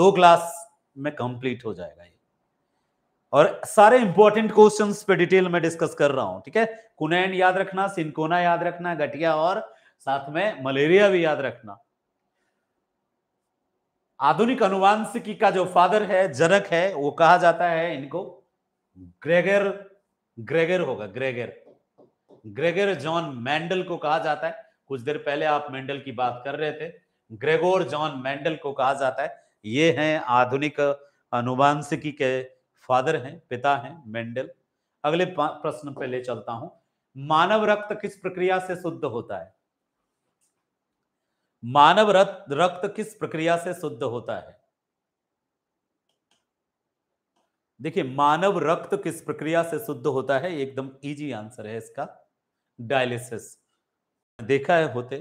दो क्लास में कंप्लीट हो जाएगा ये और सारे इंपॉर्टेंट क्वेश्चंस पे डिटेल में डिस्कस कर रहा हूं ठीक है कुनैन याद रखना सिंकोना याद रखना गठिया और साथ में मलेरिया भी याद रखना आधुनिक अनुवांशिकी का जो फादर है जनक है वो कहा जाता है इनको ग्रेगर ग्रेगर होगा ग्रेगर ग्रेगर जॉन मैंडल को कहा जाता है कुछ देर पहले आप मेंडल की बात कर रहे थे ग्रेगोर जॉन मैंडल को कहा जाता है ये हैं आधुनिक अनुवांशिकी के फादर हैं पिता हैं मेंडल अगले प्रश्न पे ले चलता हूं मानव रक्त किस प्रक्रिया से शुद्ध होता है मानव रक्त रक्त किस प्रक्रिया से शुद्ध होता है देखिए मानव रक्त किस प्रक्रिया से शुद्ध होता है एकदम इजी आंसर है इसका डायलिसिस देखा है होते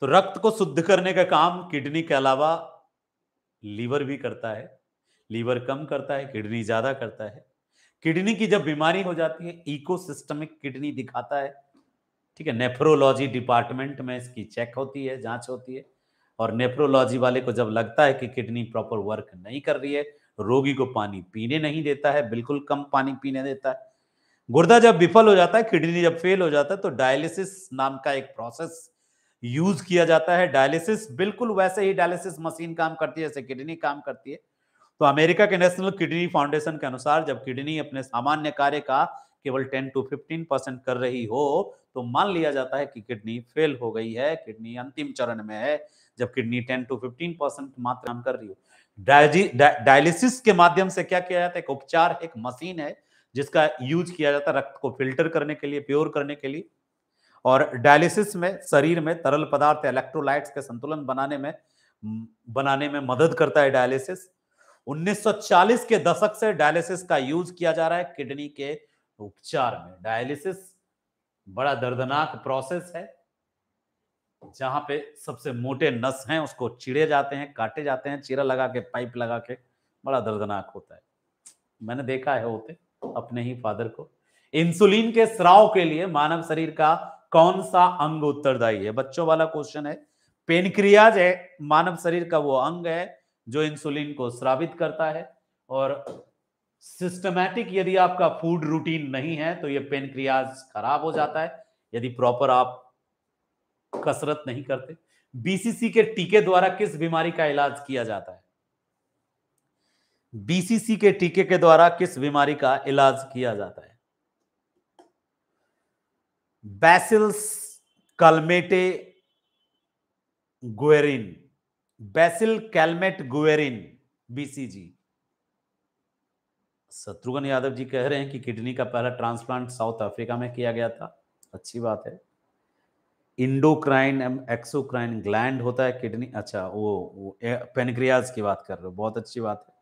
तो रक्त को शुद्ध करने का काम किडनी के अलावा लीवर भी करता है लीवर कम करता है किडनी ज़्यादा करता है किडनी की जब बीमारी हो जाती है इकोसिस्टमिक किडनी दिखाता है ठीक है नेफ्रोलॉजी डिपार्टमेंट में इसकी चेक होती है जांच होती है और नेफ्रोलॉजी वाले को जब लगता है कि किडनी प्रॉपर वर्क नहीं कर रही है रोगी को पानी पीने नहीं देता है बिल्कुल कम पानी पीने देता है गुर्दा जब विफल हो जाता है किडनी जब फेल हो जाता है तो डायलिसिस नाम का एक प्रोसेस यूज किया जाता है डायलिसिस बिल्कुल वैसे ही डायलिसिस मशीन काम करती है जैसे किडनी काम करती है तो अमेरिका के नेशनल किडनी फाउंडेशन के अनुसार जब किडनी अपने सामान्य कार्य का केवल 10 टू 15 परसेंट कर रही हो तो मान लिया जाता है कि किडनी फेल हो गई है किडनी अंतिम चरण में है जब किडनी 10 टू 15 परसेंट मात्र काम कर रही हो डायलिसिस के माध्यम से क्या किया जाता है एक उपचार एक मशीन है जिसका यूज किया जाता है रक्त को फिल्टर करने के लिए प्योर करने के लिए और डायलिसिस में शरीर में तरल पदार्थ इलेक्ट्रोलाइट्स के संतुलन बनाने में बनाने में मदद करता है डायलिसिस 1940 के दशक से डायलिसिस का यूज किया जा रहा है किडनी के उपचार में डायलिसिस बड़ा दर्दनाक प्रोसेस है जहां पे सबसे मोटे नस हैं उसको चिड़े जाते हैं काटे जाते हैं चीरा लगा के पाइप लगा के बड़ा दर्दनाक होता है मैंने देखा है होते अपने ही फादर को इंसुलिन के स्राव के लिए मानव शरीर का कौन सा अंग उत्तरदायी है बच्चों वाला क्वेश्चन है पेनक्रियाज है मानव शरीर का वो अंग है जो इंसुलिन को स्रावित करता है और सिस्टमैटिक यदि आपका फूड रूटीन नहीं है तो ये पेनक्रियाज खराब हो जाता है यदि प्रॉपर आप कसरत नहीं करते बीसीसी के टीके द्वारा किस बीमारी का इलाज किया जाता है बीसीसी के टीके के द्वारा किस बीमारी का इलाज किया जाता है bacillus Calmette Guerin bacillus Calmette Guerin BCG Shatrughan Yadav ji कह रहे हैं कि किडनी का पहला ट्रांसप्लांट साउथ अफ्रीका में किया गया था अच्छी बात है इंडोक्राइन एम एक्सोक्राइन ग्लैंड होता है किडनी अच्छा वो, वो पेनक्रियाज की बात कर रहे हो बहुत अच्छी बात है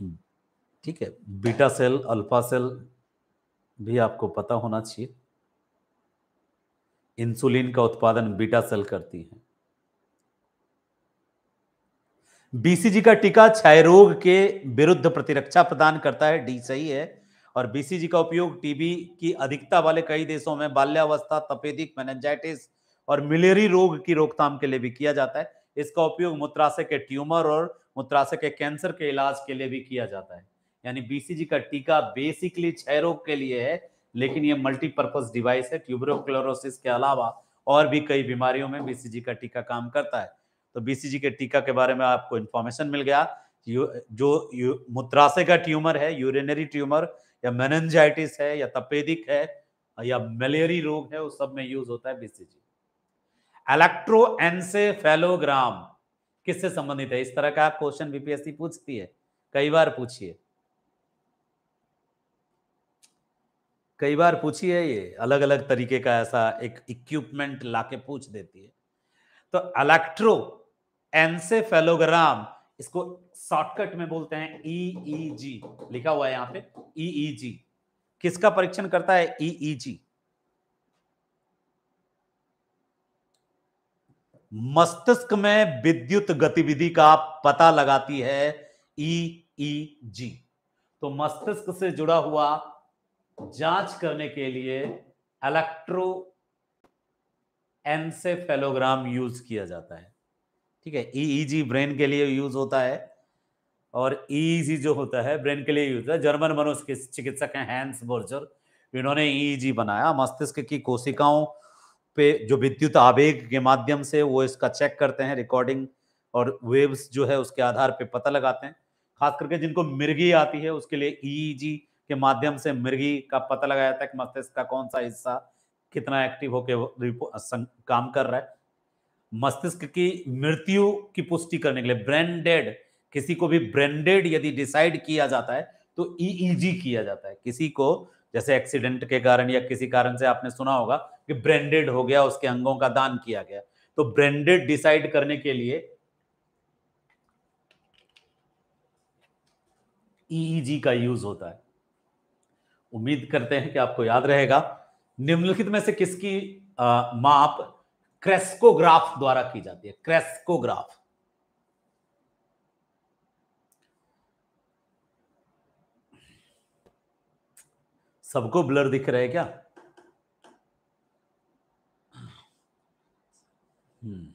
हम्म, ठीक है बीटा सेल अल्फा सेल भी आपको पता होना चाहिए इंसुलिन का उत्पादन बीटा सेल करती है बीसीजी का टीका क्षय रोग के विरुद्ध प्रतिरक्षा प्रदान करता है डी सही है और बीसीजी का उपयोग टीबी की अधिकता वाले कई देशों में बाल्यावस्था तपेदिक मेनेजाइटिस और मिलेरी रोग की रोकथाम के लिए भी किया जाता है इसका उपयोग मूत्राशय के ट्यूमर और मूत्राशय के कैंसर के इलाज के लिए भी किया जाता है यानी बीसीजी का टीका बेसिकली क्षय रोग के लिए है लेकिन ये मल्टीपर्पज डिवाइस है ट्यूब्रोक्लोरोसिस के अलावा और भी कई बीमारियों में बीसीजी का टीका काम करता है तो बीसीजी के टीका के बारे में आपको इन्फॉर्मेशन मिल गया जो मूत्राशय का ट्यूमर है यूरिनरी ट्यूमर या मेनजाइटिस है या तपेदिक है या मलेरी रोग है उस सब में यूज होता है बीसीजी एनसेफेलोग्राम किससे संबंधित है इस तरह का क्वेश्चन बीपीएससी पूछती है कई बार पूछिए कई बार पूछी है ये अलग अलग तरीके का ऐसा एक इक्विपमेंट लाके पूछ देती है तो अलेक्ट्रो एनसेफेलोग्राम इसको शॉर्टकट में बोलते हैं ईईजी e e लिखा हुआ है यहां पे ईईजी e किसका परीक्षण करता है ईईजी मस्तिष्क में विद्युत गतिविधि का पता लगाती है ईईजी तो मस्तिष्क से जुड़ा हुआ जांच करने के लिए इलेक्ट्रो एनसेफेलोग्राम यूज किया जाता है ठीक है ईईजी e ब्रेन e के लिए यूज होता है और ईईजी e जो होता है ब्रेन के लिए यूज होता है जर्मन चिकित्सक हैं हैंस बोर्जर इन्होंने ईईजी बनाया मस्तिष्क की कोशिकाओं पे जो विद्युत आवेग के माध्यम से वो इसका चेक करते हैं रिकॉर्डिंग और वेव्स जो है उसके आधार पे पता लगाते हैं खास करके जिनको मिर्गी आती है उसके लिए ईईजी के माध्यम से मृगी का पता लगाया जाता है कि मस्तिष्क का कौन सा हिस्सा कितना एक्टिव होकर काम कर रहा है मस्तिष्क की मृत्यु की पुष्टि करने के लिए ब्रेंडेड किसी को भी ब्रेंडेड यदि डिसाइड किया जाता है तो ईईजी e e किया जाता है किसी को जैसे एक्सीडेंट के कारण या किसी कारण से आपने सुना होगा कि ब्रेंडेड हो गया उसके अंगों का दान किया गया तो ब्रेंडेड डिसाइड करने के लिए ईईजी e का यूज होता है उम्मीद करते हैं कि आपको याद रहेगा निम्नलिखित में से किसकी आ, माप क्रेस्कोग्राफ द्वारा की जाती है क्रेस्कोग्राफ सबको ब्लर दिख रहे क्या हम्म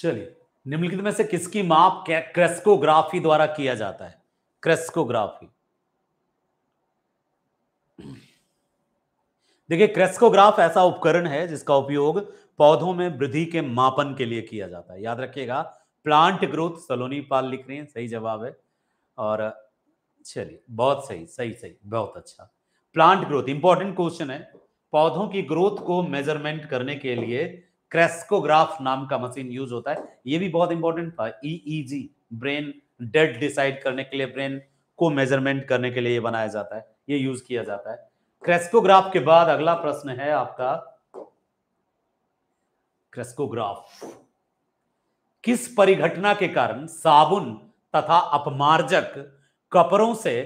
चलिए निम्नलिखित में से किसकी माप क्रेस्कोग्राफी द्वारा किया जाता है क्रेस्कोग्राफी देखिए क्रेस्कोग्राफ ऐसा उपकरण है जिसका उपयोग पौधों में वृद्धि के मापन के लिए किया जाता है याद रखिएगा प्लांट ग्रोथ सलोनी पाल लिख रहे हैं सही जवाब है और चलिए बहुत सही सही सही बहुत अच्छा प्लांट ग्रोथ इंपॉर्टेंट क्वेश्चन है पौधों की ग्रोथ को मेजरमेंट करने के लिए क्रेस्कोग्राफ नाम का मशीन यूज होता है ये भी बहुत इंपॉर्टेंट था ईईजी ब्रेन डेड डिसाइड करने के लिए ब्रेन को मेजरमेंट करने के लिए ये बनाया जाता है ये यूज किया जाता है क्रेस्कोग्राफ के बाद अगला प्रश्न है आपका क्रेस्कोग्राफ किस परिघटना के कारण साबुन तथा अपमार्जक कपड़ों से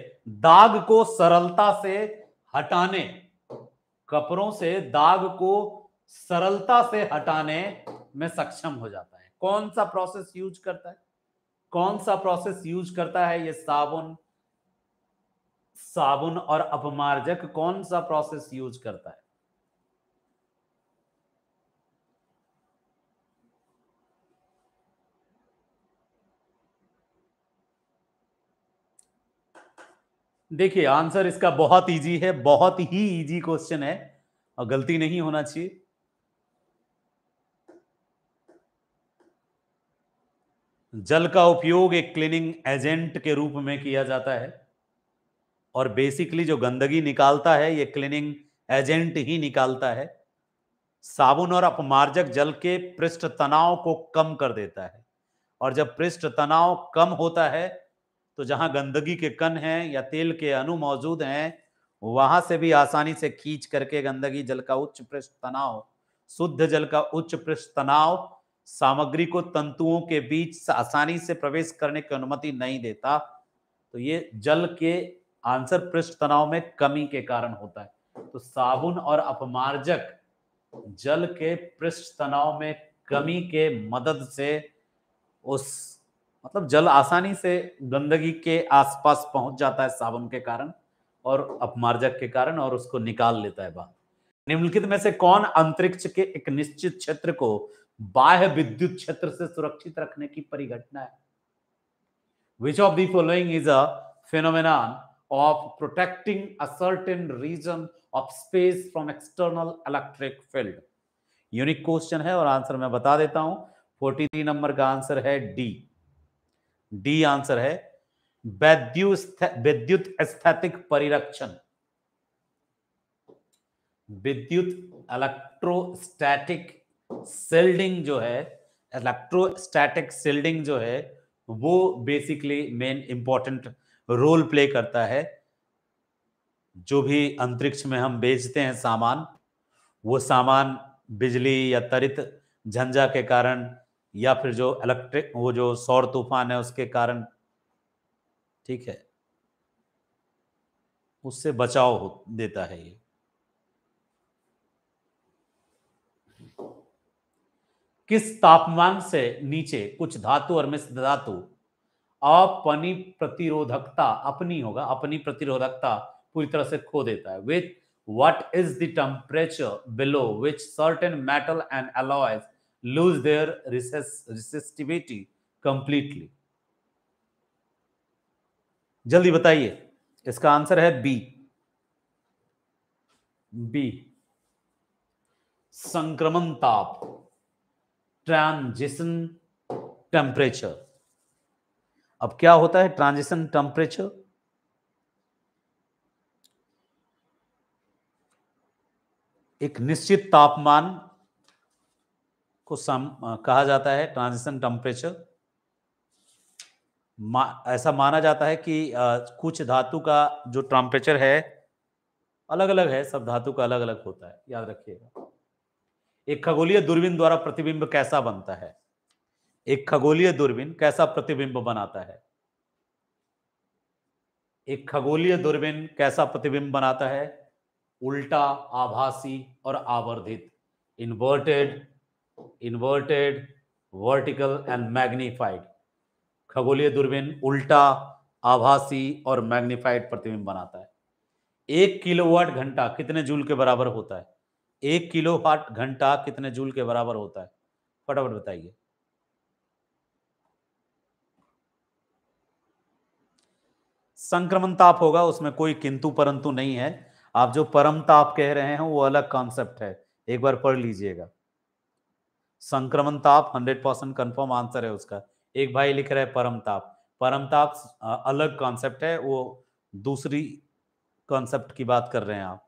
दाग को सरलता से हटाने कपड़ों से दाग को सरलता से हटाने में सक्षम हो जाता है कौन सा प्रोसेस यूज करता है कौन सा प्रोसेस यूज करता है ये साबुन साबुन और अपमार्जक कौन सा प्रोसेस यूज करता है देखिए आंसर इसका बहुत इजी है बहुत ही इजी क्वेश्चन है और गलती नहीं होना चाहिए जल का उपयोग एक क्लीनिंग एजेंट के रूप में किया जाता है और बेसिकली जो गंदगी निकालता है ये क्लीनिंग एजेंट ही निकालता है साबुन और अपमार्जक जल के पृष्ठ तनाव को कम कर देता है और जब पृष्ठ तनाव कम होता है तो जहां गंदगी के कण हैं या तेल के अणु मौजूद हैं वहां से भी आसानी से खींच करके गंदगी जल का उच्च पृष्ठ तनाव शुद्ध जल का उच्च पृष्ठ तनाव सामग्री को तंतुओं के बीच आसानी से प्रवेश करने की अनुमति नहीं देता तो ये जल के आंसर पृष्ठ तनाव में कमी के कारण होता है तो साबुन और अपमार्जक जल के पृष्ठ तनाव में कमी के मदद से उस मतलब जल आसानी से गंदगी के आसपास पहुंच जाता है साबुन के कारण और अपमार्जक के कारण और उसको निकाल लेता है बाहर निम्नलिखित में से कौन अंतरिक्ष के एक निश्चित क्षेत्र को बाह्य विद्युत क्षेत्र से सुरक्षित रखने की परिघटना है which of the following is a phenomenon of protecting a certain region of space from external electric field unique question है और आंसर मैं बता देता हूं फोर्टी थ्री नंबर का आंसर है डी डी आंसर है विद्युत एस्थेटिक परिरक्षण विद्युत इलेक्ट्रोस्टैटिक सेल्डिंग जो है इलेक्ट्रोस्टैटिक सेल्डिंग जो है वो basically main important role play करता है जो भी अंतरिक्ष में हम बेचते हैं सामान वो सामान बिजली या तरित झंझा के कारण या फिर जो इलेक्ट्रिक वो जो सौर तूफान है उसके कारण ठीक है उससे बचाव हो देता है ये किस तापमान से नीचे कुछ धातु और मिश्र धातु अपनी प्रतिरोधकता अपनी होगा अपनी प्रतिरोधकता पूरी तरह से खो देता है with what is the below which certain metal and alloys lose their resistivity completely जल्दी बताइए इसका आंसर है बी बी संक्रमण ताप ट्रांजिशन टेम्परेचर अब क्या होता है ट्रांजिशन टेम्परेचर एक निश्चित तापमान को सम, आ, कहा जाता है ट्रांजिशन टेम्परेचर मा, ऐसा माना जाता है कि आ, कुछ धातु का जो टेम्परेचर है अलग अलग है सब धातु का अलग अलग होता है याद रखिएगा एक खगोलीय दूरबीन द्वारा प्रतिबिंब कैसा बनता है एक खगोलीय दूरबीन कैसा प्रतिबिंब बनाता है एक खगोलीय दूरबीन कैसा प्रतिबिंब बनाता है उल्टा आभासी और आवर्धित inverted inverted vertical and magnified खगोलीय दूरबीन उल्टा आभासी और मैग्नीफाइड प्रतिबिंब बनाता है एक किलोवाट घंटा कितने जूल के बराबर होता है एक किलो वाट घंटा कितने जूल के बराबर होता है फटाफट बताइए संक्रमण ताप होगा उसमें कोई किंतु परंतु नहीं है आप जो परम ताप कह रहे हैं वो अलग कॉन्सेप्ट है एक बार पढ़ लीजिएगा संक्रमण ताप हंड्रेड परसेंट कन्फर्म आंसर है उसका एक भाई लिख रहे हैं परम ताप परम ताप अलग कॉन्सेप्ट है वो दूसरी कॉन्सेप्ट की बात कर रहे हैं आप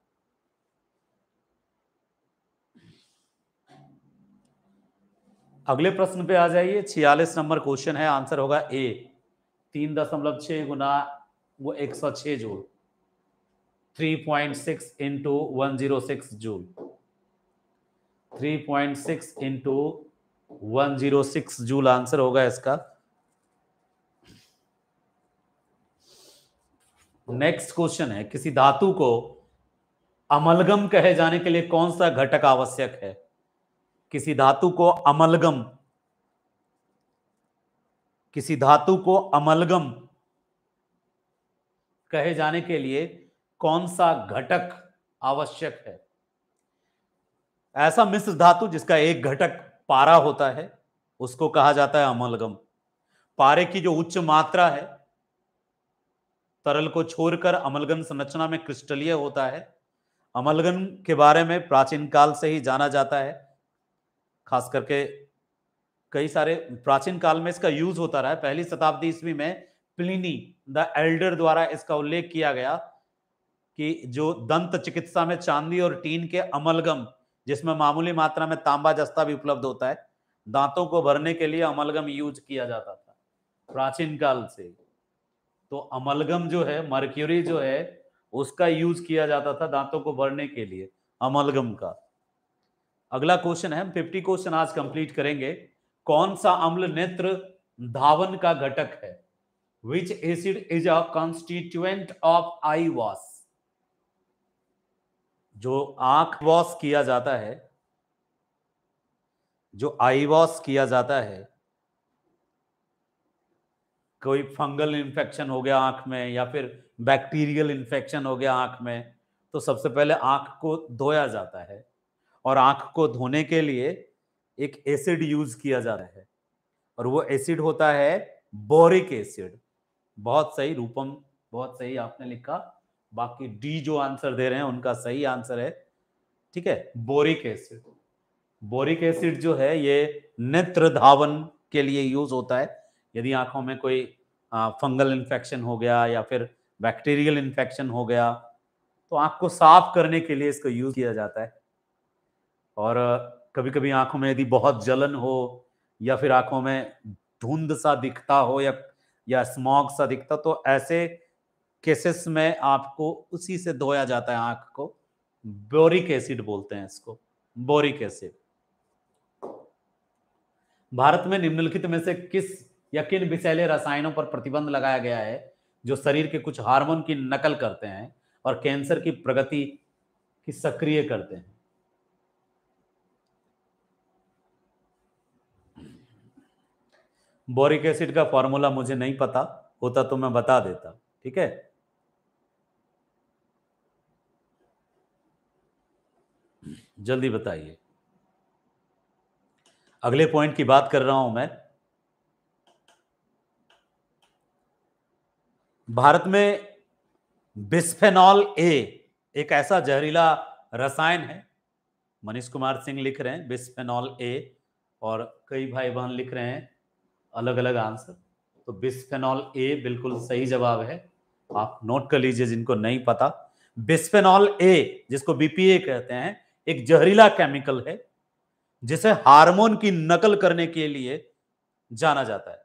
अगले प्रश्न पे आ जाइए छियालीस नंबर क्वेश्चन है आंसर होगा ए तीन दशमलव छः गुना वो एक सौ छः joule three point six into one zero six joule three point six into one zero six joule answer होगा इसका नेक्स्ट क्वेश्चन है किसी धातु को अमलगम कहे जाने के लिए कौन सा घटक आवश्यक है किसी धातु को अमलगम किसी धातु को अमलगम कहे जाने के लिए कौन सा घटक आवश्यक है ऐसा मिश्र धातु जिसका एक घटक पारा होता है उसको कहा जाता है अमलगम पारे की जो उच्च मात्रा है तरल को छोड़कर अमलगम संरचना में क्रिस्टलीय होता है अमलगम के बारे में प्राचीन काल से ही जाना जाता है खास करके कई सारे प्राचीन काल में इसका यूज होता रहा है पहली शताब्दी ईस्वी में प्लिनी द एल्डर द्वारा इसका उल्लेख किया गया कि जो दंत चिकित्सा में चांदी और टीन के अमलगम जिसमें मामूली मात्रा में तांबा जस्ता भी उपलब्ध होता है दांतों को भरने के लिए अमलगम यूज किया जाता था प्राचीन काल से तो अमलगम जो है मर्क्यूरी जो है उसका यूज किया जाता था दांतों को भरने के लिए अमलगम का अगला क्वेश्चन है हम फिफ्टी क्वेश्चन आज कंप्लीट करेंगे कौन सा अम्ल नेत्र धावन का घटक है which acid is a constituent of eye wash जो आंख वॉश किया जाता है जो आई वॉश किया जाता है कोई फंगल इंफेक्शन हो गया आंख में या फिर बैक्टीरियल इंफेक्शन हो गया आंख में तो सबसे पहले आंख को धोया जाता है और आंख को धोने के लिए एक एसिड यूज किया जा रहा है और वो एसिड होता है बोरिक एसिड बहुत सही रूपम बहुत सही आपने लिखा बाकी डी जो आंसर दे रहे हैं उनका सही आंसर है ठीक है बोरिक एसिड बोरिक एसिड जो है ये नेत्र धावन के लिए यूज होता है यदि आंखों में कोई फंगल इन्फेक्शन हो गया या फिर बैक्टीरियल इन्फेक्शन हो गया तो आंख को साफ करने के लिए इसको यूज किया जाता है और कभी कभी आंखों में यदि बहुत जलन हो या फिर आंखों में धुंध सा दिखता हो या या स्मॉग सा दिखता तो ऐसे केसेस में आपको उसी से धोया जाता है आंख को बोरिक एसिड बोलते हैं इसको बोरिक एसिड भारत में निम्नलिखित में से किस या किन विषैले रसायनों पर प्रतिबंध लगाया गया है जो शरीर के कुछ हार्मोन की नकल करते हैं और कैंसर की प्रगति की सक्रिय करते हैं बोरिक एसिड का फॉर्मूला मुझे नहीं पता होता तो मैं बता देता ठीक है जल्दी बताइए अगले पॉइंट की बात कर रहा हूं मैं भारत में बिस्फेनॉल ए एक ऐसा जहरीला रसायन है मनीष कुमार सिंह लिख रहे हैं बिस्फेनॉल ए और कई भाई बहन लिख रहे हैं अलग अलग आंसर तो बिस्फेनॉल ए बिल्कुल सही जवाब है आप नोट कर लीजिए जिनको नहीं पता बिस्फेनॉल ए जिसको बीपीए कहते हैं एक जहरीला केमिकल है जिसे हार्मोन की नकल करने के लिए जाना जाता है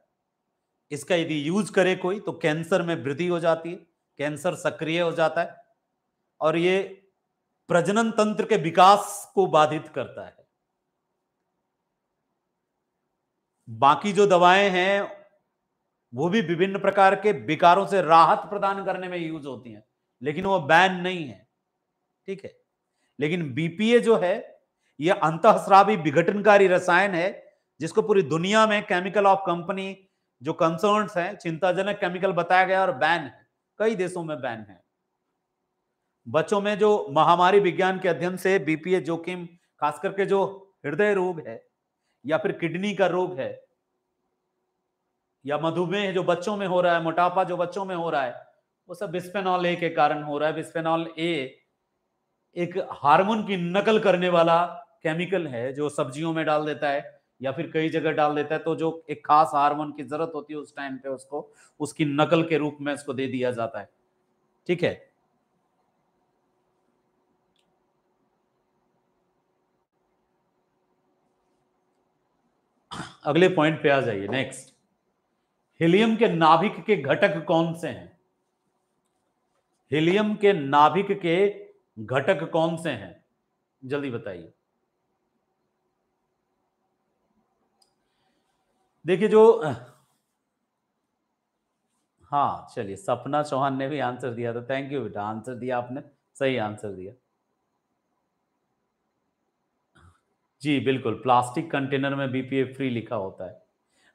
इसका यदि यूज करे कोई तो कैंसर में वृद्धि हो जाती है कैंसर सक्रिय हो जाता है और ये प्रजनन तंत्र के विकास को बाधित करता है बाकी जो दवाएं हैं वो भी विभिन्न प्रकार के विकारों से राहत प्रदान करने में यूज होती हैं लेकिन वो बैन नहीं है ठीक है लेकिन बीपीए जो है यह अंतःस्रावी विघटनकारी रसायन है जिसको पूरी दुनिया में केमिकल ऑफ कंपनी जो कंसर्न है चिंताजनक केमिकल बताया गया और बैन है कई देशों में बैन है बच्चों में जो महामारी विज्ञान के अध्ययन से बीपीए जोखिम खास करके जो हृदय रोग है या फिर किडनी का रोग है या मधुमेह जो बच्चों में हो रहा है मोटापा जो बच्चों में हो रहा है वो सब बिस्फेनॉल ए के कारण हो रहा है बिस्फेनॉल ए एक हार्मोन की नकल करने वाला केमिकल है जो सब्जियों में डाल देता है या फिर कई जगह डाल देता है तो जो एक खास हार्मोन की जरूरत होती है उस टाइम पे उसको उसकी नकल के रूप में उसको दे दिया जाता है ठीक है अगले पॉइंट पे आ जाइए नेक्स्ट हीलियम के नाभिक के घटक कौन से हैं हीलियम के नाभिक के घटक कौन से हैं जल्दी बताइए देखिए जो हाँ चलिए सपना चौहान ने भी आंसर दिया था थैंक यू बेटा आंसर दिया आपने सही आंसर दिया जी बिल्कुल प्लास्टिक कंटेनर में बीपीए फ्री लिखा होता है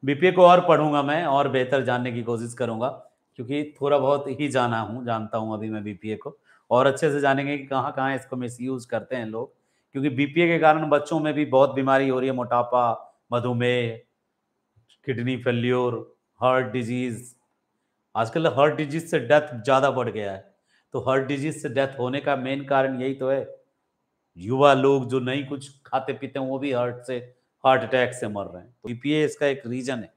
बीपीए को और पढ़ूंगा मैं और बेहतर जानने की कोशिश करूंगा क्योंकि थोड़ा बहुत ही जाना हूँ जानता हूँ अभी मैं बीपीए को और अच्छे से जानेंगे कि कहाँ कहाँ इसको मिस यूज़ करते हैं लोग क्योंकि बीपीए के कारण बच्चों में भी बहुत बीमारी हो रही है मोटापा मधुमेह किडनी फेल्योर हार्ट डिजीज़ आजकल हार्ट तो डिजीज़ से डेथ ज़्यादा बढ़ गया है तो हार्ट डिजीज़ से डेथ होने का मेन कारण यही तो है युवा लोग जो नहीं कुछ खाते पीते हैं वो भी हार्ट से हार्ट अटैक से मर रहे हैं तो बीपीए इसका एक रीजन है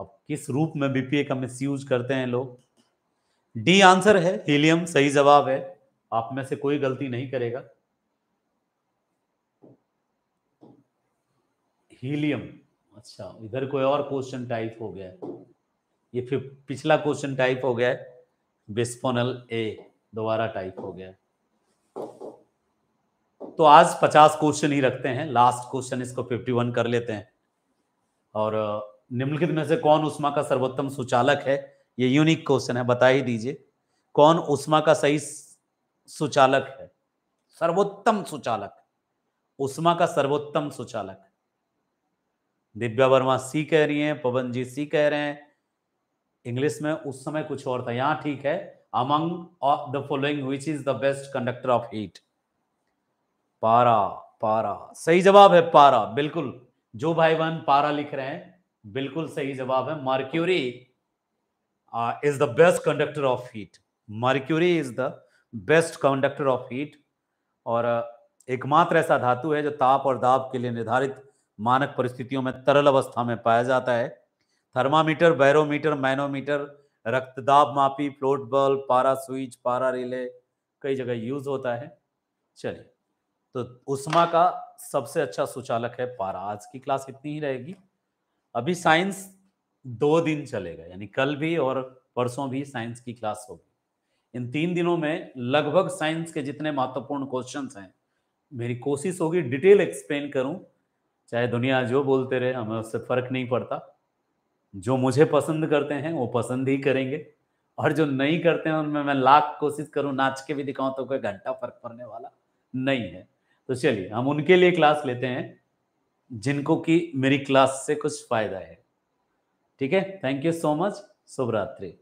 अब किस रूप में बीपीए का मिस यूज करते हैं लोग डी आंसर है हीलियम सही जवाब है आप में से कोई गलती नहीं करेगा हीलियम अच्छा इधर कोई और क्वेश्चन टाइप हो गया ये फिर पिछला क्वेश्चन टाइप हो गया है बिस्पोनल ए दोबारा टाइप हो गया तो आज 50 क्वेश्चन ही रखते हैं लास्ट क्वेश्चन इसको 51 कर लेते हैं और निम्नलिखित में से कौन उष्मा का सर्वोत्तम सुचालक है ये यूनिक क्वेश्चन है बता ही दीजिए कौन उष्मा का सही सुचालक है सर्वोत्तम सुचालक उष्मा का सर्वोत्तम सुचालक दिव्या वर्मा सी कह रही है पवन जी सी कह रहे हैं इंग्लिश में उस समय कुछ और था यहां ठीक है among the following which is the best conductor of heat पारा पारा सही जवाब है पारा बिल्कुल जो भाई बहन पारा लिख रहे हैं बिल्कुल सही जवाब है mercury is the best conductor of heat mercury is the best conductor of heat और एकमात्र ऐसा धातु है जो ताप और दाब के लिए निर्धारित मानक परिस्थितियों में तरल अवस्था में पाया जाता है थर्मामीटर बैरोमीटर मैनोमीटर रक्तदाब मापी फ्लोट बल्ब पारा स्विच पारा रिले कई जगह यूज होता है चलिए तो उष्मा का सबसे अच्छा सुचालक है पारा आज की क्लास इतनी ही रहेगी अभी साइंस दो दिन चलेगा यानी कल भी और परसों भी साइंस की क्लास होगी इन तीन दिनों में लगभग साइंस के जितने महत्वपूर्ण क्वेश्चन हैं मेरी कोशिश होगी डिटेल एक्सप्लेन करूं चाहे दुनिया जो बोलते रहे हमें उससे फर्क नहीं पड़ता जो मुझे पसंद करते हैं वो पसंद ही करेंगे और जो नहीं करते हैं उनमें मैं लाख कोशिश करूं नाच के भी दिखाऊं तो कोई घंटा फर्क पड़ने वाला नहीं है तो चलिए हम उनके लिए क्लास लेते हैं जिनको कि मेरी क्लास से कुछ फायदा है ठीक है थैंक यू सो मच शुभ रात्रि